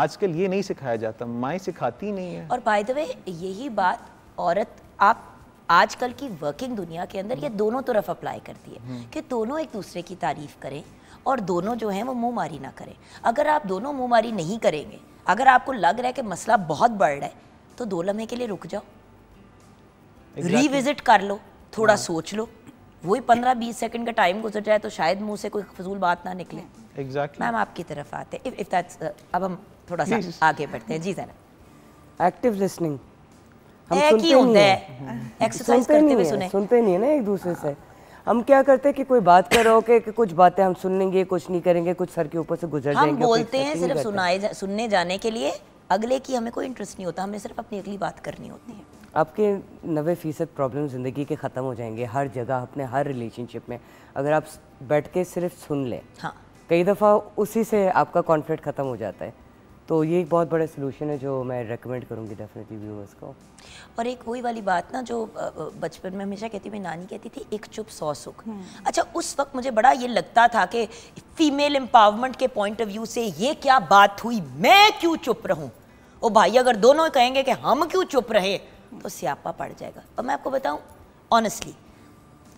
आजकल ये नहीं सिखाया जाता माए सिखाती नहीं है और बाय द वे यही बात औरत आप आजकल की वर्किंग दुनिया के अंदर ये दोनों तरफ अप्लाई करती है हम्म। कि दोनों एक दूसरे की तारीफ करें और दोनों जो हैं वो मुँह मारी ना करें अगर आप दोनों मुँह मारी नहीं करेंगे अगर आपको लग रहा है कि मसला बहुत बढ़ रहा है तो दो लम्हे के लिए रुक जाओ exactly. रिविजिट कर लो थोड़ा yeah. हाँ। सोच लो वही पंद्रह बीस सेकंड का टाइम गुजर जाए तो शायद मुंह से कोई फजूल बात ना निकले exactly. मैम आपकी तरफ आते हैं इफ दैट्स uh, अब हम थोड़ा सा आगे बढ़ते हैं जी सर एक्टिव लिसनिंग हम सुनते नहीं है एक्सरसाइज हम्म। करते हुए सुने सुनते नहीं है ना एक दूसरे से हम क्या करते हैं कि कोई बात करो कि, कि कुछ बातें हम सुन लेंगे कुछ नहीं करेंगे कुछ सर के ऊपर से गुजर हम जाएंगे बोलते हैं सिर्फ सुनाए जा, सुनने जाने के लिए अगले की हमें कोई इंटरेस्ट नहीं होता हमें सिर्फ अपनी अगली बात करनी होती है आपके नबे फ़ीसद प्रॉब्लम ज़िंदगी के ख़त्म हो जाएंगे हर जगह अपने हर रिलेशनशिप में अगर आप बैठ के सिर्फ सुन लें हाँ कई दफ़ा उसी से आपका कॉन्फ्लिक्ट ख़त्म हो जाता है तो ये एक बहुत बड़ा सोलूशन है जो मैं रेकमेंड करूँगी डेफिनेटली व्यूअर्स को और एक वही वाली बात ना जो बचपन में हमेशा कहती मेरी नानी कहती थी एक चुप सौ सुख हम्म। अच्छा उस वक्त मुझे बड़ा ये लगता था कि फीमेल एम्पावरमेंट के पॉइंट ऑफ व्यू से ये क्या बात हुई मैं क्यों चुप रहूँ वो भाई अगर दोनों कहेंगे कि हम क्यों चुप रहे तो स्यापा पड़ जाएगा और मैं आपको बताऊँ ऑनेस्टली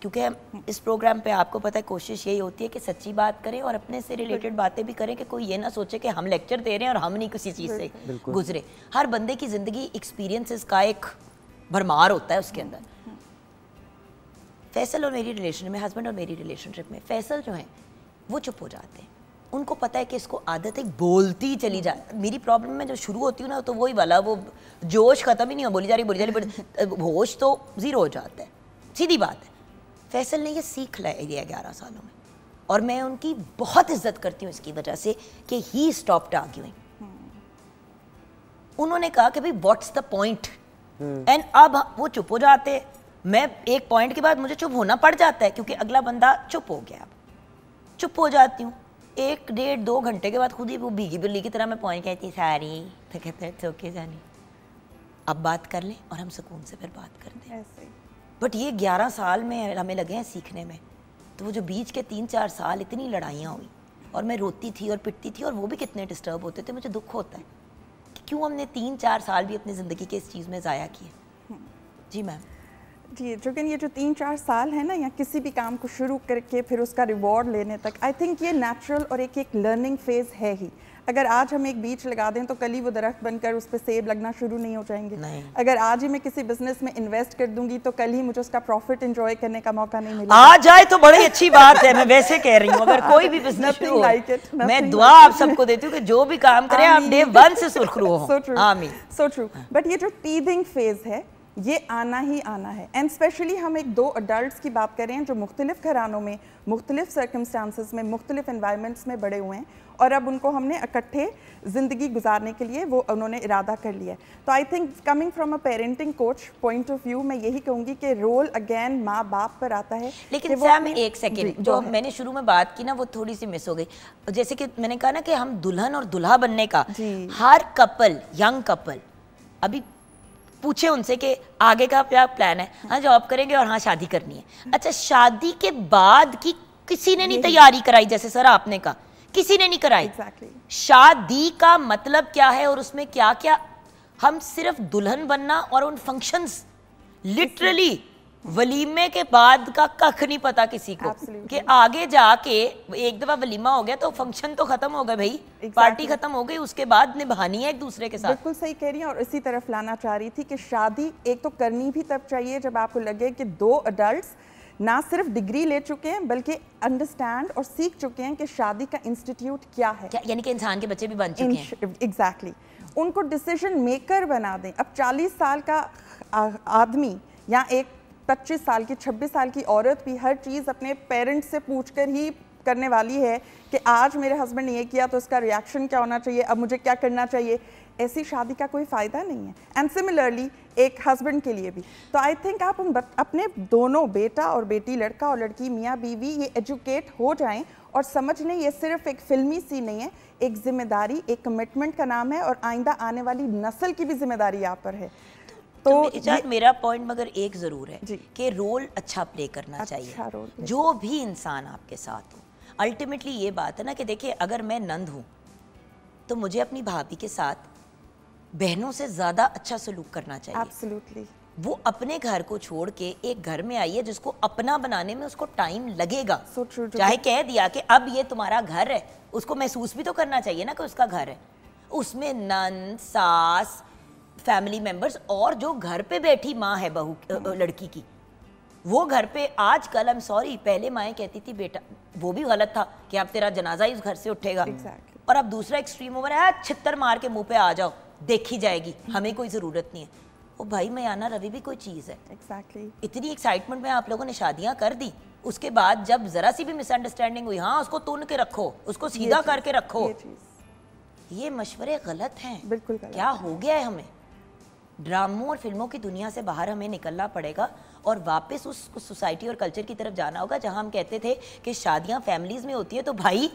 क्योंकि इस प्रोग्राम पे आपको पता है कोशिश यही होती है कि सच्ची बात करें और अपने से रिलेटेड बातें भी करें कि कोई ये ना सोचे कि हम लेक्चर दे रहे हैं और हम नहीं किसी चीज़ से गुजरे हर बंदे की ज़िंदगी एक्सपीरियंसिस का एक भरमार होता है उसके अंदर फैसल और मेरी रिलेशन में हस्बैंड और मेरी रिलेशनशिप में फैसल जो है वो चुप हो जाते हैं उनको पता है कि इसको आदत है बोलती ही चली जा हम्म। मेरी प्रॉब्लम में जब शुरू होती हूँ ना तो वही वाला वो जोश ख़त्म ही नहीं हो बोली जा रही बोली जा रही [LAUGHS] होश तो ज़ीरो हो जाता है सीधी बात है फैसल ने ये सीख लिया ग्यारह सालों में और मैं उनकी बहुत इज्जत करती हूँ इसकी वजह से कि ही स्टॉप आर्ग्यूइंग उन्होंने कहा कि भाई व्हाट्स द पॉइंट एंड अब वो चुप हो जाते मैं एक पॉइंट के बाद मुझे चुप होना पड़ जाता है क्योंकि अगला बंदा चुप हो गया अब चुप हो जाती हूँ एक डेढ़ दो घंटे के बाद खुद ही वो भीगी बिल्ली की तरह मैं पॉइंट कहती सारी तो कहते चौके जानी अब बात कर लें और हम सुकून से फिर बात करते हैं बट ये ग्यारह साल में हमें लगे हैं सीखने में तो वो जो बीच के तीन चार साल इतनी लड़ाइयाँ हुई और मैं रोती थी और पिटती थी और वो भी कितने डिस्टर्ब होते थे मुझे दुख होता है कि क्यों हमने तीन चार साल भी अपनी ज़िंदगी के इस चीज़ में ज़ाया किए हम्म। जी मैम जी जो कि ये जो तीन चार साल है ना या किसी भी काम को शुरू करके फिर उसका रिवॉर्ड लेने तक आई थिंक ये नेचुरल और एक एक लर्निंग फेज़ है ही अगर आज हम एक बीच लगा दें तो कल ही वो दरख्त बनकर उस पर सेब लगना शुरू नहीं हो जाएंगे नहीं। अगर आज ही मैं किसी बिजनेस में इन्वेस्ट कर दूंगी तो कल ही मुझे उसका प्रॉफिट एंजॉय करने का मौका नहीं मिलेगा आ जाए तो बड़ी अच्छी बात है मैं वैसे कह रही हूँ अगर [LAUGHS] कोई भी बिजनेस मैं दुआ आप सबको देती हूँ कि जो भी काम करें आप डे वन से सो ट्रू बट ये जो टीदिंग फेज है ये आना ही आना है एंड स्पेशली हम एक दो अडल्ट की बात करें जो मुख्तलिफ घरानों में मुख्तलिफ सर्कमस्टांसिस में मुख्तलिफ एनवायरमेंट्स में बड़े हुए हैं और अब उनको हमने इकट्ठे ज़िंदगी गुजारने के लिए वो उन्होंने इरादा कर लिया तो I think coming from a parenting coach point of view मैं यही कहूँगी कि रोल अगेन माँ बाप पर आता है लेकिन सैम एक सेकेंड जो मैंने शुरू में बात की ना वो थोड़ी सी मिस हो गई जैसे कि मैंने कहा ना कि हम दुल्हन और दुल्हा बनने का हर कपल यंग कपल अभी पूछे उनसे कि आगे का क्या प्लान है हाँ जॉब करेंगे और हाँ शादी करनी है अच्छा शादी के बाद की किसी ने नहीं तैयारी कराई जैसे सर आपने कहा किसी ने नहीं कराई exactly. शादी का मतलब क्या है और उसमें क्या क्या हम सिर्फ दुल्हन बनना और उन फंक्शंस लिटरली वलीमे के बाद का कख नहीं पता किसी को कि आगे जाके एक दफा वलीमा हो गया तो फंक्शन तो खत्म हो गया भाई exactly. पार्टी खत्म हो गई उसके बाद निभानी है एक दूसरे के साथ बिल्कुल सही कह रही है और इसी तरफ लाना चाह रही थी कि शादी एक तो करनी भी तब चाहिए जब आपको लगे कि दो अडल्ट ना सिर्फ डिग्री ले चुके हैं बल्कि अंडरस्टैंड और सीख चुके हैं कि शादी का इंस्टीट्यूट क्या है यानी कि इंसान के बच्चे भी बन चुके हैं एग्जैक्टली exactly. उनको डिसीजन मेकर बना दें अब 40 साल का आदमी या एक 25 साल की 26 साल की औरत भी हर चीज़ अपने पेरेंट्स से कर ही करने वाली है कि आज मेरे हस्बैंड ने ये किया तो उसका रिएक्शन क्या होना चाहिए अब मुझे क्या करना चाहिए ऐसी शादी का कोई फ़ायदा नहीं है एंड सिमिलरली एक हस्बैंड के लिए भी तो आई थिंक आप उन अपने दोनों बेटा और बेटी लड़का और लड़की मियाँ बीवी ये एजुकेट हो जाएं और समझ लें ये सिर्फ एक फिल्मी सी नहीं है एक जिम्मेदारी एक कमिटमेंट का नाम है और आइंदा आने वाली नस्ल की भी जिम्मेदारी यहाँ पर है तो इजाज़ तो मेरा पॉइंट मगर एक ज़रूर है कि रोल अच्छा प्ले करना अच्छा चाहिए रोल जो भी इंसान आपके साथ हो अल्टीमेटली ये बात है ना कि देखिए अगर मैं नंद हूँ तो मुझे अपनी भाभी के साथ बहनों से ज़्यादा अच्छा सलूक करना चाहिए Absolutely. वो अपने घर को छोड़ के एक घर में आई है जिसको अपना बनाने में उसको टाइम लगेगा so true, true. चाहे कह दिया कि अब ये तुम्हारा घर है उसको महसूस भी तो करना चाहिए ना कि उसका घर है उसमें नन सास फैमिली मेंबर्स और जो घर पे बैठी माँ है बहू लड़की की वो घर पे आज कल आई एम सॉरी पहले माए कहती थी बेटा वो भी गलत था कि अब तेरा जनाजा इस घर से उठेगा exactly. और अब दूसरा एक्सट्रीम ओवर है छित्तर मार के मुंह पे आ जाओ देखी जाएगी हमें कोई ज़रूरत नहीं है वो भाई मयाना रवि भी कोई चीज़ है exactly. इतनी एक्साइटमेंट में आप लोगों ने शादियाँ कर दी उसके बाद जब ज़रा सी भी मिसअंडरस्टैंडिंग हुई हाँ उसको तुन के रखो उसको सीधा करके रखो ये मशवरे गलत हैं बिल्कुल गलत क्या है। हो गया है हमें ड्रामों और फिल्मों की दुनिया से बाहर हमें निकलना पड़ेगा और वापस उस सोसाइटी और कल्चर की तरफ जाना होगा जहां हम कहते थे कि शादियां फैमिलीज में होती है तो भाई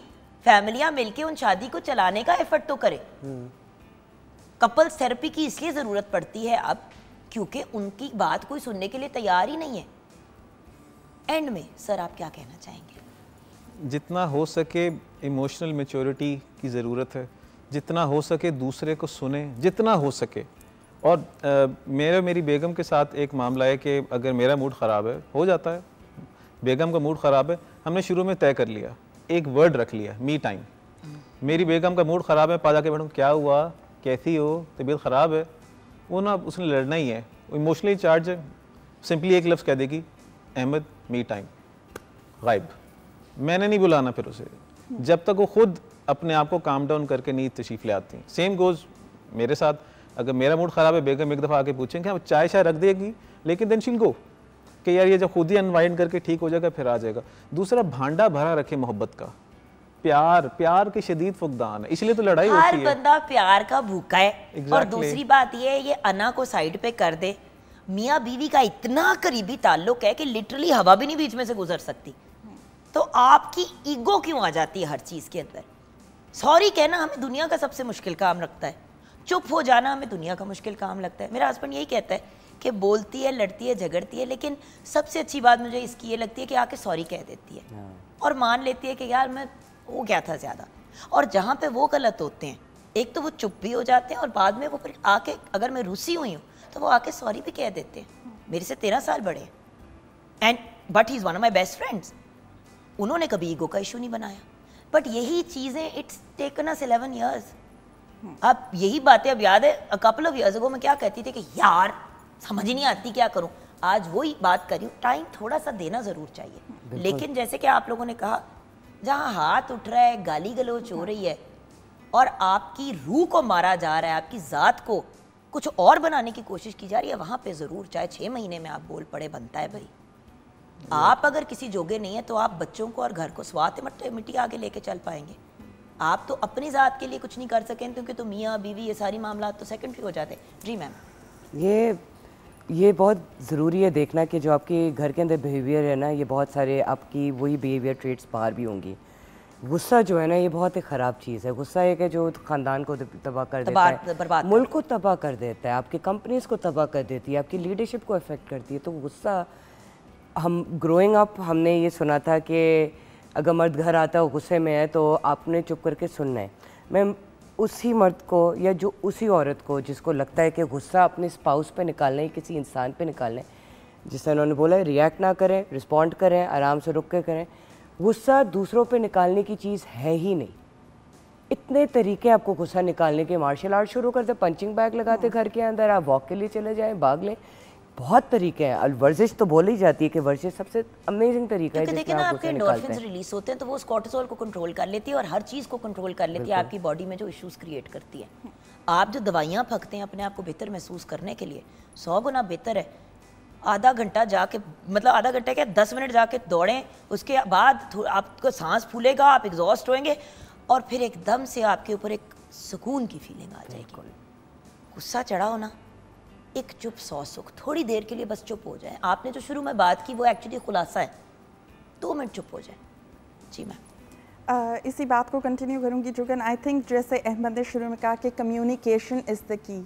फैमिलियां मिलके उन शादी को चलाने का एफर्ट तो करें हम्म। कपल्स थेरेपी की इसलिए ज़रूरत पड़ती है अब क्योंकि उनकी बात कोई सुनने के लिए तैयार ही नहीं है एंड में सर आप क्या कहना चाहेंगे जितना हो सके इमोशनल मेचोरिटी की ज़रूरत है जितना हो सके दूसरे को सुने जितना हो सके और आ, मेरे मेरी बेगम के साथ एक मामला है कि अगर मेरा मूड ख़राब है हो जाता है बेगम का मूड ख़राब है हमने शुरू में तय कर लिया एक वर्ड रख लिया मी टाइम मेरी बेगम का मूड ख़राब है पा जाके मैडम क्या हुआ कैसी हो तबीयत ख़राब है वो ना उसने लड़ना ही है वो इमोशनली चार्ज है सिंपली एक लफ्ज़ कह देगी अहमद मी टाइम गायब मैंने नहीं बुलाना फिर उसे जब तक वो खुद अपने आप को काम डाउन करके नहीं तशीफ ले आती सेम गोज़ मेरे साथ अगर मेरा मूड ख़राब है बेगम एक दफ़ा आके पूछेंगे हम हाँ, चाय शाय रख देगी लेकिन देन शिल गो कि यार ये जब खुद ही अनवाइंड करके ठीक हो जाएगा फिर आ जाएगा दूसरा भांडा भरा रखे मोहब्बत का प्यार प्यार की शदीद फुकदान है इसलिए तो लड़ाई हर होती बंदा है। प्यार का भूखा है exactly. और दूसरी बात ये है ये अना को साइड पे कर दे मियाँ बीवी का इतना करीबी ताल्लुक है कि लिटरली हवा भी नहीं बीच में से गुजर सकती तो आपकी ईगो क्यों आ जाती है हर चीज़ के अंदर सॉरी कहना हमें दुनिया का सबसे मुश्किल काम लगता है चुप हो जाना हमें दुनिया का मुश्किल काम लगता है मेरा हस्बैंड यही कहता है कि बोलती है लड़ती है झगड़ती है लेकिन सबसे अच्छी बात मुझे इसकी ये लगती है कि आके सॉरी कह देती है हाँ। और मान लेती है कि यार मैं हो गया था ज़्यादा और जहाँ पे वो गलत होते हैं एक तो वो चुप भी हो जाते हैं और बाद में वो फिर आके अगर मैं रूसी हुई हूँ तो वो आके सॉरी भी कह देते हैं मेरे से तेरह साल बड़े and but he is one of my best friends उन्होंने कभी ईगो का इशू नहीं बनाया बट यही चीज़ें it's taken us eleven years अब यही बातें अब याद है कपल ऑफ ईयर्स अगो मैं क्या कहती थी कि यार समझ नहीं आती क्या करूँ आज वही बात करी टाइम थोड़ा सा देना ज़रूर चाहिए लेकिन जैसे कि आप लोगों ने कहा जहाँ हाथ उठ रहा है गाली गलोच हो रही है और आपकी रूह को मारा जा रहा है आपकी ज़ात को कुछ और बनाने की कोशिश की जा रही है वहाँ पे ज़रूर चाहे छः महीने में आप बोल पड़े बनता है भाई आप अगर किसी जोगे नहीं है तो आप बच्चों को और घर को मट्टे मिट्टी आगे लेके चल पाएंगे आप तो अपनी ज़ात के लिए कुछ नहीं कर सकें क्योंकि तो मियाँ बीवी ये सारी मामला तो सेकेंडरी हो जाते जी मैम ये ये बहुत ज़रूरी है देखना कि जो आपके घर के अंदर बिहेवियर है ना ये बहुत सारे आपकी वही बिहेवियर ट्रेट्स बाहर भी होंगी गुस्सा जो है ना ये बहुत ही ख़राब चीज़ है गुस्सा एक है जो खानदान को तबाह कर देता है मुल्क को तबाह कर देता है आपकी कंपनीज को तबाह कर देती है आपकी लीडरशिप को अफेक्ट करती है तो गुस्सा हम ग्रोइंग अप हमने ये सुना था कि अगर मर्द घर आता है गुस्से में है तो आपने चुप करके सुनना है मैं उसी मर्द को या जो उसी औरत को जिसको लगता है कि गुस्सा अपने स्पाउस पे निकालना है किसी इंसान पे निकालना है जिससे उन्होंने बोला है रिएक्ट ना करें रिस्पॉन्ड करें आराम से रुक के करें गुस्सा दूसरों पे निकालने की चीज़ है ही नहीं इतने तरीके आपको गुस्सा निकालने के मार्शल आर्ट शुरू कर दे पंचिंग बैग लगाते हाँ। घर के अंदर आप वॉक के लिए चले जाएँ भाग लें बहुत तरीके हैं वर्जिश तो बोली जाती है कि वर्जिश सबसे अमेजिंग तरीका है देखिए ना आपके डॉल्फिन रिलीज होते हैं तो वो उस कॉर्टिसोल को कंट्रोल कर लेती है और हर चीज़ को कंट्रोल कर लेती है आपकी बॉडी में जो इश्यूज क्रिएट करती है आप जो दवाइयाँ फंकते हैं अपने आप को बेहतर महसूस करने के लिए सौ गुना बेहतर है आधा घंटा जाके मतलब आधा घंटा क्या दस मिनट जाके दौड़ें उसके बाद आपको सांस फूलेगा आप एग्जॉस्ट होएंगे और फिर एकदम से आपके ऊपर एक सुकून की फीलिंग आ जाएगी गुस्सा चढ़ा होना एक चुप सौ सुख थोड़ी देर के लिए बस चुप हो जाए आपने जो शुरू में बात की वो एक्चुअली खुलासा है दो मिनट चुप हो जाए जी मैम इसी बात को कंटिन्यू करूंगी जुगन आई थिंक जैसे अहमद ने शुरू में कहा कि कम्युनिकेशन इज़ द की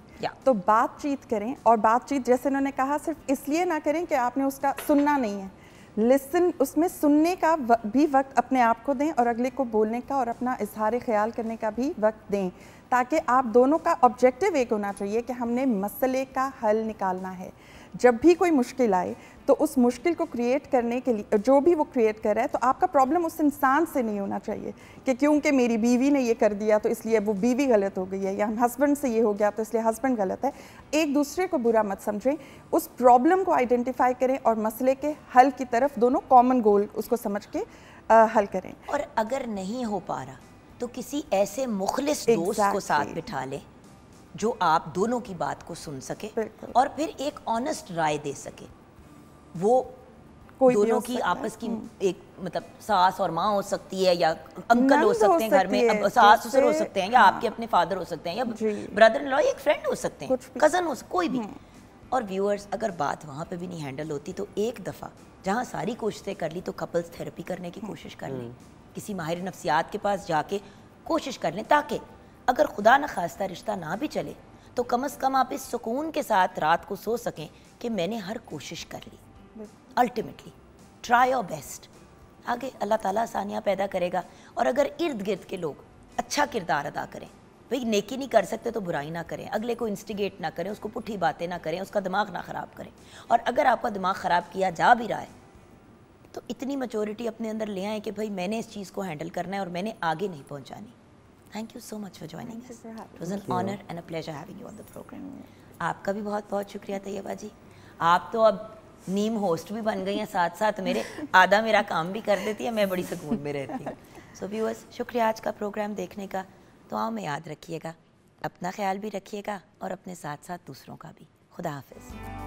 तो बातचीत करें और बातचीत जैसे उन्होंने कहा सिर्फ इसलिए ना करें कि आपने उसका सुनना नहीं है लिसन उसमें सुनने का व भी वक्त अपने आप को दें और अगले को बोलने का और अपना इजहार ख्याल करने का भी वक्त दें ताकि आप दोनों का ऑब्जेक्टिव एक होना चाहिए कि हमने मसले का हल निकालना है जब भी कोई मुश्किल आए तो उस मुश्किल को क्रिएट करने के लिए जो भी वो क्रिएट कर रहा है तो आपका प्रॉब्लम उस इंसान से नहीं होना चाहिए कि क्योंकि मेरी बीवी ने ये कर दिया तो इसलिए वो बीवी गलत हो गई है या हस्बैंड से ये हो गया तो इसलिए हस्बैंड गलत है एक दूसरे को बुरा मत समझें उस प्रॉब्लम को आइडेंटिफाई करें और मसले के हल की तरफ दोनों कॉमन गोल उसको समझ के आ, हल करें और अगर नहीं हो पा रहा तो किसी ऐसे मुखलिस दोस्त को साथ बिठा लें जो आप दोनों की बात को सुन सके और फिर एक ऑनेस्ट राय दे सके वो कोई दोनों की आपस की हम्म। एक मतलब सास और माँ हो सकती है या अंकल हो सकते हैं घर में अब सास ससुर हो सकते हैं या हाँ। आपके अपने फादर हो सकते हैं या ब्रदर इन लॉ एक फ्रेंड हो सकते हैं कजन हो सकते कोई भी हम्म। और व्यूअर्स अगर बात वहाँ पे भी नहीं हैंडल होती तो एक दफ़ा जहाँ सारी कोशिशें कर ली तो कपल्स थेरेपी करने की हम्म। कोशिश कर लें किसी माहिर नफ्सियात के पास जाके कोशिश कर लें ताकि अगर खुदा न खास्ता रिश्ता ना भी चले तो कम अज़ कम आप इस सुकून के साथ रात को सो सकें कि मैंने हर कोशिश कर ली अल्टीमेटली ट्राई और बेस्ट आगे अल्लाह ताला आसानियाँ पैदा करेगा और अगर इर्द गिर्द के लोग अच्छा किरदार अदा करें भाई नेकी नहीं कर सकते तो बुराई ना करें अगले को इंस्टिगेट ना करें उसको पुठी बातें ना करें उसका दिमाग ना ख़राब करें और अगर आपका दिमाग ख़राब किया जा भी रहा है तो इतनी मचोरिटी अपने अंदर ले आए कि भाई मैंने इस चीज़ को हैंडल करना है और मैंने आगे नहीं पहुँचानी thank you so much for joining it was an honour and a pleasure having you on the programme आपका भी बहुत बहुत शुक्रिया तैयबा जी आप तो अब नीम होस्ट भी बन गई हैं साथ साथ मेरे आधा मेरा काम भी कर देती है मैं बड़ी सुकून में रहती हूँ सो [LAUGHS] व्यूअर्स शुक्रिया आज का प्रोग्राम देखने का तो आओ में याद रखिएगा अपना ख्याल भी रखिएगा और अपने साथ साथ दूसरों का भी खुदा हाफिज़